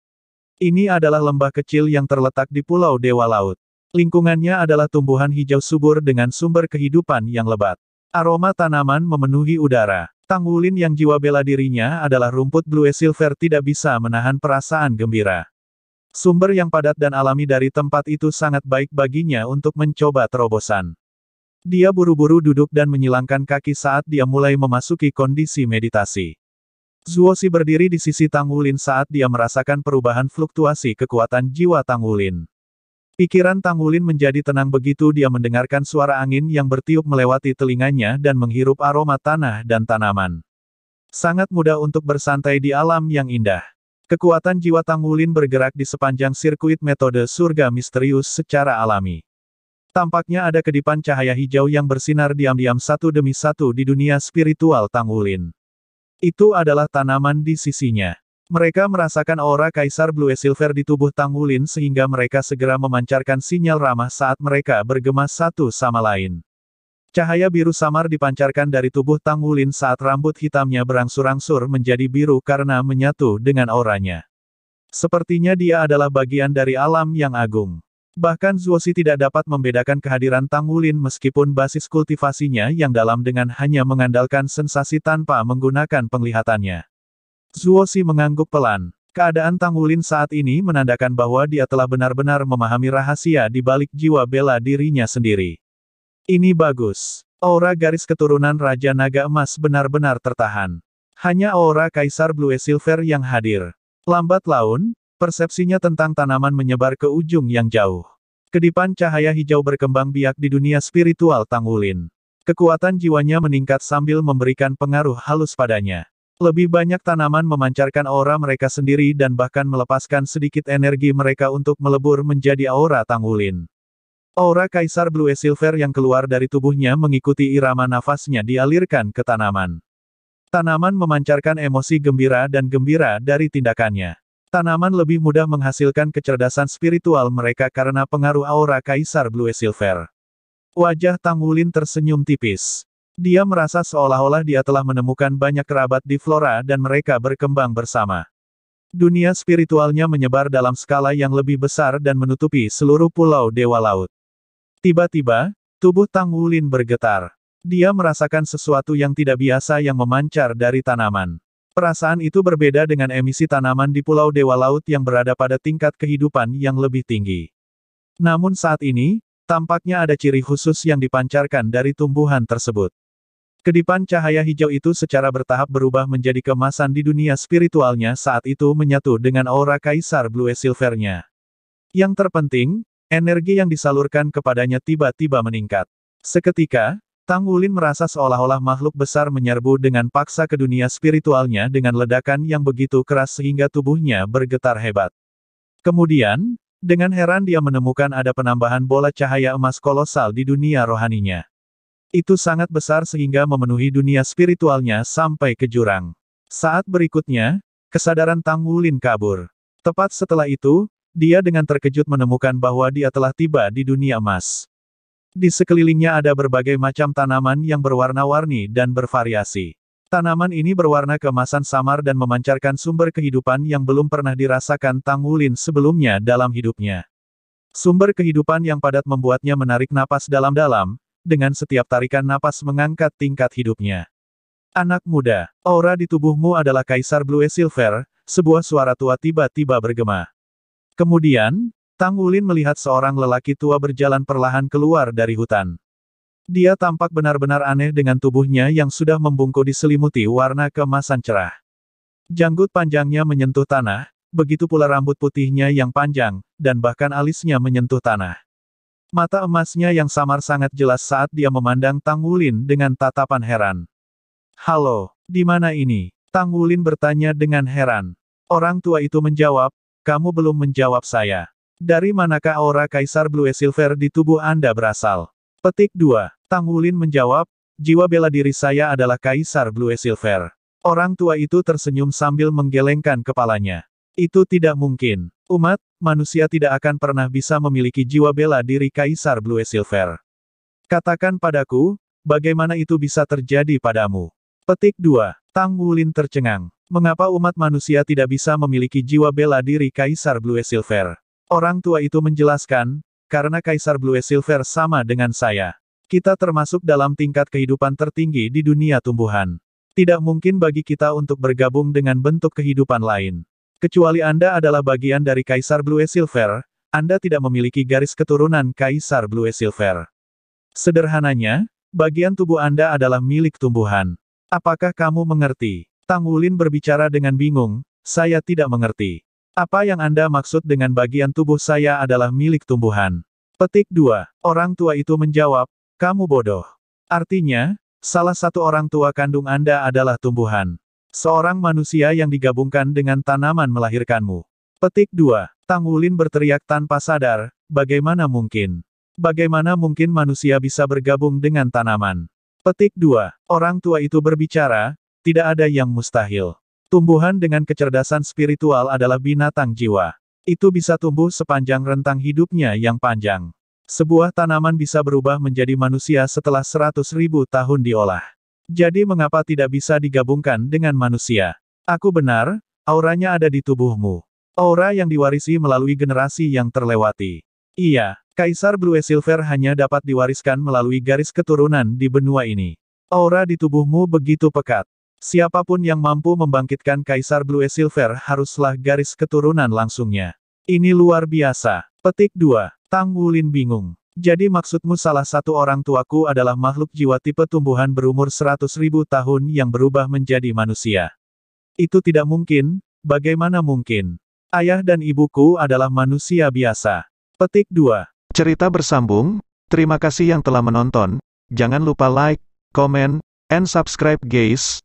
A: Ini adalah lembah kecil yang terletak di Pulau Dewa Laut. Lingkungannya adalah tumbuhan hijau subur dengan sumber kehidupan yang lebat. Aroma tanaman memenuhi udara. Tang Wulin yang jiwa bela dirinya adalah rumput blue silver tidak bisa menahan perasaan gembira. Sumber yang padat dan alami dari tempat itu sangat baik baginya untuk mencoba terobosan. Dia buru-buru duduk dan menyilangkan kaki saat dia mulai memasuki kondisi meditasi. Zuosi berdiri di sisi Tang Wulin saat dia merasakan perubahan fluktuasi kekuatan jiwa Tang Wulin. Pikiran Tang Wulin menjadi tenang begitu dia mendengarkan suara angin yang bertiup melewati telinganya dan menghirup aroma tanah dan tanaman. Sangat mudah untuk bersantai di alam yang indah. Kekuatan jiwa Tang Wulin bergerak di sepanjang sirkuit metode surga misterius secara alami. Tampaknya ada kedipan cahaya hijau yang bersinar diam-diam satu demi satu di dunia spiritual Tang Wulin. Itu adalah tanaman di sisinya. Mereka merasakan aura Kaisar Blue Silver di tubuh Tang Wulin sehingga mereka segera memancarkan sinyal ramah saat mereka bergema satu sama lain. Cahaya biru samar dipancarkan dari tubuh Tang Wulin saat rambut hitamnya berangsur-angsur menjadi biru karena menyatu dengan auranya. Sepertinya dia adalah bagian dari alam yang agung. Bahkan Zuosi tidak dapat membedakan kehadiran Tang Wulin meskipun basis kultivasinya yang dalam dengan hanya mengandalkan sensasi tanpa menggunakan penglihatannya. Zuosi mengangguk pelan. Keadaan Tang Wulin saat ini menandakan bahwa dia telah benar-benar memahami rahasia di balik jiwa bela dirinya sendiri. Ini bagus. Aura garis keturunan Raja Naga Emas benar-benar tertahan. Hanya aura Kaisar Blue Silver yang hadir. Lambat laun, persepsinya tentang tanaman menyebar ke ujung yang jauh. Kedipan cahaya hijau berkembang biak di dunia spiritual Tangulin. Kekuatan jiwanya meningkat sambil memberikan pengaruh halus padanya. Lebih banyak tanaman memancarkan aura mereka sendiri dan bahkan melepaskan sedikit energi mereka untuk melebur menjadi aura Tangulin. Aura Kaisar Blue e Silver yang keluar dari tubuhnya mengikuti irama nafasnya dialirkan ke tanaman. Tanaman memancarkan emosi gembira dan gembira dari tindakannya. Tanaman lebih mudah menghasilkan kecerdasan spiritual mereka karena pengaruh aura Kaisar Blue e Silver. Wajah Tang Wulin tersenyum tipis. Dia merasa seolah-olah dia telah menemukan banyak kerabat di Flora dan mereka berkembang bersama. Dunia spiritualnya menyebar dalam skala yang lebih besar dan menutupi seluruh pulau Dewa Laut. Tiba-tiba, tubuh Tang Wulin bergetar. Dia merasakan sesuatu yang tidak biasa yang memancar dari tanaman. Perasaan itu berbeda dengan emisi tanaman di Pulau Dewa Laut yang berada pada tingkat kehidupan yang lebih tinggi. Namun saat ini, tampaknya ada ciri khusus yang dipancarkan dari tumbuhan tersebut. Kedipan cahaya hijau itu secara bertahap berubah menjadi kemasan di dunia spiritualnya saat itu menyatu dengan aura kaisar Blue Silvernya. Yang terpenting, Energi yang disalurkan kepadanya tiba-tiba meningkat. Seketika, Tang Wulin merasa seolah-olah makhluk besar menyerbu dengan paksa ke dunia spiritualnya dengan ledakan yang begitu keras sehingga tubuhnya bergetar hebat. Kemudian, dengan heran dia menemukan ada penambahan bola cahaya emas kolosal di dunia rohaninya. Itu sangat besar sehingga memenuhi dunia spiritualnya sampai ke jurang. Saat berikutnya, kesadaran Tang Wulin kabur. Tepat setelah itu, dia dengan terkejut menemukan bahwa dia telah tiba di dunia emas. Di sekelilingnya ada berbagai macam tanaman yang berwarna-warni dan bervariasi. Tanaman ini berwarna kemasan samar dan memancarkan sumber kehidupan yang belum pernah dirasakan Tang Wulin sebelumnya dalam hidupnya. Sumber kehidupan yang padat membuatnya menarik napas dalam-dalam, dengan setiap tarikan napas mengangkat tingkat hidupnya. Anak muda, aura di tubuhmu adalah Kaisar Blue Silver, sebuah suara tua tiba-tiba bergema. Kemudian, Tang Wulin melihat seorang lelaki tua berjalan perlahan keluar dari hutan. Dia tampak benar-benar aneh dengan tubuhnya yang sudah membungkuk diselimuti warna kemasan cerah. Janggut panjangnya menyentuh tanah, begitu pula rambut putihnya yang panjang, dan bahkan alisnya menyentuh tanah. Mata emasnya yang samar sangat jelas saat dia memandang Tang Wulin dengan tatapan heran. Halo, di mana ini? Tang Wulin bertanya dengan heran. Orang tua itu menjawab, kamu belum menjawab saya. Dari manakah aura Kaisar Blue Silver di tubuh Anda berasal? Petik 2. Tang Wulin menjawab, jiwa bela diri saya adalah Kaisar Blue Silver. Orang tua itu tersenyum sambil menggelengkan kepalanya. Itu tidak mungkin. Umat, manusia tidak akan pernah bisa memiliki jiwa bela diri Kaisar Blue Silver. Katakan padaku, bagaimana itu bisa terjadi padamu? Petik 2. Tang Wulin tercengang. Mengapa umat manusia tidak bisa memiliki jiwa bela diri Kaisar Blue Silver? Orang tua itu menjelaskan, karena Kaisar Blue Silver sama dengan saya. Kita termasuk dalam tingkat kehidupan tertinggi di dunia tumbuhan. Tidak mungkin bagi kita untuk bergabung dengan bentuk kehidupan lain. Kecuali Anda adalah bagian dari Kaisar Blue Silver, Anda tidak memiliki garis keturunan Kaisar Blue Silver. Sederhananya, bagian tubuh Anda adalah milik tumbuhan. Apakah kamu mengerti? Tang Wulin berbicara dengan bingung, saya tidak mengerti. Apa yang Anda maksud dengan bagian tubuh saya adalah milik tumbuhan? Petik 2. Orang tua itu menjawab, kamu bodoh. Artinya, salah satu orang tua kandung Anda adalah tumbuhan. Seorang manusia yang digabungkan dengan tanaman melahirkanmu. Petik 2. Tang Wulin berteriak tanpa sadar, bagaimana mungkin? Bagaimana mungkin manusia bisa bergabung dengan tanaman? Petik 2. Orang tua itu berbicara, tidak ada yang mustahil. Tumbuhan dengan kecerdasan spiritual adalah binatang jiwa. Itu bisa tumbuh sepanjang rentang hidupnya yang panjang. Sebuah tanaman bisa berubah menjadi manusia setelah 100 ribu tahun diolah. Jadi mengapa tidak bisa digabungkan dengan manusia? Aku benar, auranya ada di tubuhmu. Aura yang diwarisi melalui generasi yang terlewati. Iya, Kaisar Blue Silver hanya dapat diwariskan melalui garis keturunan di benua ini. Aura di tubuhmu begitu pekat. Siapapun yang mampu membangkitkan Kaisar Blue Silver haruslah garis keturunan langsungnya. Ini luar biasa. Petik 2. Tang Wulin bingung. Jadi maksudmu salah satu orang tuaku adalah makhluk jiwa tipe tumbuhan berumur 100 tahun yang berubah menjadi manusia. Itu tidak mungkin, bagaimana mungkin? Ayah dan ibuku adalah manusia biasa. Petik 2. Cerita bersambung, terima kasih yang telah menonton, jangan lupa like, komen, and subscribe guys